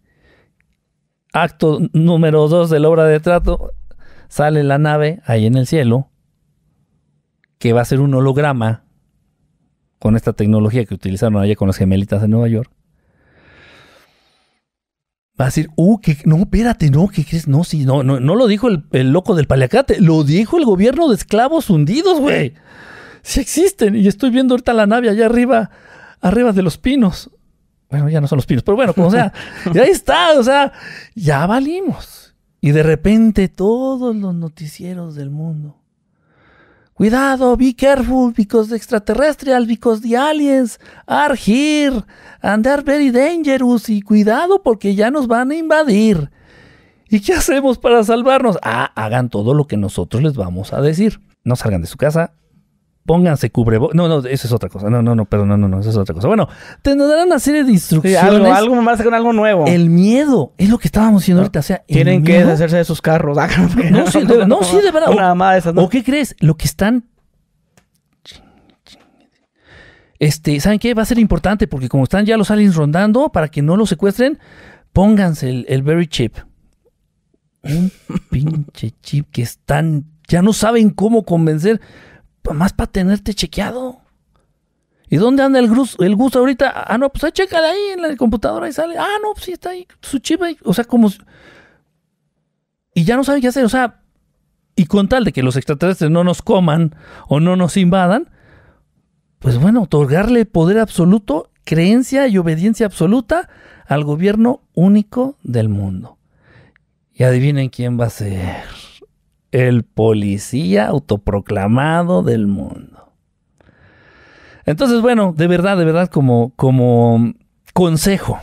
Acto número dos de la obra de trato, sale la nave ahí en el cielo, que va a ser un holograma con esta tecnología que utilizaron allá con las gemelitas de Nueva York, va a decir, uh, que no, espérate, no, ¿qué crees? No, sí, no, no, no lo dijo el, el loco del paliacate, lo dijo el gobierno de esclavos hundidos, güey. Sí existen, y estoy viendo ahorita la nave allá arriba, arriba de los pinos. Bueno, ya no son los pinos, pero bueno, como sea, ya ahí está, o sea, ya valimos. Y de repente todos los noticieros del mundo Cuidado, be careful, because the extraterrestrial, because the aliens are here, and very dangerous, y cuidado porque ya nos van a invadir. ¿Y qué hacemos para salvarnos? Ah, hagan todo lo que nosotros les vamos a decir. No salgan de su casa, pónganse cubrebocas. No, no, eso es otra cosa. No, no, no, perdón, no, no, no, eso es otra cosa. Bueno, te nos darán una serie de instrucciones. algo, más con algo nuevo. El miedo es lo que estábamos diciendo ahorita. O sea, tienen que deshacerse de sus carros. Ah, no, sí, de, no, sí, de verdad. O, más de ¿O qué crees? Lo que están. Este, ¿saben qué? Va a ser importante porque como están ya los aliens rondando, para que no los secuestren, pónganse el, el berry chip. Un pinche chip que están. Ya no saben cómo convencer más para tenerte chequeado. ¿Y dónde anda el gusto el gusto ahorita? Ah, no, pues ahí chécale ahí en la computadora y sale. Ah, no, pues sí está ahí, su chip O sea, como. Y ya no saben qué hacer. O sea, y con tal de que los extraterrestres no nos coman o no nos invadan, pues bueno, otorgarle poder absoluto, creencia y obediencia absoluta al gobierno único del mundo. Y adivinen quién va a ser el policía autoproclamado del mundo. Entonces, bueno, de verdad, de verdad, como, como consejo,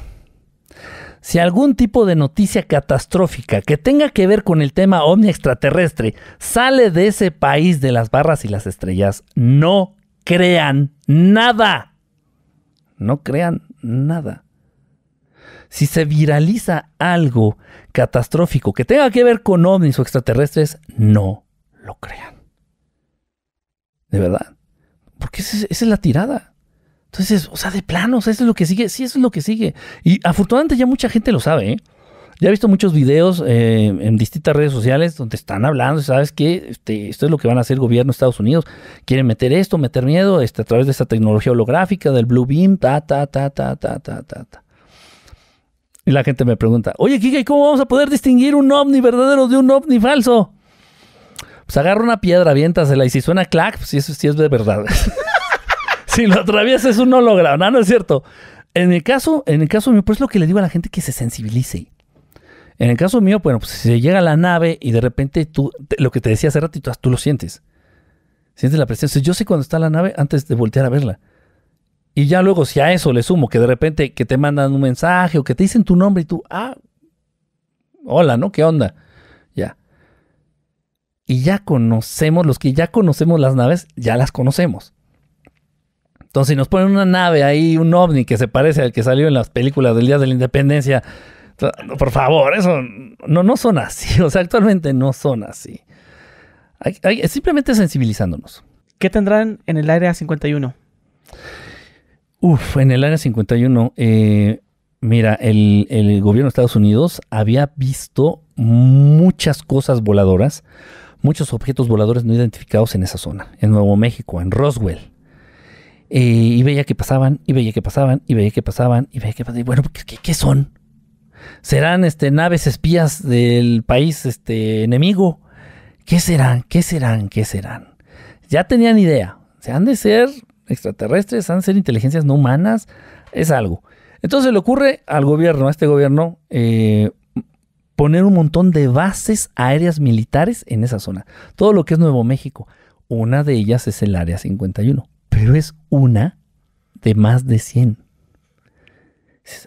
si algún tipo de noticia catastrófica que tenga que ver con el tema ovni extraterrestre sale de ese país de las barras y las estrellas, no crean nada. No crean nada si se viraliza algo catastrófico que tenga que ver con ovnis o extraterrestres, no lo crean. De verdad. Porque esa, es la tirada. Entonces, o sea, de plano, o sea, eso es lo que sigue. Sí, eso es lo que sigue. Y afortunadamente ya mucha gente lo sabe. ¿eh? Ya he visto muchos videos eh, en distintas redes sociales donde están hablando, ¿sabes qué? Este, esto es lo que van a hacer el gobierno de Estados Unidos. Quieren meter esto, meter miedo este, a través de esta tecnología holográfica, del Blue Beam, ta, ta, ta, ta, ta, ta, ta. ta. Y la gente me pregunta, oye, Kike, ¿cómo vamos a poder distinguir un ovni verdadero de un ovni falso? Pues agarra una piedra, aviéntasela y si suena clac, pues eso sí es de verdad. si lo atravieses, uno un lo No, no es cierto. En el caso, en el caso mío, pues es lo que le digo a la gente que se sensibilice. En el caso mío, bueno, pues si llega la nave y de repente tú, lo que te decía hace ratito, tú lo sientes. Sientes la presencia. Yo sé cuando está la nave antes de voltear a verla. Y ya luego, si a eso le sumo que de repente que te mandan un mensaje o que te dicen tu nombre y tú, ah, hola, ¿no? ¿Qué onda? Ya. Y ya conocemos, los que ya conocemos las naves, ya las conocemos. Entonces, si nos ponen una nave ahí, un ovni que se parece al que salió en las películas del Día de la Independencia, por favor, eso no, no son así. O sea, actualmente no son así. simplemente sensibilizándonos. ¿Qué tendrán en el área 51? Uf, en el año 51, eh, mira, el, gobierno de Estados Unidos había visto muchas cosas voladoras, muchos objetos voladores no identificados en esa zona, en Nuevo México, en Roswell. Eh, y veía que pasaban, y veía que pasaban, y veía que pasaban, y veía que pasaban. Y bueno, ¿qué, son? ¿Serán este, naves espías del país este, enemigo? ¿Qué serán? ¿Qué serán? ¿Qué serán? Ya tenían idea. Se han de ser extraterrestres, han ser inteligencias no humanas, es algo. Entonces le ocurre al gobierno, a este gobierno, eh, poner un montón de bases aéreas militares en esa zona. Todo lo que es Nuevo México. Una de ellas es el Área 51, pero es una de más de 100.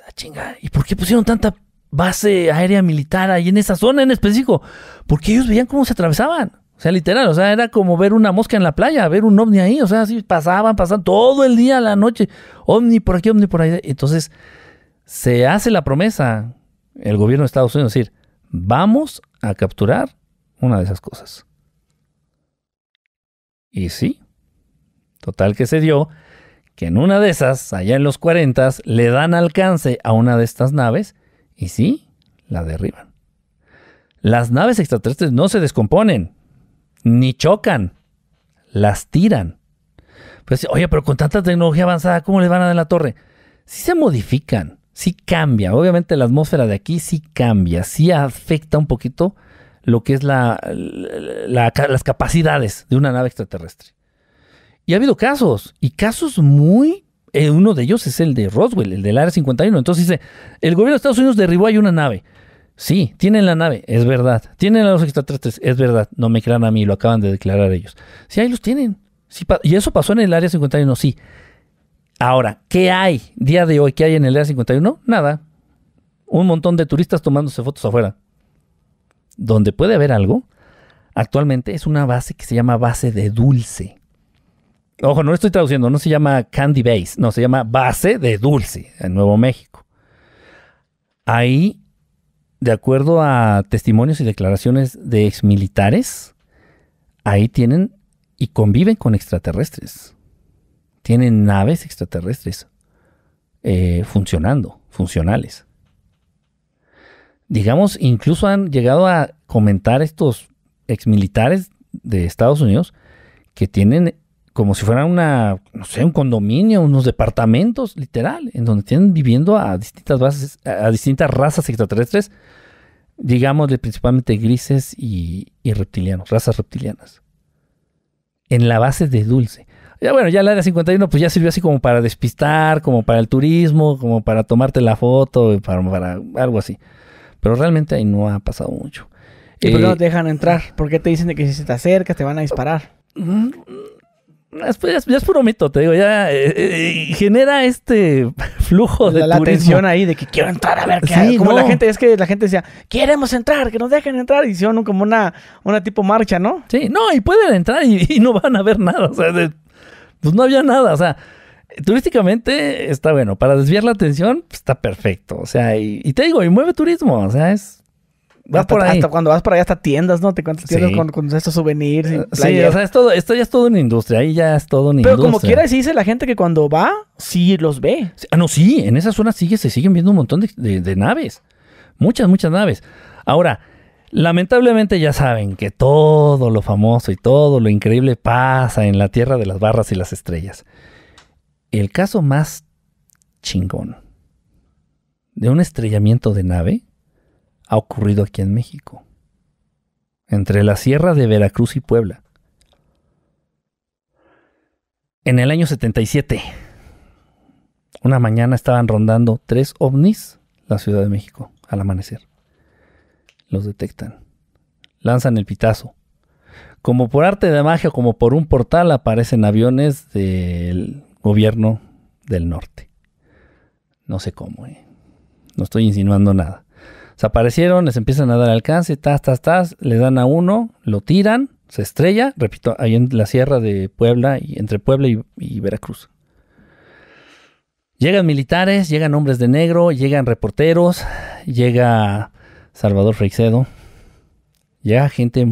Ah, chinga, ¿y por qué pusieron tanta base aérea militar ahí en esa zona en específico? Porque ellos veían cómo se atravesaban. O sea, literal, o sea, era como ver una mosca en la playa, ver un ovni ahí, o sea, así pasaban, pasaban todo el día, la noche, ovni por aquí, ovni por ahí. Entonces, se hace la promesa, el gobierno de Estados Unidos, decir, vamos a capturar una de esas cosas. Y sí, total que se dio, que en una de esas, allá en los 40, le dan alcance a una de estas naves y sí, la derriban. Las naves extraterrestres no se descomponen, ni chocan, las tiran. Pues, oye, pero con tanta tecnología avanzada, ¿cómo le van a dar la torre? Sí se modifican, sí cambia. Obviamente la atmósfera de aquí sí cambia, sí afecta un poquito lo que es la, las capacidades de una nave extraterrestre. Y ha habido casos, y casos muy... Eh, uno de ellos es el de Roswell, el del Área 51. Entonces dice, el gobierno de Estados Unidos derribó ahí una nave. Sí, tienen la nave, es verdad. Tienen a los extraterrestres, es verdad. No me crean a mí, lo acaban de declarar ellos. Sí, ahí los tienen. y eso pasó en el Área 51, sí. Ahora, ¿qué hay día de hoy? ¿Qué hay en el Área 51? Nada. Un montón de turistas tomándose fotos afuera. Donde puede haber algo, actualmente es una base que se llama base de dulce. Ojo, no lo estoy traduciendo, no se llama Candy Base, no, se llama base de dulce en Nuevo México. Ahí de acuerdo a testimonios y declaraciones de exmilitares, ahí tienen y conviven con extraterrestres. Tienen naves extraterrestres eh, funcionando, funcionales. Digamos, incluso han llegado a comentar estos exmilitares de Estados Unidos que tienen como si fuera una, no sé, un condominio, unos departamentos, literal, en donde tienen viviendo a distintas bases, a distintas razas extraterrestres, digamos principalmente grises y, reptilianos, razas reptilianas. En la base de Dulce. Ya bueno, ya la área 51 pues ya sirvió así como para despistar, como para el turismo, como para tomarte la foto, para, algo así. Pero realmente ahí no ha pasado mucho. ¿Y por pues, qué no eh, te dejan entrar? ¿Por qué te dicen que si se te acercas te van a disparar? Mm, ya, es, puro mito, te digo, ya eh, eh, genera este flujo de la, atención ahí de que quiero entrar a ver qué hay. Como la gente, es que la gente decía, queremos entrar, que nos dejen entrar. Y hicieron como una, una tipo marcha, ¿no? Sí, no, y pueden entrar y, no van a ver nada. O sea, pues no había nada. O sea, turísticamente está bueno. Para desviar la atención, pues, está perfecto. O sea, y, te digo, y mueve turismo. O sea, es por cuando vas por allá hasta tiendas, ¿no? Te cuentas tiendas con, con, estos souvenirs. Eh, sí, o sea, esto ya es todo una industria. Ahí ya es todo una Pero como quiera dice la gente que cuando va, sí los ve. ah, no, sí. En esa zona sigue, se siguen viendo un montón de naves. Muchas, muchas naves. Ahora, lamentablemente ya saben que todo lo famoso y todo lo increíble pasa en la Tierra de las Barras y las Estrellas. El caso más chingón de un estrellamiento de nave ha ocurrido aquí en México, entre las sierras de Veracruz y Puebla. En el año 77, una mañana estaban rondando tres ovnis la Ciudad de México al amanecer. Los detectan, lanzan el pitazo. Como por arte de magia, como por un portal, aparecen aviones del gobierno del norte. No sé cómo, ¿eh? no estoy insinuando nada. Se aparecieron, les empiezan a dar alcance, tas, tas, tas, le dan a uno, lo tiran, se estrella, repito, ahí en la sierra de Puebla, y entre Puebla y, y Veracruz. Llegan militares, llegan hombres de negro, llegan reporteros, llega Salvador Freixedo, llega gente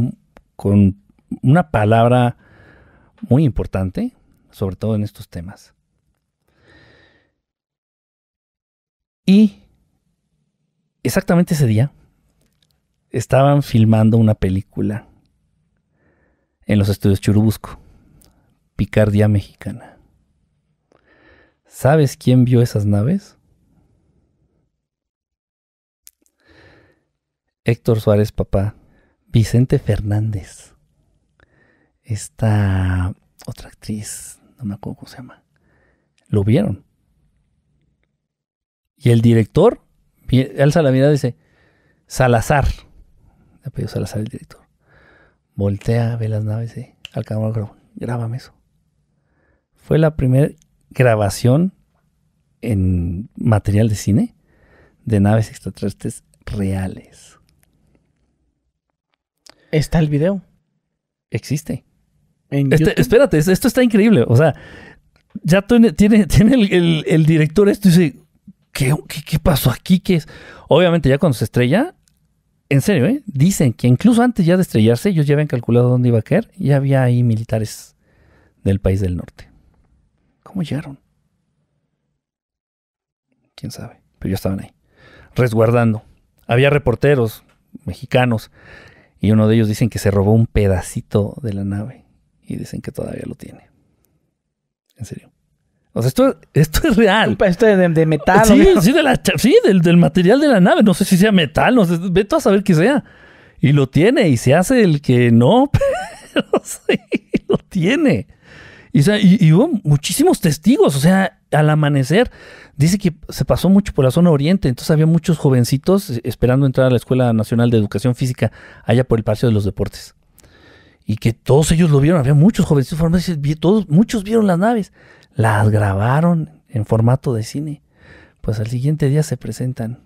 con una palabra muy importante, sobre todo en estos temas. Y exactamente ese día estaban filmando una película en los estudios Churubusco, Picardía Mexicana. ¿Sabes quién vio esas naves? Héctor Suárez, papá. Vicente Fernández. Esta otra actriz, no me acuerdo cómo se llama. Lo vieron. Y el director alza la mirada y dice, Salazar. Le Salazar el director. Voltea, ve las naves y al camarógrafo, grábame eso. Fue la primera grabación en material de cine de naves extraterrestres reales. Está el video. Existe. Este, espérate, esto está increíble. O sea, ya tiene, el, el director esto y dice, ¿qué, pasó aquí? Obviamente ya cuando se estrella, en serio, ¿eh? dicen que incluso antes ya de estrellarse, ellos ya habían calculado dónde iba a caer y había ahí militares del país del norte. ¿Cómo llegaron? ¿Quién sabe? Pero ya estaban ahí, resguardando. Había reporteros mexicanos y uno de ellos dicen que se robó un pedacito de la nave y dicen que todavía lo tiene. En serio. O sea, esto, esto es real. Esto es de, metal. Sí, sí, sí del, material de la nave. No sé si sea metal, no sé, a saber qué sea. Y lo tiene y se hace el que no, pero sí, lo tiene. Y, hubo muchísimos testigos. O sea, al amanecer, dice que se pasó mucho por la zona oriente. Entonces había muchos jovencitos esperando entrar a la Escuela Nacional de Educación Física allá por el Parque de los Deportes. Y que todos ellos lo vieron. Había muchos jovencitos Todos, muchos vieron las naves las grabaron en formato de cine. Pues al siguiente día se presentan.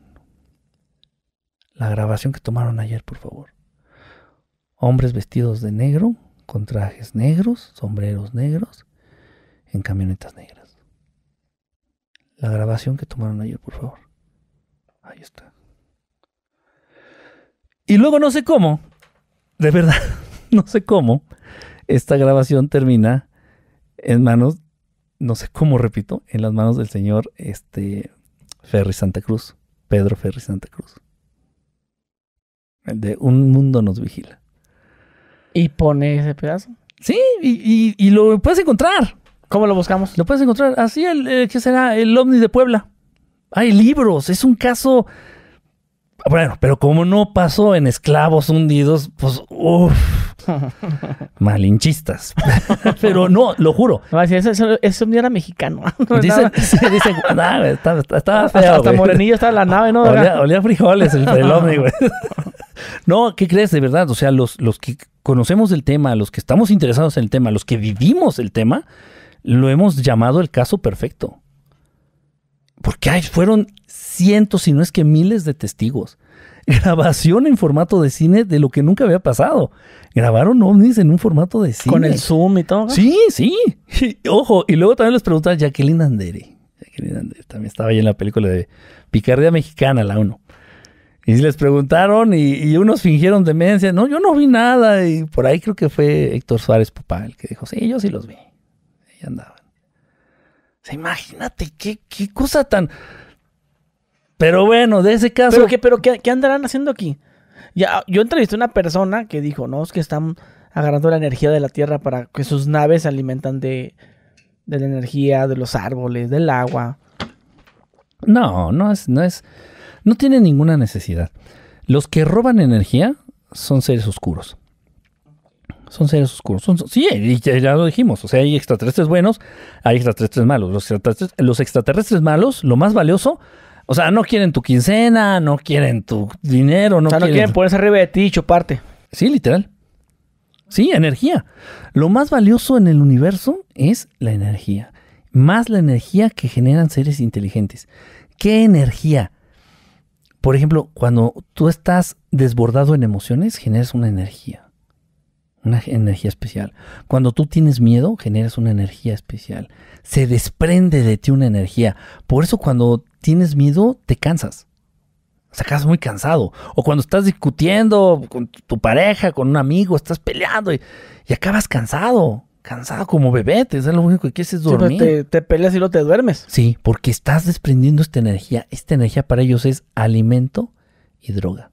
La grabación que tomaron ayer, por favor. Hombres vestidos de negro, con trajes negros, sombreros negros, en camionetas negras. La grabación que tomaron ayer, por favor. Ahí está. Y luego no sé cómo, de verdad, no sé cómo, esta grabación termina en manos no sé cómo repito, en las manos del señor este, Ferry Santa Cruz, Pedro Ferri Santa Cruz. El de Un Mundo nos vigila. ¿Y pone ese pedazo? Sí, y, lo puedes encontrar. ¿Cómo lo buscamos? Lo puedes encontrar. Así, el, el, ¿qué será? El OVNI de Puebla. Hay libros, es un caso bueno, pero como no pasó en esclavos hundidos, pues uff, malinchistas. pero no, lo juro. No, eso, eso, eso no era mexicano. Dice, dicen, estaba, ah, estaba feo. Hasta, morenillo estaba la nave, ¿no? Olía, frijoles el, el hombre, güey. No, ¿qué crees de verdad? O sea, los, los que conocemos el tema, los que estamos interesados en el tema, los que vivimos el tema, lo hemos llamado el caso perfecto. Porque hay, fueron cientos, si no es que miles de testigos. Grabación en formato de cine de lo que nunca había pasado. Grabaron ovnis en un formato de cine. Con el Zoom y todo. Sí, sí. ojo, y luego también les preguntaba Jacqueline Andere. Jacqueline Andere también estaba ahí en la película de Picardía Mexicana, la 1. Y les preguntaron y, unos fingieron demencia. No, yo no vi nada. Y por ahí creo que fue Héctor Suárez, Popal el que dijo, sí, yo sí los vi. Y andaba imagínate qué, cosa tan. Pero bueno, de ese caso. ¿Pero qué, pero qué, andarán haciendo aquí? Ya, yo entrevisté a una persona que dijo, no, es que están agarrando la energía de la Tierra para que sus naves se alimentan de, de la energía, de los árboles, del agua. No, no es, no es. No tiene ninguna necesidad. Los que roban energía son seres oscuros. Son seres oscuros. Son, sí, ya lo dijimos. O sea, hay extraterrestres buenos, hay extraterrestres malos. Los extraterrestres, malos, lo más valioso, o sea, no quieren tu quincena, no quieren tu dinero, no, o sea, no quieren... ponerse arriba de ti y chuparte. Sí, literal. Sí, energía. Lo más valioso en el universo es la energía. Más la energía que generan seres inteligentes. ¿Qué energía? Por ejemplo, cuando tú estás desbordado en emociones, generas una energía una energía especial. Cuando tú tienes miedo, generas una energía especial. Se desprende de ti una energía. Por eso cuando tienes miedo, te cansas. O sea, muy cansado. O cuando estás discutiendo con tu pareja, con un amigo, estás peleando y, acabas cansado. Cansado como bebé, te, lo único que quieres es dormir. te, te, peleas y no te duermes. Sí, porque estás desprendiendo esta energía. Esta energía para ellos es alimento y droga.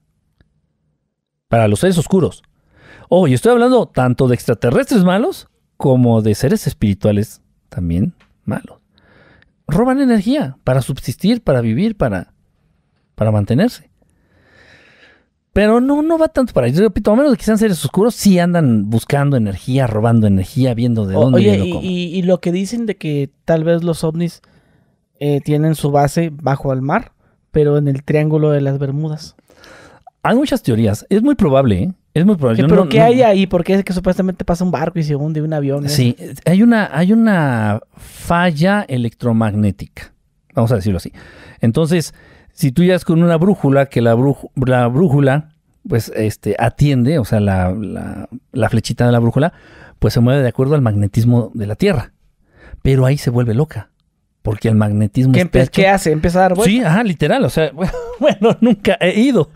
Para los seres oscuros, oh, y estoy hablando tanto de extraterrestres malos como de seres espirituales también malos. Roban energía para subsistir, para vivir, para, para mantenerse. Pero no, no va tanto para ellos. Repito, a menos que sean seres oscuros, sí andan buscando energía, robando energía, viendo de dónde Oye, y, y, lo que dicen de que tal vez los ovnis eh, tienen su base bajo el mar, pero en el Triángulo de las Bermudas. Hay muchas teorías. Es muy probable, ¿eh? Es muy probable. no pero ¿qué hay ahí? Porque es que supuestamente pasa un barco y se hunde un avión. ¿eh? Sí, hay una, hay una falla electromagnética. Vamos a decirlo así. Entonces, si tú llegas con una brújula, que la, brújula, pues este, atiende, o sea, la, flechita de la brújula, pues se mueve de acuerdo al magnetismo de la Tierra. Pero ahí se vuelve loca porque el magnetismo ¿Qué, hace? empezar a Sí, ajá, literal. O sea, bueno, nunca he ido.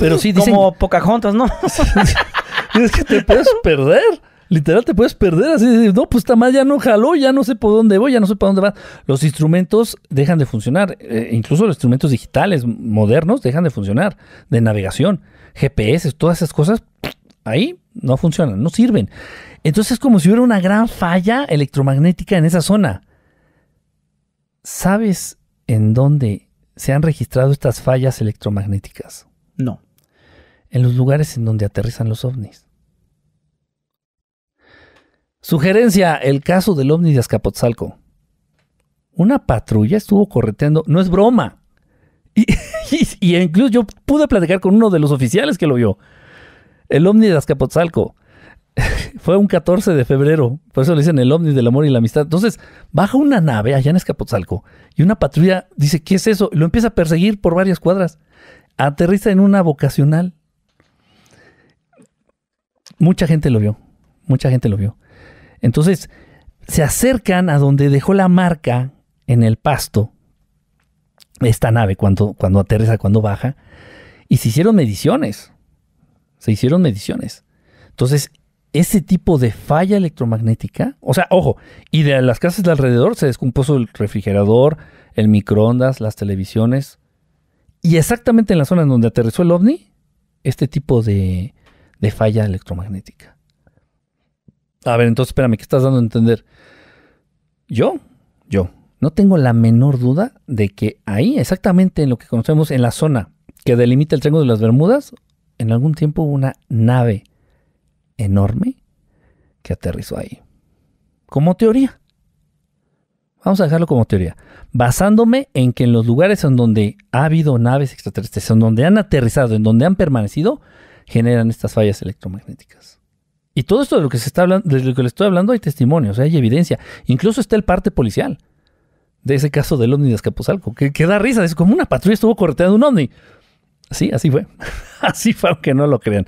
Pero sí dicen... Como Pocahontas, ¿no? es que te puedes perder. Literal, te puedes perder. Así de, no, pues está mal, ya no jaló, ya no sé por dónde voy, ya no sé para dónde va. Los instrumentos dejan de funcionar. Eh, incluso los instrumentos digitales modernos dejan de funcionar. De navegación, GPS, todas esas cosas, ahí no funcionan, no sirven. Entonces es como si hubiera una gran falla electromagnética en esa zona. ¿Sabes en dónde se han registrado estas fallas electromagnéticas? No. En los lugares en donde aterrizan los ovnis. Sugerencia, el caso del ovni de Azcapotzalco. Una patrulla estuvo correteando, no es broma. Y, y, incluso yo pude platicar con uno de los oficiales que lo vio. El ovni de Azcapotzalco fue un 14 de febrero, por eso le dicen el ovnis del amor y la amistad. Entonces, baja una nave allá en Escapotzalco y una patrulla dice, ¿qué es eso? Y lo empieza a perseguir por varias cuadras. Aterriza en una vocacional. Mucha gente lo vio, mucha gente lo vio. Entonces, se acercan a donde dejó la marca en el pasto esta nave cuando, cuando aterriza, cuando baja, y se hicieron mediciones. Se hicieron mediciones. Entonces, ese tipo de falla electromagnética, o sea, ojo, y de las casas de alrededor se descompuso el refrigerador, el microondas, las televisiones, y exactamente en la zona en donde aterrizó el ovni, este tipo de, de falla electromagnética. A ver, entonces espérame, ¿qué estás dando a entender? Yo, yo, no tengo la menor duda de que ahí, exactamente en lo que conocemos en la zona que delimita el Triángulo de las Bermudas, en algún tiempo una nave enorme que aterrizó ahí. Como teoría. Vamos a dejarlo como teoría. Basándome en que en los lugares en donde ha habido naves extraterrestres, en donde han aterrizado, en donde han permanecido, generan estas fallas electromagnéticas. Y todo esto de lo que se está hablando, de lo que le estoy hablando, hay testimonios, hay evidencia. Incluso está el parte policial de ese caso del ovni de Escapuzalco, que, que da risa, es como una patrulla estuvo correteando un ovni. Sí, así fue. así fue, aunque no lo crean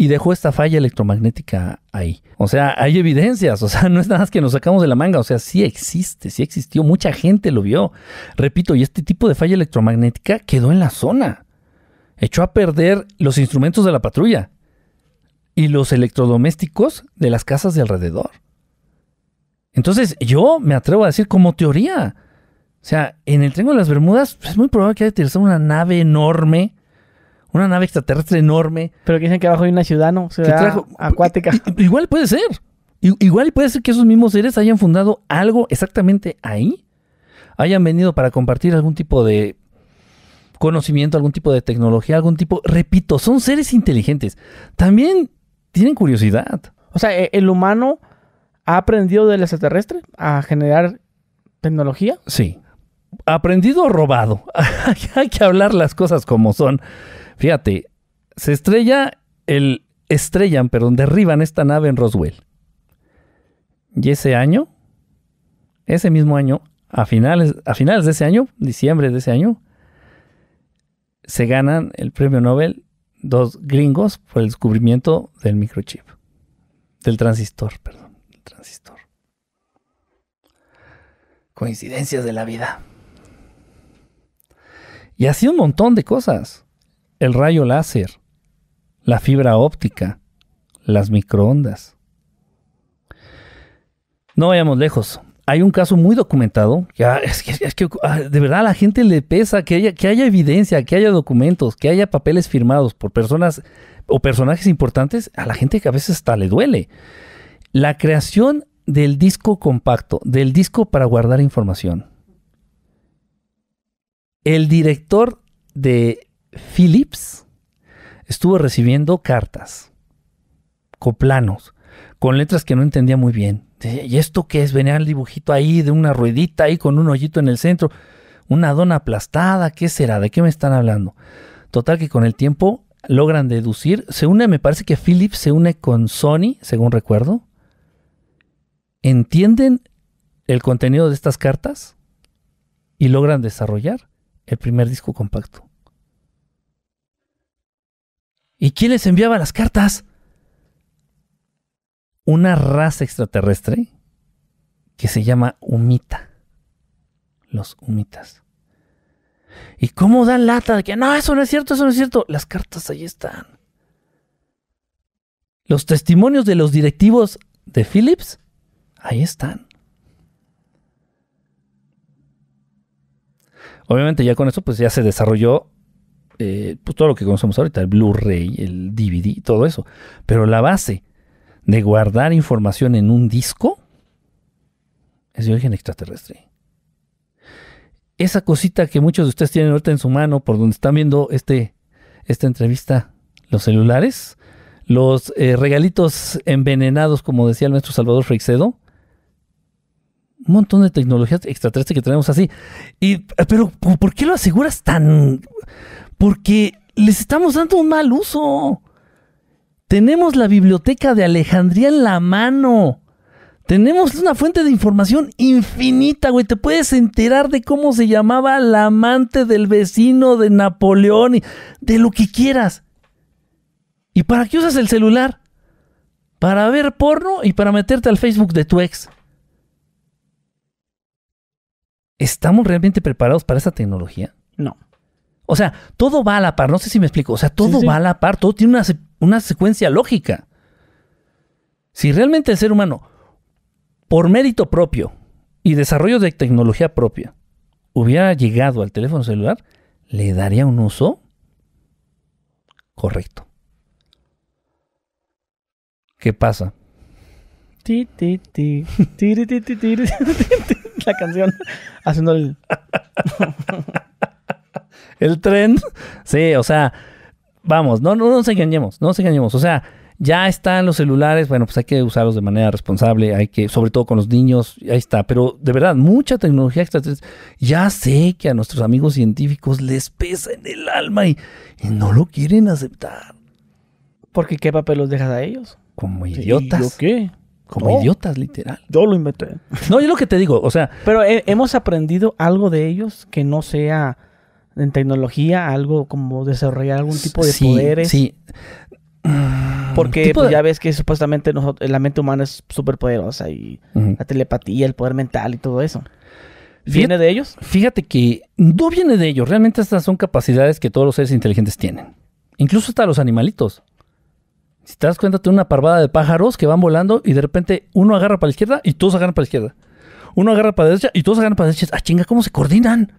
y dejó esta falla electromagnética ahí. O sea, hay evidencias, o sea, no es nada más que nos sacamos de la manga, o sea, sí existe, sí existió, mucha gente lo vio. Repito, y este tipo de falla electromagnética quedó en la zona. Echó a perder los instrumentos de la patrulla y los electrodomésticos de las casas de alrededor. Entonces, yo me atrevo a decir como teoría. O sea, en el Triángulo de las Bermudas pues, es muy probable que haya utilizado una nave enorme una nave extraterrestre enorme. Pero que dicen que abajo hay una ciudad, ¿no? Ciudad acuática. Igual puede ser. Igual puede ser que esos mismos seres hayan fundado algo exactamente ahí. Hayan venido para compartir algún tipo de conocimiento, algún tipo de tecnología, algún tipo... Repito, son seres inteligentes. También tienen curiosidad. O sea, e-, el humano ha aprendido del extraterrestre a generar tecnología. Sí. Aprendido o robado. Hay que hablar las cosas como son. Fíjate, se estrella el estrellan, perdón, derriban esta nave en Roswell. Y ese año, ese mismo año, a finales, a finales de ese año, diciembre de ese año, se ganan el premio Nobel dos gringos por el descubrimiento del microchip, del transistor, perdón, del transistor. Coincidencias de la vida. Y así un montón de cosas el rayo láser, la fibra óptica, las microondas. No vayamos lejos. Hay un caso muy documentado. Ah, de verdad a la gente le pesa que haya, que haya evidencia, que haya documentos, que haya papeles firmados por personas o personajes importantes. A la gente que a veces hasta le duele. La creación del disco compacto, del disco para guardar información. El director de Philips estuvo recibiendo cartas, coplanos, con letras que no entendía muy bien. ¿Y esto qué es? Venía el dibujito ahí de una ruedita ahí con un hoyito en el centro, una dona aplastada, ¿qué será? ¿De qué me están hablando? Total que con el tiempo logran deducir, se une, me parece que Philips se une con Sony, según recuerdo. Entienden el contenido de estas cartas y logran desarrollar el primer disco compacto. ¿Y quién les enviaba las cartas? Una raza extraterrestre que se llama Humita. Los Humitas. ¿Y cómo dan lata de que no, eso no es cierto, eso no es cierto? Las cartas ahí están. Los testimonios de los directivos de Philips, ahí están. Obviamente ya con eso pues ya se desarrolló eh, pues todo lo que conocemos ahorita, el Blu-ray, el DVD, todo eso. Pero la base de guardar información en un disco es de origen extraterrestre. Esa cosita que muchos de ustedes tienen ahorita en su mano, por donde están viendo este, esta entrevista, los celulares, los eh, regalitos envenenados, como decía nuestro Salvador Freixedo, un montón de tecnologías extraterrestres que tenemos así. Y, eh, pero, ¿por qué lo aseguras tan? Porque les estamos dando un mal uso. Tenemos la biblioteca de Alejandría en la mano. Tenemos una fuente de información infinita, güey. Te puedes enterar de cómo se llamaba la amante del vecino de Napoleón, y de lo que quieras. ¿Y para qué usas el celular? Para ver porno y para meterte al Facebook de tu ex. ¿estamos realmente preparados para esa tecnología? No. O sea, todo va a la par, no sé si me explico, o sea, todo va a la par, todo tiene una, secuencia lógica. Si realmente el ser humano, por mérito propio y desarrollo de tecnología propia, hubiera llegado al teléfono celular, le daría un uso correcto. ¿Qué pasa? Ti, ti, ti. la canción haciendo el... el tren. Sí, o sea, vamos, no, no, nos engañemos, no nos engañemos. O sea, ya están los celulares, bueno, pues hay que usarlos de manera responsable, hay que, sobre todo con los niños, ahí está. Pero de verdad, mucha tecnología extraterrestre. Ya sé que a nuestros amigos científicos les pesa en el alma y, no lo quieren aceptar. Porque qué papel los dejas a ellos. Como idiotas. ¿Y qué? Como idiotas, literal. Yo lo inventé. No, yo lo que te digo, o sea. Pero eh, hemos aprendido algo de ellos que no sea en tecnología, algo como desarrollar algún tipo de poderes. Sí. Porque pues, ya ves que supuestamente la mente humana es súper poderosa y la telepatía, el poder mental y todo eso. ¿Viene de ellos? Fíjate que no viene de ellos. Realmente estas son capacidades que todos los seres inteligentes tienen. Incluso hasta los animalitos. Si te das cuenta, tiene una parvada de pájaros que van volando y de repente uno agarra para la izquierda y todos agarran para la izquierda. Uno agarra para la derecha y todos agarran para la derecha. Ah, chinga, ¿cómo se coordinan?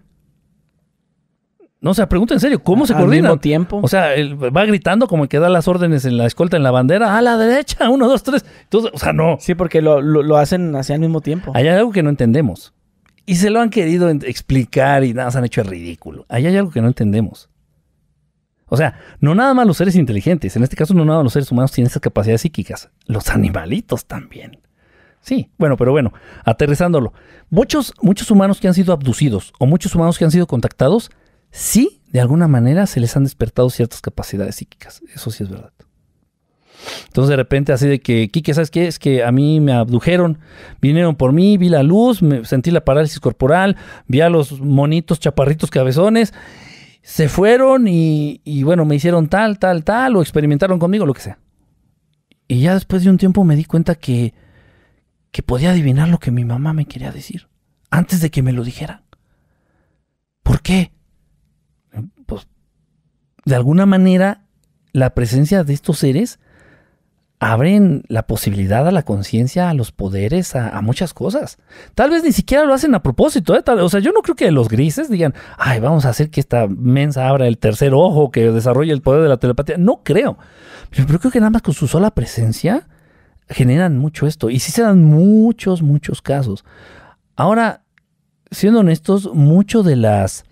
No, o sea, pregunta en serio, ¿cómo se coordinan? Al mismo tiempo. O sea, va gritando como el que da las órdenes en la escolta, en la bandera, a la derecha, uno, dos, tres. Entonces, o sea, no. Sí, porque lo, hacen así al mismo tiempo. Allá Hay algo que no entendemos. Y se lo han querido explicar y nada, se han hecho el ridículo. Allá hay algo que no entendemos. O sea, no nada más los seres inteligentes, en este caso no nada más los seres humanos tienen esas capacidades psíquicas, los animalitos también. Sí, bueno, pero bueno, aterrizándolo. Muchos, muchos humanos que han sido abducidos o muchos humanos que han sido contactados, sí, de alguna manera se les han despertado ciertas capacidades psíquicas. Eso sí es verdad. Entonces de repente así de que, Kike, ¿sabes qué? Es que a mí me abdujeron, vinieron por mí, vi la luz, me sentí la parálisis corporal, vi a los monitos chaparritos cabezones se fueron y, y, bueno, me hicieron tal, tal, tal, o experimentaron conmigo, lo que sea. Y ya después de un tiempo me di cuenta que, que podía adivinar lo que mi mamá me quería decir, antes de que me lo dijera. ¿Por qué? Pues, de alguna manera, la presencia de estos seres abren la posibilidad a la conciencia, a los poderes, a, muchas cosas. Tal vez ni siquiera lo hacen a propósito. ¿eh? o sea, yo no creo que los grises digan, ay, vamos a hacer que esta mensa abra el tercer ojo, que desarrolle el poder de la telepatía. No creo. Pero, creo que nada más con su sola presencia generan mucho esto. Y sí se dan muchos, muchos casos. Ahora, siendo honestos, mucho de las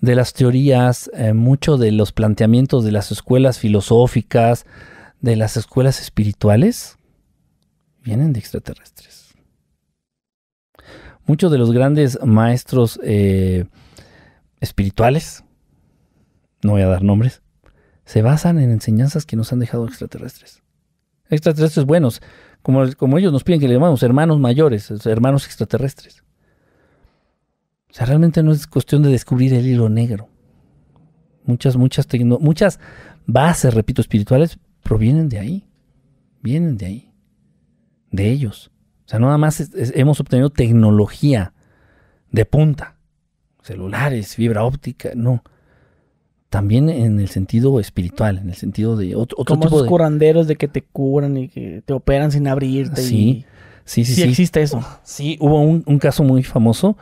de las teorías, eh, mucho de los planteamientos de las escuelas filosóficas, de las escuelas espirituales vienen de extraterrestres. Muchos de los grandes maestros eh, espirituales, no voy a dar nombres, se basan en enseñanzas que nos han dejado extraterrestres. Extraterrestres buenos, como, como ellos nos piden que le llamamos hermanos mayores, hermanos extraterrestres. O sea, realmente no es cuestión de descubrir el hilo negro. Muchas, muchas, muchas bases, repito, espirituales provienen de ahí, vienen de ahí, de ellos. O sea, nada más hemos obtenido tecnología de punta, celulares, fibra óptica, no. También en el sentido espiritual, en el sentido de otro, otro Como curanderos de que te curan y que te operan sin abrirte. Sí, y... sí, sí, sí, sí. existe eso. Sí, hubo un, un caso muy famoso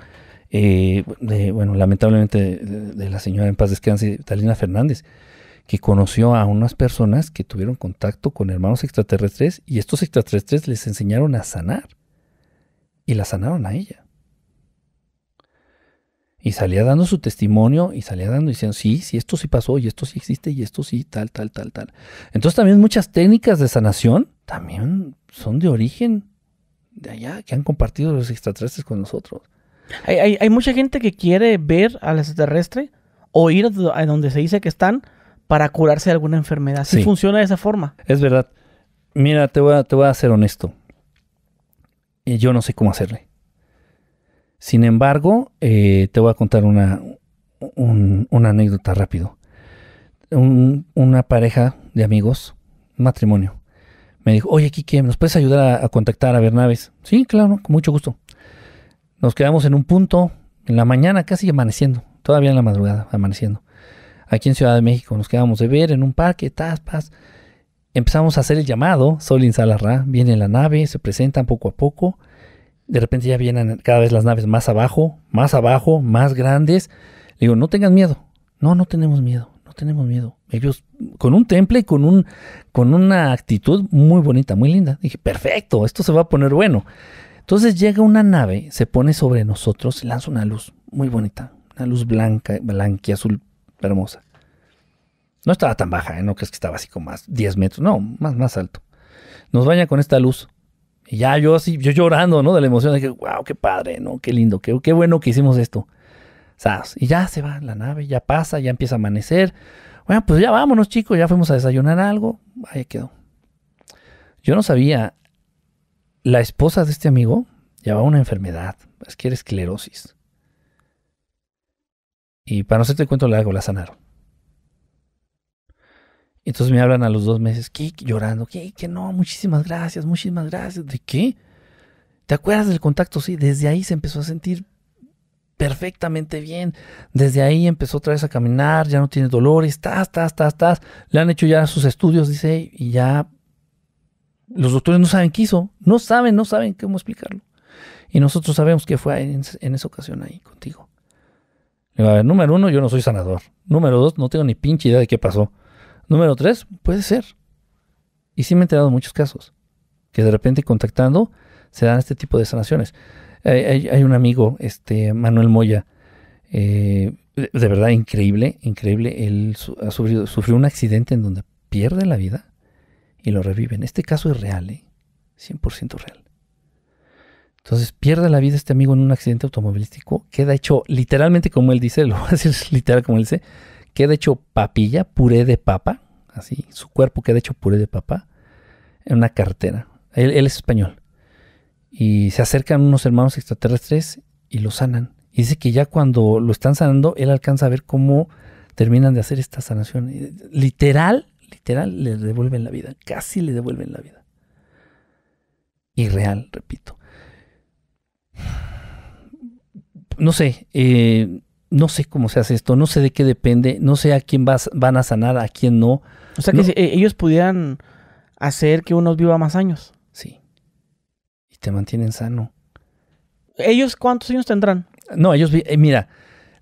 eh, de, bueno, lamentablemente de, de, la señora en paz descanse, Talina Fernández, que conoció a unas personas que tuvieron contacto con hermanos extraterrestres y estos extraterrestres les enseñaron a sanar. Y la sanaron a ella. Y salía dando su testimonio y salía dando diciendo, sí, sí, esto sí pasó y esto sí existe y esto sí, tal, tal, tal, tal. Entonces también muchas técnicas de sanación también son de origen de allá, que han compartido los extraterrestres con nosotros. Hay, hay, hay mucha gente que quiere ver al extraterrestre o ir a donde se dice que están para curarse de alguna enfermedad. Sí, funciona de esa forma. Es verdad. Mira, te voy a, te a ser honesto. Yo no sé cómo hacerle. Sin embargo, eh, te voy a contar una, una anécdota rápido. una pareja de amigos, matrimonio, me dijo, oye, Kike, ¿nos puedes ayudar a, contactar a Bernaves? Sí, claro, con mucho gusto. Nos quedamos en un punto, en la mañana, casi amaneciendo, todavía en la madrugada, amaneciendo aquí en Ciudad de México nos quedamos de ver en un parque, tas, Empezamos a hacer el llamado, Solin Salarra, viene la nave, se presentan poco a poco. De repente ya vienen cada vez las naves más abajo, más abajo, más grandes. Le digo, no tengan miedo. No, no tenemos miedo, no tenemos miedo. Ellos con un temple y con, un, con una actitud muy bonita, muy linda. Dije, perfecto, esto se va a poner bueno. Entonces llega una nave, se pone sobre nosotros, lanza una luz muy bonita, una luz blanca, blanca azul hermosa. No estaba tan baja, ¿eh? no crees que estaba así como más 10 metros, no, más, más alto. Nos baña con esta luz. Y ya yo así, yo llorando, ¿no? De la emoción, de que, wow, qué padre, ¿no? Qué lindo, qué, qué bueno que hicimos esto. Y ya se va la nave, ya pasa, ya empieza a amanecer. Bueno, pues ya vámonos, chicos, ya fuimos a desayunar algo. Ahí quedó. Yo no sabía, la esposa de este amigo llevaba una enfermedad, es que era esclerosis. Y para no hacerte te cuento hago, la sanaron. Entonces me hablan a los dos meses, ¿qué? Llorando, ¿qué? Que no, muchísimas gracias, muchísimas gracias. ¿De qué? ¿Te acuerdas del contacto? Sí, desde ahí se empezó a sentir perfectamente bien. Desde ahí empezó otra vez a caminar, ya no tiene dolores, estás, estás, estás, estás. Le han hecho ya sus estudios, dice, y ya los doctores no saben qué hizo, no saben, no saben cómo explicarlo. Y nosotros sabemos que fue en esa ocasión ahí contigo número uno, yo no soy sanador. Número dos, no tengo ni pinche idea de qué pasó. Número tres, puede ser. Y sí me he enterado de muchos casos que de repente contactando se dan este tipo de sanaciones. Hay, un amigo, este Manuel Moya, eh, de, verdad increíble, increíble. Él ha sufrido, sufrió un accidente en donde pierde la vida y lo reviven. Este caso es real, 100% ¿eh? real. Entonces pierde la vida este amigo en un accidente automovilístico, queda hecho literalmente como él dice, lo voy a decir literal como él dice, queda hecho papilla, puré de papa, así, su cuerpo queda hecho puré de papa en una cartera. Él, es español. Y se acercan unos hermanos extraterrestres y lo sanan. Y dice que ya cuando lo están sanando, él alcanza a ver cómo terminan de hacer esta sanación. Literal, literal, le devuelven la vida. Casi le devuelven la vida. Irreal, repito no sé, eh, no sé cómo se hace esto, no sé de qué depende, no sé a quién van a sanar, a quién no. O sea que eh, ellos pudieran hacer que uno viva más años. Sí. Y te mantienen sano. ¿Ellos cuántos años tendrán? No, ellos, eh, mira,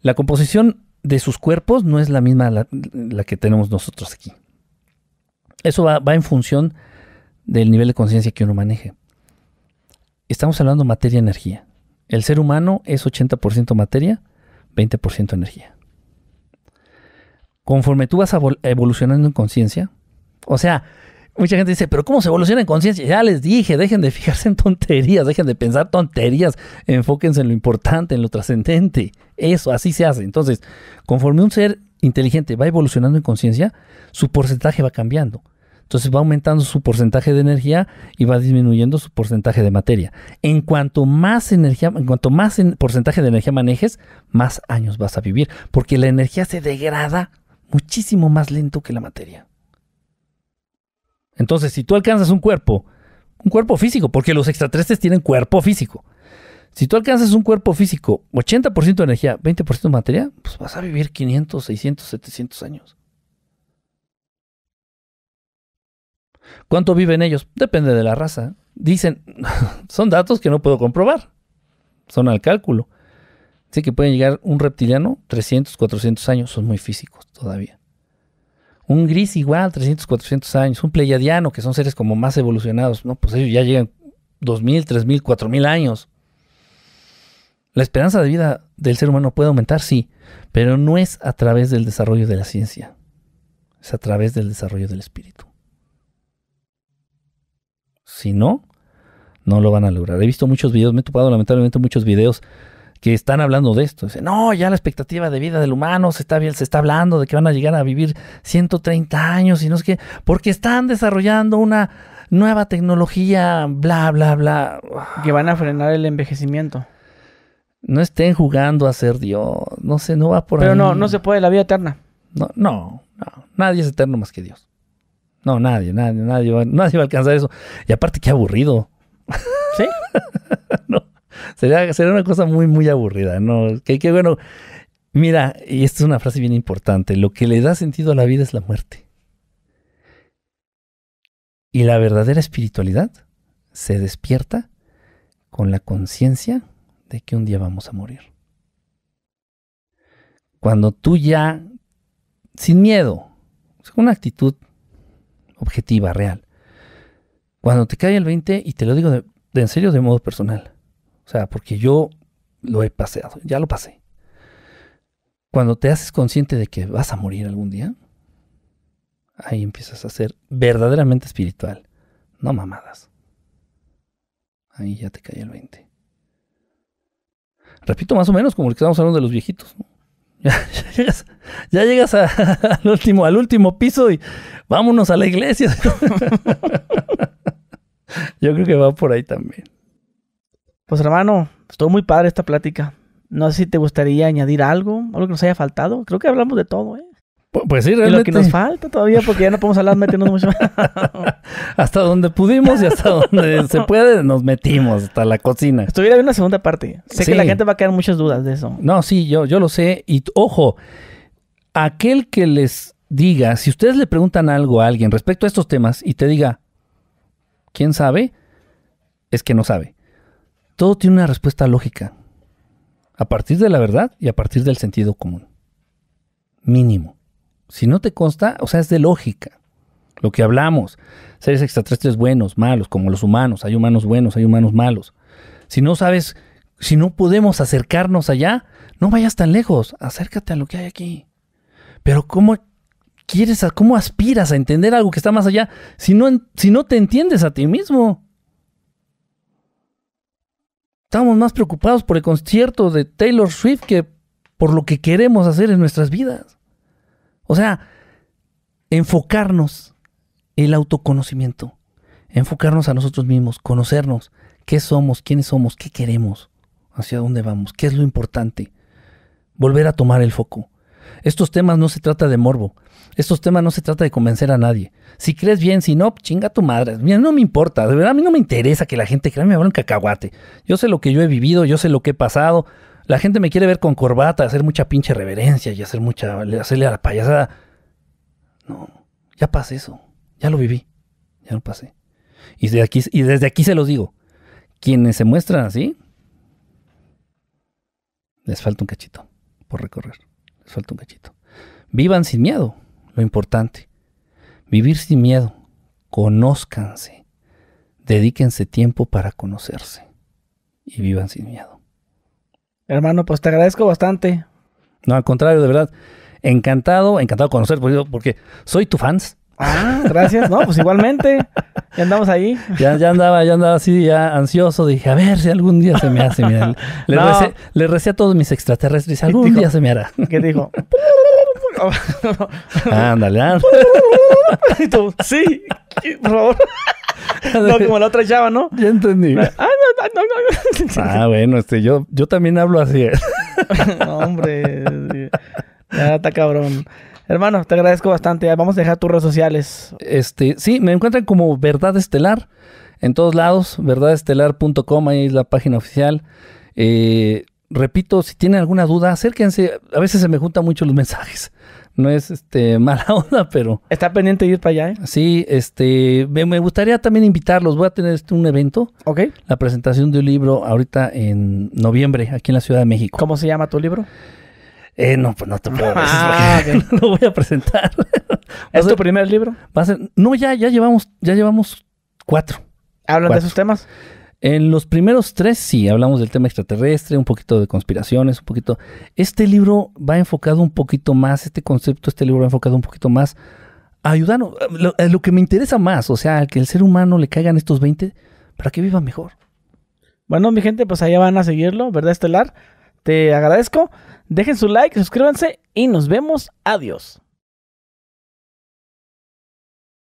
la composición de sus cuerpos no es la misma la, que tenemos nosotros aquí. Eso va en función del nivel de conciencia que uno maneje estamos hablando materia-energía. El ser humano es 80% materia, 20% energía. Conforme tú vas evolucionando en conciencia, o sea, mucha gente dice, pero ¿cómo se evoluciona en conciencia? Ya les dije, dejen de fijarse en tonterías, dejen de pensar tonterías, enfóquense en lo importante, en lo trascendente. Eso, así se hace. Entonces, conforme un ser inteligente va evolucionando en conciencia, su porcentaje va cambiando. Entonces va aumentando su porcentaje de energía y va disminuyendo su porcentaje de materia. En cuanto más energía, en cuanto más porcentaje de energía manejes, más años vas a vivir, porque la energía se degrada muchísimo más lento que la materia. Entonces, si tú alcanzas un cuerpo, un cuerpo físico, porque los extraterrestres tienen cuerpo físico. Si tú alcanzas un cuerpo físico, 80% de energía, 20% de materia, pues vas a vivir 500, 600, 700 años. ¿Cuánto viven ellos? Depende de la raza. Dicen, son datos que no puedo comprobar. Son al cálculo. Así que pueden llegar un reptiliano 300, 400 años. Son muy físicos todavía. Un gris igual, 300, 400 años. Un pleiadiano, que son seres como más evolucionados. No, pues ellos ya llegan 2000, 3000, 4000 años. La esperanza de vida del ser humano puede aumentar, sí, pero no es a través del desarrollo de la ciencia. Es a través del desarrollo del espíritu. Si no, no lo van a lograr. He visto muchos videos, me he topado lamentablemente muchos videos que están hablando de esto. Dicen, no, ya la expectativa de vida del humano se está, se está hablando de que van a llegar a vivir 130 años y no es que, porque están desarrollando una nueva tecnología, bla, bla, bla. Que van a frenar el envejecimiento. No estén jugando a ser Dios, no sé, no va por ahí. Pero no, no se puede la vida eterna. no, no, nadie es eterno más que Dios. No, nadie, nadie, nadie nadie va a alcanzar eso. Y aparte, qué aburrido. ¿Sí? sería, una cosa muy, muy aburrida. No, que, que bueno. Mira, y esta es una frase bien importante, lo que le da sentido a la vida es la muerte. Y la verdadera espiritualidad se despierta con la conciencia de que un día vamos a morir. Cuando tú ya, sin miedo, con una actitud objetiva, real. Cuando te cae el 20, y te lo digo de, en serio de modo personal, o sea, porque yo lo he paseado, ya lo pasé. Cuando te haces consciente de que vas a morir algún día, ahí empiezas a ser verdaderamente espiritual, no mamadas. Ahí ya te cae el 20. Repito, más o menos como el que estamos hablando de los viejitos. ¿no? Ya, llegas, al, último, al último piso y vámonos a la iglesia. Yo creo que va por ahí también. Pues hermano, estuvo muy padre esta plática. No sé si te gustaría añadir algo, algo que nos haya faltado. Creo que hablamos de todo, ¿eh? Pues sí, realmente. lo que nos falta todavía, porque ya no podemos hablar, meternos mucho más. hasta donde pudimos y hasta donde se puede, nos metimos, hasta la cocina. Estuviera bien la segunda parte. Sé que la gente va a quedar muchas dudas de eso. No, sí, yo, yo lo sé. Y ojo, aquel que les diga, si ustedes le preguntan algo a alguien respecto a estos temas y te diga, ¿quién sabe? Es que no sabe. Todo tiene una respuesta lógica. A partir de la verdad y a partir del sentido común. Mínimo. Si no te consta, o sea, es de lógica. Lo que hablamos, seres extraterrestres buenos, malos, como los humanos, hay humanos buenos, hay humanos malos. Si no sabes, si no podemos acercarnos allá, no vayas tan lejos, acércate a lo que hay aquí. Pero ¿cómo quieres, cómo aspiras a entender algo que está más allá si si no te entiendes a ti mismo? Estamos más preocupados por el concierto de Taylor Swift que por lo que queremos hacer en nuestras vidas. O sea, enfocarnos el autoconocimiento, enfocarnos a nosotros mismos, conocernos, qué somos, quiénes somos, qué queremos, hacia dónde vamos, qué es lo importante. Volver a tomar el foco. Estos temas no se trata de morbo. Estos temas no se trata de convencer a nadie. Si crees bien, si no, chinga tu madre. Mira, no me importa. De verdad, a mí no me interesa que la gente crea. Me un cacahuate. Yo sé lo que yo he vivido, yo sé lo que he pasado. La gente me quiere ver con corbata, hacer mucha pinche reverencia y hacer mucha, hacerle a la payasada. No, ya pasé eso, ya lo viví, ya lo pasé. Y desde aquí, y desde aquí se los digo, quienes se muestran así, les falta un cachito por recorrer, les falta un cachito. Vivan sin miedo, lo importante. Vivir sin miedo, conózcanse, dedíquense tiempo para conocerse y vivan sin miedo. Hermano, pues te agradezco bastante. No, al contrario, de verdad. Encantado, encantado de conocer, porque soy tu fans. Ah, gracias. No, pues igualmente. Ya andamos ahí. Ya, ya andaba, ya andaba así, ya ansioso. Dije, a ver si algún día se me hace. Mira, le, recé, a todos mis extraterrestres. Algún día se me hará. ¿Qué dijo? Ándale, ándale. sí, por favor. no, como la otra chava, ¿no? Ya entendí. Ah, ah bueno, este, yo, yo también hablo así. ¿eh? hombre. Ya está cabrón. Hermano, te agradezco bastante. Vamos a dejar tus redes sociales. Este, sí, me encuentran como Verdad Estelar en todos lados, verdadestelar.com, ahí es la página oficial. Eh, repito, si tienen alguna duda, acérquense. A veces se me juntan mucho los mensajes no es este mala onda, pero. Está pendiente ir para allá, ¿eh? Sí, este. Me, gustaría también invitarlos. Voy a tener este, un evento. Ok. La presentación de un libro ahorita en noviembre, aquí en la Ciudad de México. ¿Cómo se llama tu libro? Eh, no, pues no te puedo ah, no lo voy a presentar. ¿Es tu primer libro? Va a ser, no, ya, ya llevamos, ya llevamos cuatro. ¿Hablan de esos temas? En los primeros tres sí, hablamos del tema extraterrestre, un poquito de conspiraciones, un poquito... Este libro va enfocado un poquito más, este concepto, este libro va enfocado un poquito más a lo, lo que me interesa más, o sea, que el ser humano le caigan estos 20 para que viva mejor. Bueno, mi gente, pues allá van a seguirlo, ¿verdad, Estelar? Te agradezco. Dejen su like, suscríbanse y nos vemos. Adiós.